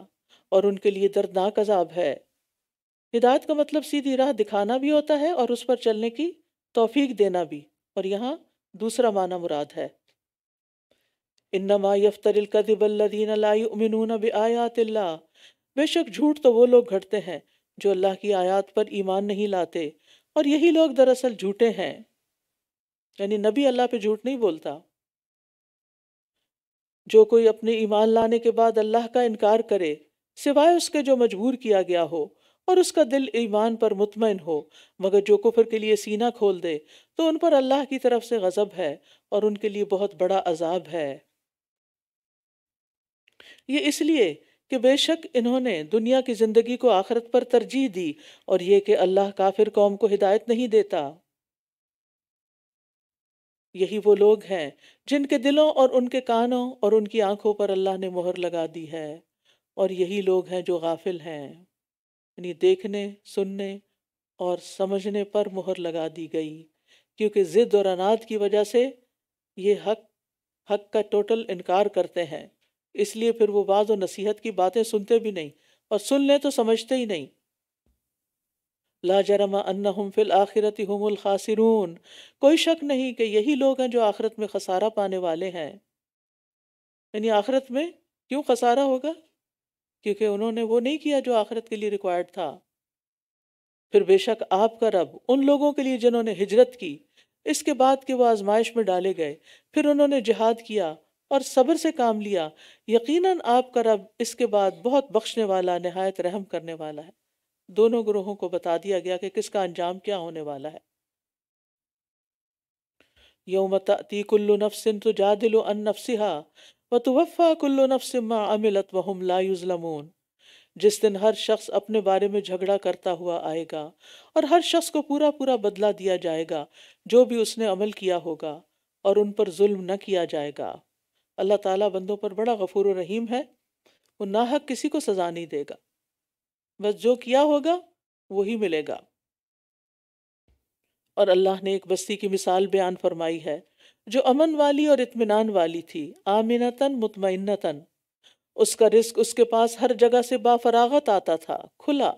और उनके लिए दर्दनाक अजाब है हिदायत का मतलब सीधी राह दिखाना भी होता है और उस पर चलने की तोफीक देना भी और यहाँ दूसरा माना मुराद है इन्नमा बेशक झूठ तो वो लोग घटते हैं जो अल्लाह की आयत पर ईमान नहीं लाते और यही लोग दरअसल झूठे हैं यानी नबी अल्लाह पे झूठ नहीं बोलता जो कोई अपने ईमान लाने के बाद अल्लाह का इनकार करे सिवाय उसके जो मजबूर किया गया हो और उसका दिल ईमान पर मुतमिन हो मगर जो कुफर के लिए सीना खोल दे तो उन पर अल्लाह की तरफ से गजब है और उनके लिए बहुत बड़ा अजाब है ये इसलिए कि बेशक इन्होंने दुनिया की ज़िंदगी को आखरत पर तरजीह दी और ये कि अल्लाह काफिर कौम को हिदायत नहीं देता यही वो लोग हैं जिनके दिलों और उनके कानों और उनकी आंखों पर अल्लाह ने मोहर लगा दी है और यही लोग हैं जो गाफिल हैं यानी देखने सुनने और समझने पर मोहर लगा दी गई क्योंकि ज़िद और अनाद की वजह से ये हक हक का टोटल इनकार करते हैं इसलिए फिर वो बाज और नसीहत की बातें सुनते भी नहीं और सुन लें तो समझते ही नहीं लाजरम अन्नहुम फिल आखिरत हमल खासिरून कोई शक नहीं कि यही लोग हैं जो आखिरत में खसारा पाने वाले हैं यानी आखिरत में क्यों खसारा होगा क्योंकि उन्होंने वो नहीं किया जो आखिरत के लिए रिक्वायर्ड था फिर बेशक आपका रब उन लोगों के लिए जिन्होंने हिजरत की इसके बाद कि वह आजमाइश में डाले गए फिर उन्होंने जिहाद किया और सब्र से काम लिया यकीनन आपका रब इसके बाद बहुत बख्शने वाला नहायत रहम करने वाला है दोनों ग्रोहों को बता दिया गया कि किसका अंजाम क्या होने वाला है यौम ती कुल्लु नफसिन तो जा दिलो अन नफसिहा व कुल्लु अमिलत वहम जिस दिन हर शख्स अपने बारे में झगड़ा करता हुआ आएगा और हर शख्स को पूरा पूरा बदला दिया जाएगा जो भी उसने अमल किया होगा और उन पर जुल्म न किया जाएगा अल्लाह ताला बंदों पर बड़ा गफूर रहीम है वो नाहक किसी को सजा नहीं देगा बस जो किया होगा वही मिलेगा और अल्लाह ने एक बस्ती की मिसाल बयान फरमाई है जो अमन वाली और इत्मीनान वाली थी आमिनतन मुतमिनतन उसका रिस्क उसके पास हर जगह से बाफरागत आता था खुला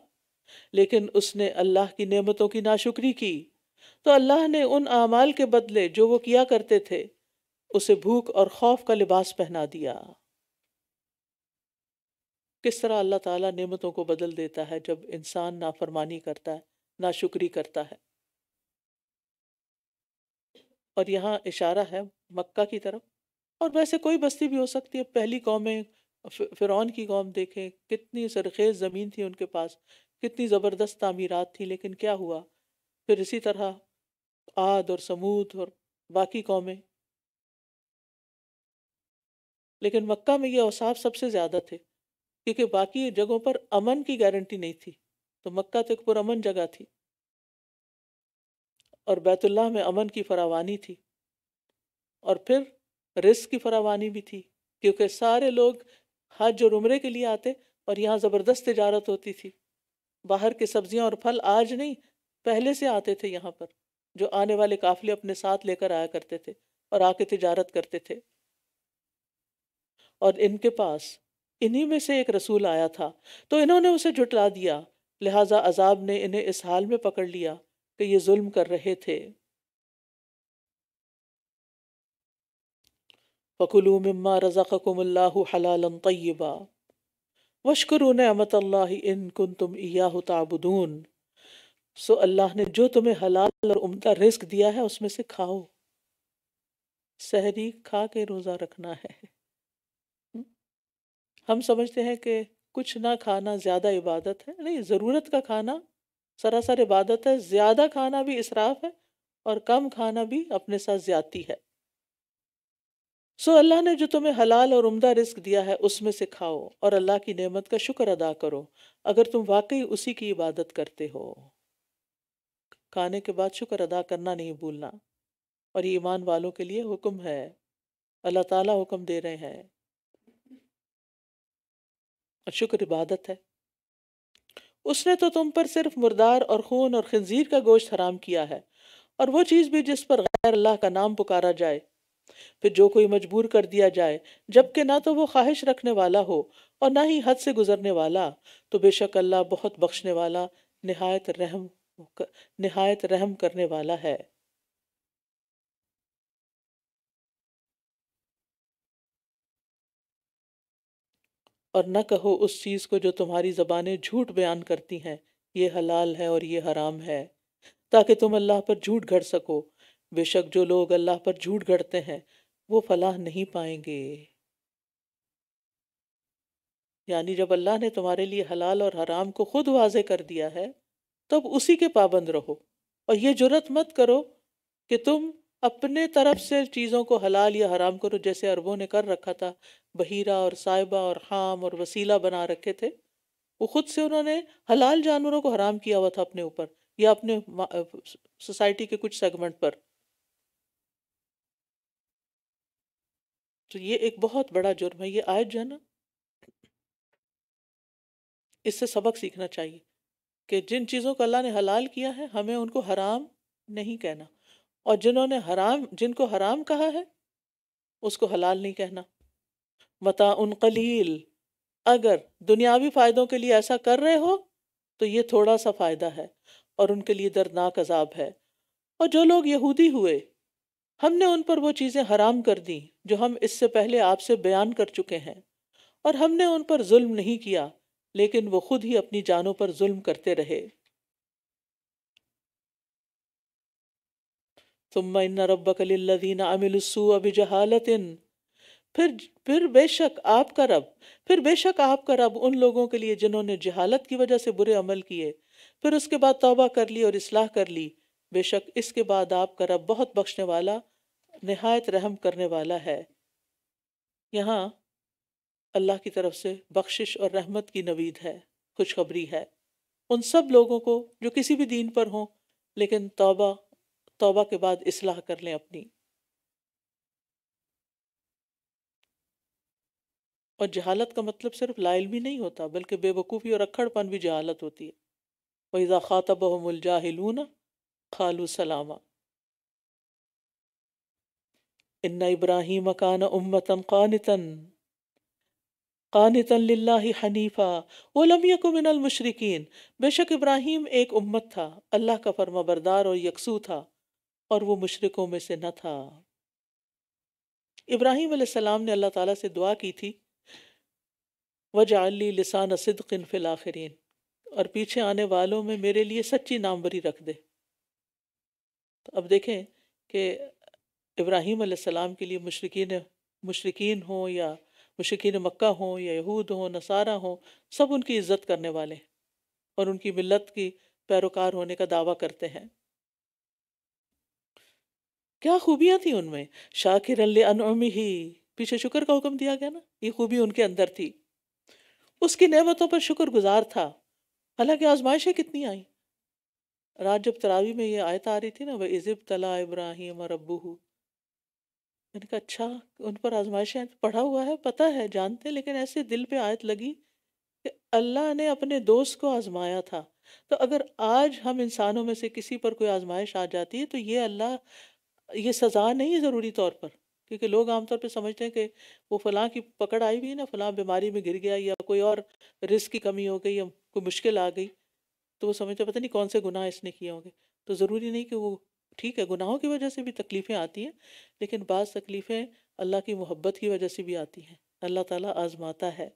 लेकिन उसने अल्लाह की नेमतों की नाशुक्री की तो अल्लाह ने उन अमाल के बदले जो वो किया करते थे उसे भूख और खौफ का लिबास पहना दिया किस तरह अल्लाह ताला नेमतों को बदल देता है जब इंसान नाफरमानी करता है नाशुक्री करता है और यहाँ इशारा है मक्का की तरफ और वैसे कोई बस्ती भी हो सकती है पहली कौमें फिरौन की कौम देखें कितनी सरखेज ज़मीन थी उनके पास कितनी ज़बरदस्त तामीरात थी लेकिन क्या हुआ फिर इसी तरह आद और समूद और बाकी कौमें लेकिन मक्का में ये औसाफ सबसे ज़्यादा थे क्योंकि बाकी जगहों पर अमन की गारंटी नहीं थी तो मक्का तो एक पुरमन जगह थी और बैतुल्लाह में अमन की फरावानी थी और फिर रिस्क की फरावानी भी थी क्योंकि सारे लोग हज और उम्रे के लिए आते और यहाँ ज़बरदस्त तजारत होती थी बाहर के सब्जियाँ और फल आज नहीं पहले से आते थे यहाँ पर जो आने वाले काफिले अपने साथ लेकर आया करते थे और आके तजारत करते थे और इनके पास इन्हीं में से एक रसूल आया था तो इन्होंने उसे जुटला दिया लिहाजा अजाब ने इन्हें इस हाल में पकड़ लिया कि ये जुल्म कर रहे थे फ़कुलू मम्मा रज़ाकमल्ला हलालन तय्यबा वशकुरू नमत इन कुन तुम या ताबुदून सो अल्लाह ने जो तुम्हें हलाल और उम्दा रिस्क दिया है उसमें से खाओ सहरी खा के रोज़ा रखना है हम समझते हैं कि कुछ ना खाना ज़्यादा इबादत है नहीं ज़रूरत का खाना सरासर इबादत है ज़्यादा खाना भी इसराफ है और कम खाना भी अपने साथ ज़्यादती है सो अल्लाह ने जो तुम्हें हलाल और उम्दा रिस्क दिया है उसमें से खाओ और अल्लाह की नेमत का शुक्र अदा करो अगर तुम वाकई उसी की इबादत करते हो खाने के बाद शुक्र अदा करना नहीं भूलना और ये ईमान वालों के लिए हुक्म है अल्लाह ताला हुक्म दे रहे हैं और शुक्र इबादत है उसने तो तुम पर सिर्फ मुर्दार और खून और खंजीर का गोश्त हराम किया है और वो चीज़ भी जिस पर गैर अल्लाह का नाम पुकारा जाए फिर जो कोई मजबूर कर दिया जाए जबकि ना तो वो ख्वाहिश रखने वाला हो और ना ही हद से गुजरने वाला तो बेशक अल्लाह बहुत बख्शने वाला नहायत रहम नहायत रहम करने वाला है और न कहो उस चीज़ को जो तुम्हारी ज़बानें झूठ बयान करती हैं ये हलाल है और ये हराम है ताकि तुम अल्लाह पर झूठ घड़ सको बेशक जो लोग अल्लाह पर झूठ घड़ते हैं वो फलाह नहीं पाएंगे यानी जब अल्लाह ने तुम्हारे लिए हलाल और हराम को खुद वाजे कर दिया है तब उसी के पाबंद रहो और ये जरूरत मत करो कि तुम अपने तरफ से चीज़ों को हलाल या हराम करो जैसे अरबों ने कर रखा था बहीरा और साहिबा और हाम और वसीला बना रखे थे वो खुद से उन्होंने हलाल जानवरों को हराम किया हुआ था अपने ऊपर या अपने सोसाइटी के कुछ सेगमेंट पर तो ये एक बहुत बड़ा जुर्म है ये आयत जो है ना इससे सबक सीखना चाहिए कि जिन चीज़ों को अल्लाह ने हलाल किया है हमें उनको हराम नहीं कहना और जिन्होंने हराम जिनको हराम कहा है उसको हलाल नहीं कहना मता उन कलील अगर दुनियावी फ़ायदों के लिए ऐसा कर रहे हो तो ये थोड़ा सा फ़ायदा है और उनके लिए दर्दनाक अजाब है और जो लोग यहूदी हुए हमने उन पर वो चीज़ें हराम कर दी जो हम इससे पहले आपसे बयान कर चुके हैं और हमने उन पर जुल्म नहीं किया लेकिन वो खुद ही अपनी जानों पर जुल्म करते रहे तुम इन रबीन अमिलसू अब जहालतिन फिर फिर बेशक आपका रब फिर बेशक आपका रब उन लोगों के लिए जिन्होंने जहालत की वजह से बुरे अमल किए फिर उसके बाद तौबा कर ली और इसलाह कर ली बेशक इसके बाद आपका रब बहुत बख्शने वाला नहायत रहम करने वाला है यहाँ अल्लाह की तरफ से बख्शिश और रहमत की नवीद है खुशखबरी है उन सब लोगों को जो किसी भी दीन पर हों लेकिन तोबा तोबा के बाद इसलाह कर लें अपनी और जहालत का मतलब सिर्फ लाइलमी नहीं होता बल्कि बेवकूफ़ी और अखड़पन भी जहालत होती है ख़ातब मुलजाहलून खालू सलामा इन्ना इब्राहिम कान उम्मतन कानतन कानितन लाला हनीफ़ा ओलमियक मिनल मशरकिन बेशक इब्राहिम एक उम्मत था अल्लाह का फर्मा बरदार और यकसू था और वो मुशरकों में से न था इब्राहिम सलाम ने अल्लाह ताला से दुआ की थी वजाली लिसान सिदकिन फिल आखरीन और पीछे आने वालों में मेरे लिए सच्ची नामवरी रख दे तो अब देखें कि इब्राहिम सलाम के लिए मशरकिन मशरकिन हो या मशरकिन मक्का हों या यहूद हो नसारा हो सब उनकी इज़्ज़त करने वाले और उनकी मिलत की पैरोकार होने का दावा करते हैं क्या खूबियां थी उनमें शाकिर ही पीछे शुक्र का हुक्म दिया गया ना ये खूबी उनके अंदर थी उसकी नेमतों पर शुक्र गुजार था हालांकि आजमाइशें कितनी आई रात जब तरावी में ये आयत आ रही थी ना वह इज़ब तला इब्राहिम और अबू मैंने कहा अच्छा उन पर आजमाइशें तो पढ़ा हुआ है पता है जानते लेकिन ऐसे दिल पे आयत लगी कि अल्लाह ने अपने दोस्त को आजमाया था तो अगर आज हम इंसानों में से किसी पर कोई आजमाइश आ जाती है तो ये अल्लाह ये सज़ा नहीं है ज़रूरी तौर पर क्योंकि लोग आमतौर पर समझते हैं कि वो फलां की पकड़ आई हुई है ना फलां बीमारी में गिर गया या कोई और रिस्क की कमी हो गई या कोई मुश्किल आ गई तो वो समझते पता नहीं कौन से गुनाह इसने किए होंगे तो ज़रूरी नहीं कि वो ठीक है गुनाहों की वजह से भी तकलीफ़ें आती हैं लेकिन बाज़ तकलीफ़ें अल्लाह की मोहब्बत की वजह से भी आती हैं अल्लाह ताला आज़माता है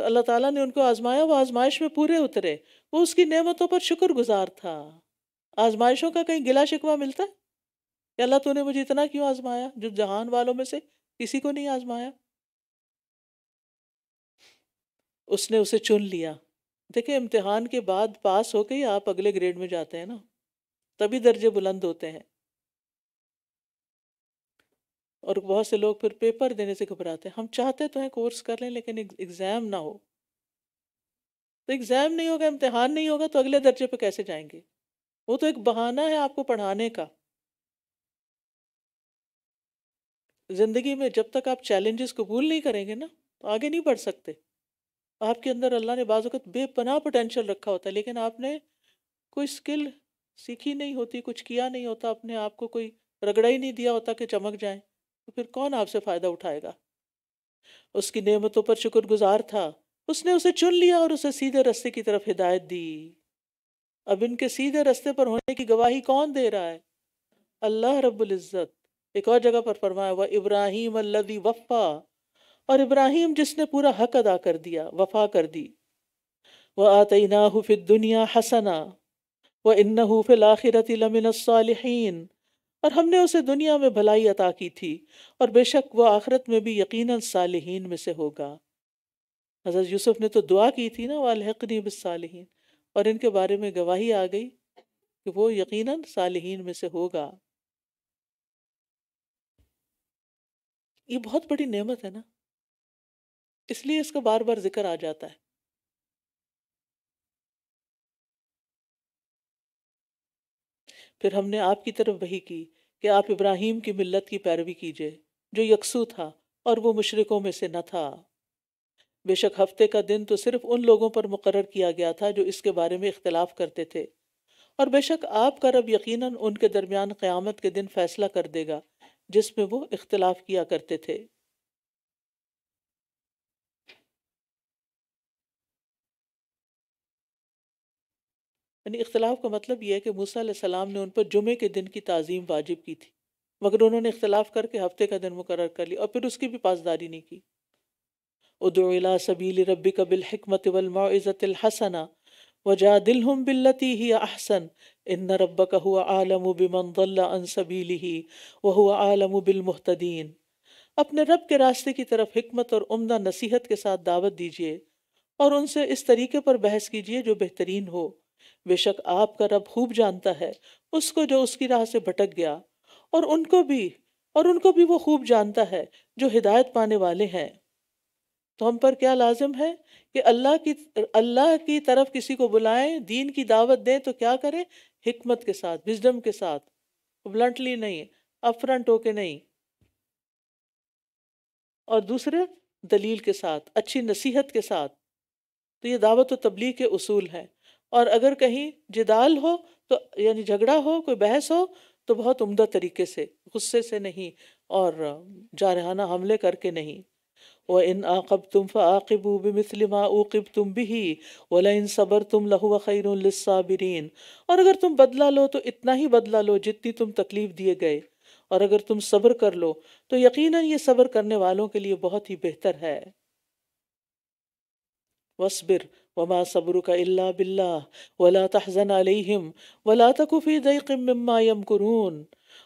तो अल्लाह ताला ने उनको आज़माया वो आज़माइश में पूरे उतरे वो उसकी नेमतों पर शुक्रगुजार था आजमाइशों का कहीं गिला शिकवा मिलता है कि अल्लाह तूने मुझे इतना क्यों आजमाया जो जहान वालों में से किसी को नहीं आजमाया उसने उसे चुन लिया देखिए इम्तिहान के बाद पास होके ही आप अगले ग्रेड में जाते हैं ना तभी दर्जे बुलंद होते हैं और बहुत से लोग फिर पेपर देने से घबराते हैं हम चाहते तो हैं कोर्स कर लें लेकिन एग्ज़ाम ना हो तो एग्ज़ाम नहीं होगा इम्तिहान नहीं होगा तो अगले दर्जे पर कैसे जाएंगे वो तो एक बहाना है आपको पढ़ाने का ज़िंदगी में जब तक आप चैलेंजेस कबूल नहीं करेंगे ना तो आगे नहीं बढ़ सकते आपके अंदर अल्लाह ने बाज़त बेपनाह पोटेंशियल रखा होता है लेकिन आपने कोई स्किल सीखी नहीं होती कुछ किया नहीं होता अपने आप को कोई रगड़ा ही नहीं दिया होता कि चमक जाए तो फिर कौन आपसे फ़ायदा उठाएगा उसकी नेमतों पर शुक्रगुजार था उसने उसे चुन लिया और उसे सीधे रस्ते की तरफ हिदायत दी अब इनके सीधे रास्ते पर होने की गवाही कौन दे रहा है अल्लाह रब्ज़त एक और जगह पर फरमाया वह इब्राहिम अल्लदी वफ़ा और इब्राहिम जिसने पूरा हक अदा कर दिया वफ़ा कर दी वह आतना हुफिद दुनिया हसना व इन्ना हुफिल आखिरत लमिनसालहन और हमने उसे दुनिया में भलाई अता की थी और बेशक वह आखिरत में भी यकीन सालहीन में से होगा हज़रत यूसुफ ने तो दुआ की थी ना वालहकनी बिसालहीन और इनके बारे में गवाही आ गई कि वो यकीनन सालहीन में से होगा ये बहुत बड़ी नेमत है ना इसलिए इसका बार बार जिक्र आ जाता है फिर हमने आपकी तरफ वही की कि आप इब्राहिम की मिल्लत की पैरवी कीजिए जो यकसू था और वो मुशरकों में से न था बेशक हफ्ते का दिन तो सिर्फ उन लोगों पर मुकर किया गया था जो इसके बारे में इख्तलाफ करते थे और बेशक आपका रब यकीन उनके दरमियान क़्यामत के दिन फैसला कर देगा जिसमें वो इख्तलाफ किया करते थे यानी इख्तलाफ का मतलब यह है कि मूसा सलाम ने उन पर जुमे के दिन की तज़ीम वाजिब की थी मगर उन्होंने इख्तलाफ करके हफ्ते का दिन मुकर कर लिया और फिर उसकी भी पासदारी नहीं की उदोला الى रबी ربك हमत वलमाज़तलहसना वजा दिल हम هي احسن ان ربك هو का हुआ आलम عن سبيله وهو वह हुआ अपने रब के रास्ते की तरफ हिकमत और उम्दा नसीहत के साथ दावत दीजिए और उनसे इस तरीके पर बहस कीजिए जो बेहतरीन हो बेशक आपका रब खूब जानता है उसको जो उसकी राह से भटक गया और उनको भी और उनको भी वो खूब जानता है जो हिदायत पाने वाले हैं तो हम पर क्या लाजम है कि अल्लाह की अल्लाह की तरफ किसी को बुलाएं दीन की दावत दें तो क्या करें हिकमत के साथ विजडम के साथ ब्लंटली नहीं अपफ्रंट होके नहीं और दूसरे दलील के साथ अच्छी नसीहत के साथ तो ये दावत व तबलीग के उसूल हैं और अगर कहीं जिदाल हो तो यानी झगड़ा हो कोई बहस हो तो बहुत उम्दा तरीके से गुस्से से नहीं और जारहाना हमले करके नहीं व इन आकब तुम फ़ाकबू बमसलिमा ऊकब तुम भी वला इन सबर तुम लहुआ खैरसाबरीन और अगर तुम बदला लो तो इतना ही बदला लो जितनी तुम तकलीफ़ दिए गए और अगर तुम सब्र कर लो तो यकीन ये सब्र करने वालों के लिए बहुत ही बेहतर है वसबिर वमा सबरु का अल्ला बिल्ला वला तहजन अलहम वला तकफ़ी दईकम मम्मा यम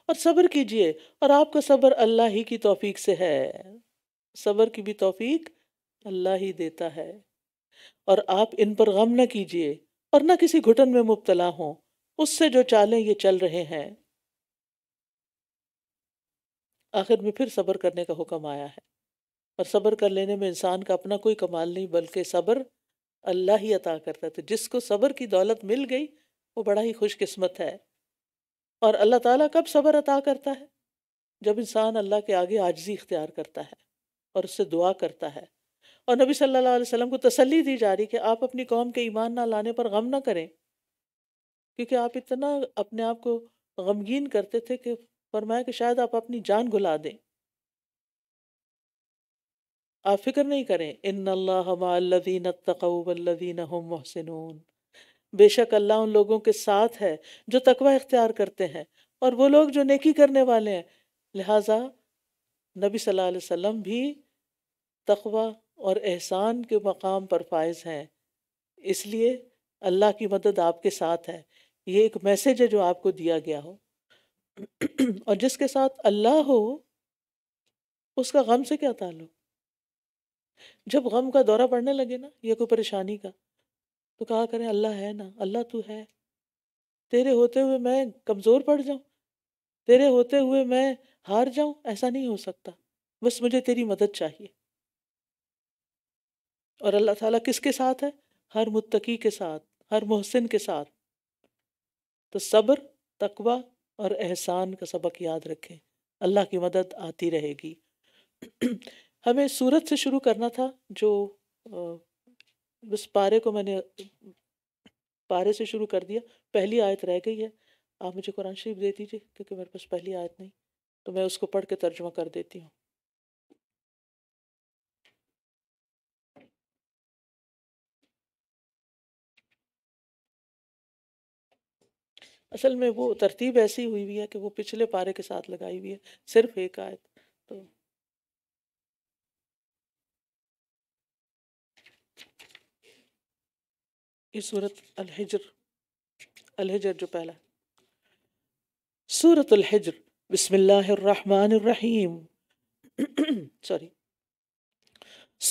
और सब्र कीजिए और आपका सब्र अल्लाह ही की तोफ़ी से है सबर की भी तोफीक अल्लाह ही देता है और आप इन पर गम न कीजिए और न किसी घुटन में मुबतला हों उससे जो चालें ये चल रहे हैं आखिर में फिर सब्र करने का हुक्म आया है और सब्र कर लेने में इंसान का अपना कोई कमाल नहीं बल्कि सब्र अल्लाह ही अता करता है तो जिसको सब्र की दौलत मिल गई वो बड़ा ही खुशकिस्मत है और अल्लाह ताला कब सब्र अता करता है जब इंसान अल्लाह के आगे आजजी इख्तियार करता है और उससे दुआ करता है और नबी सल्लल्लाहु अलैहि वसल्लम को तसल्ली दी जा रही कि आप अपनी कौम के ईमान ना लाने पर गम ना करें क्योंकि आप इतना अपने आप को गमगीन करते थे कि फरमाया कि शायद आप अपनी जान गुला दें आप फिक्र नहीं करें इन अल्लाहदीन तकौल्लिन मोहसिन बेशक अल्लाह उन लोगों के साथ है जो तकवा इख्तियार करते हैं और वो लोग जो नेकी करने वाले हैं लिहाजा नबी सल्लल्लाहु अलैहि वसल्लम भी तकवा और एहसान के मकाम पर फायज हैं इसलिए अल्लाह की मदद आपके साथ है ये एक मैसेज है जो आपको दिया गया हो <clears throat> और जिसके साथ अल्लाह हो उसका गम से क्या ताल्लुक जब गम का दौरा पड़ने लगे ना या कोई परेशानी का तो कहा करें अल्लाह है ना अल्लाह तू है तेरे होते हुए मैं कमज़ोर पड़ जाऊं तेरे होते हुए मैं हार जाऊं ऐसा नहीं हो सकता बस मुझे तेरी मदद चाहिए और अल्लाह ताला किसके साथ है हर मुत्तकी के साथ हर मोहसिन के साथ तो सब्र तकवा और एहसान का सबक याद रखें अल्लाह की मदद आती रहेगी <clears throat> हमें सूरत से शुरू करना था जो उस पारे को मैंने पारे से शुरू कर दिया पहली आयत रह गई है आप मुझे कुरान शरीफ दे दीजिए क्योंकि मेरे पास पहली आयत नहीं तो मैं उसको पढ़ के तर्जुमा कर देती हूँ असल में वो तरतीब ऐसी हुई हुई है कि वो पिछले पारे के साथ लगाई हुई है सिर्फ एक आयत तो ये सूरत अलहिजर अलहिजर जो पहला सूरत अलहिजर बिस्मिल्लाहिर्रहमानिर्रहीम <coughs> सॉरी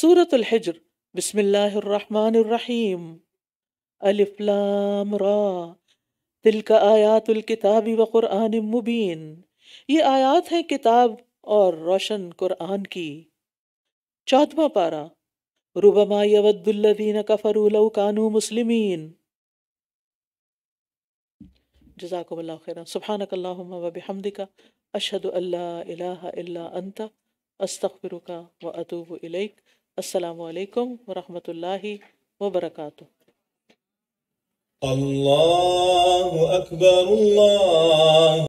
सूरत अलहिजर बिस्मिल्लाहिर्रहमानिर्रहीम अलिफ लाम रा तिल का आयातुल किताबी व क़ुरान मुबीन ये आयात हैं किताब और रोशन कुरान की चौथवा पारा रुबमा यवद्दुल्लदीन कफरूल कानू मुस्लिमीन जजाकमल्ला खैर सुबहानकल्लाम अशद अशहद अल्लाह इला अंत अस्तफ़िरुका व अतूब अलैक् असलकम वालेकुम वरहमतुल्लाहि वबरकातुहू الله أكبر الله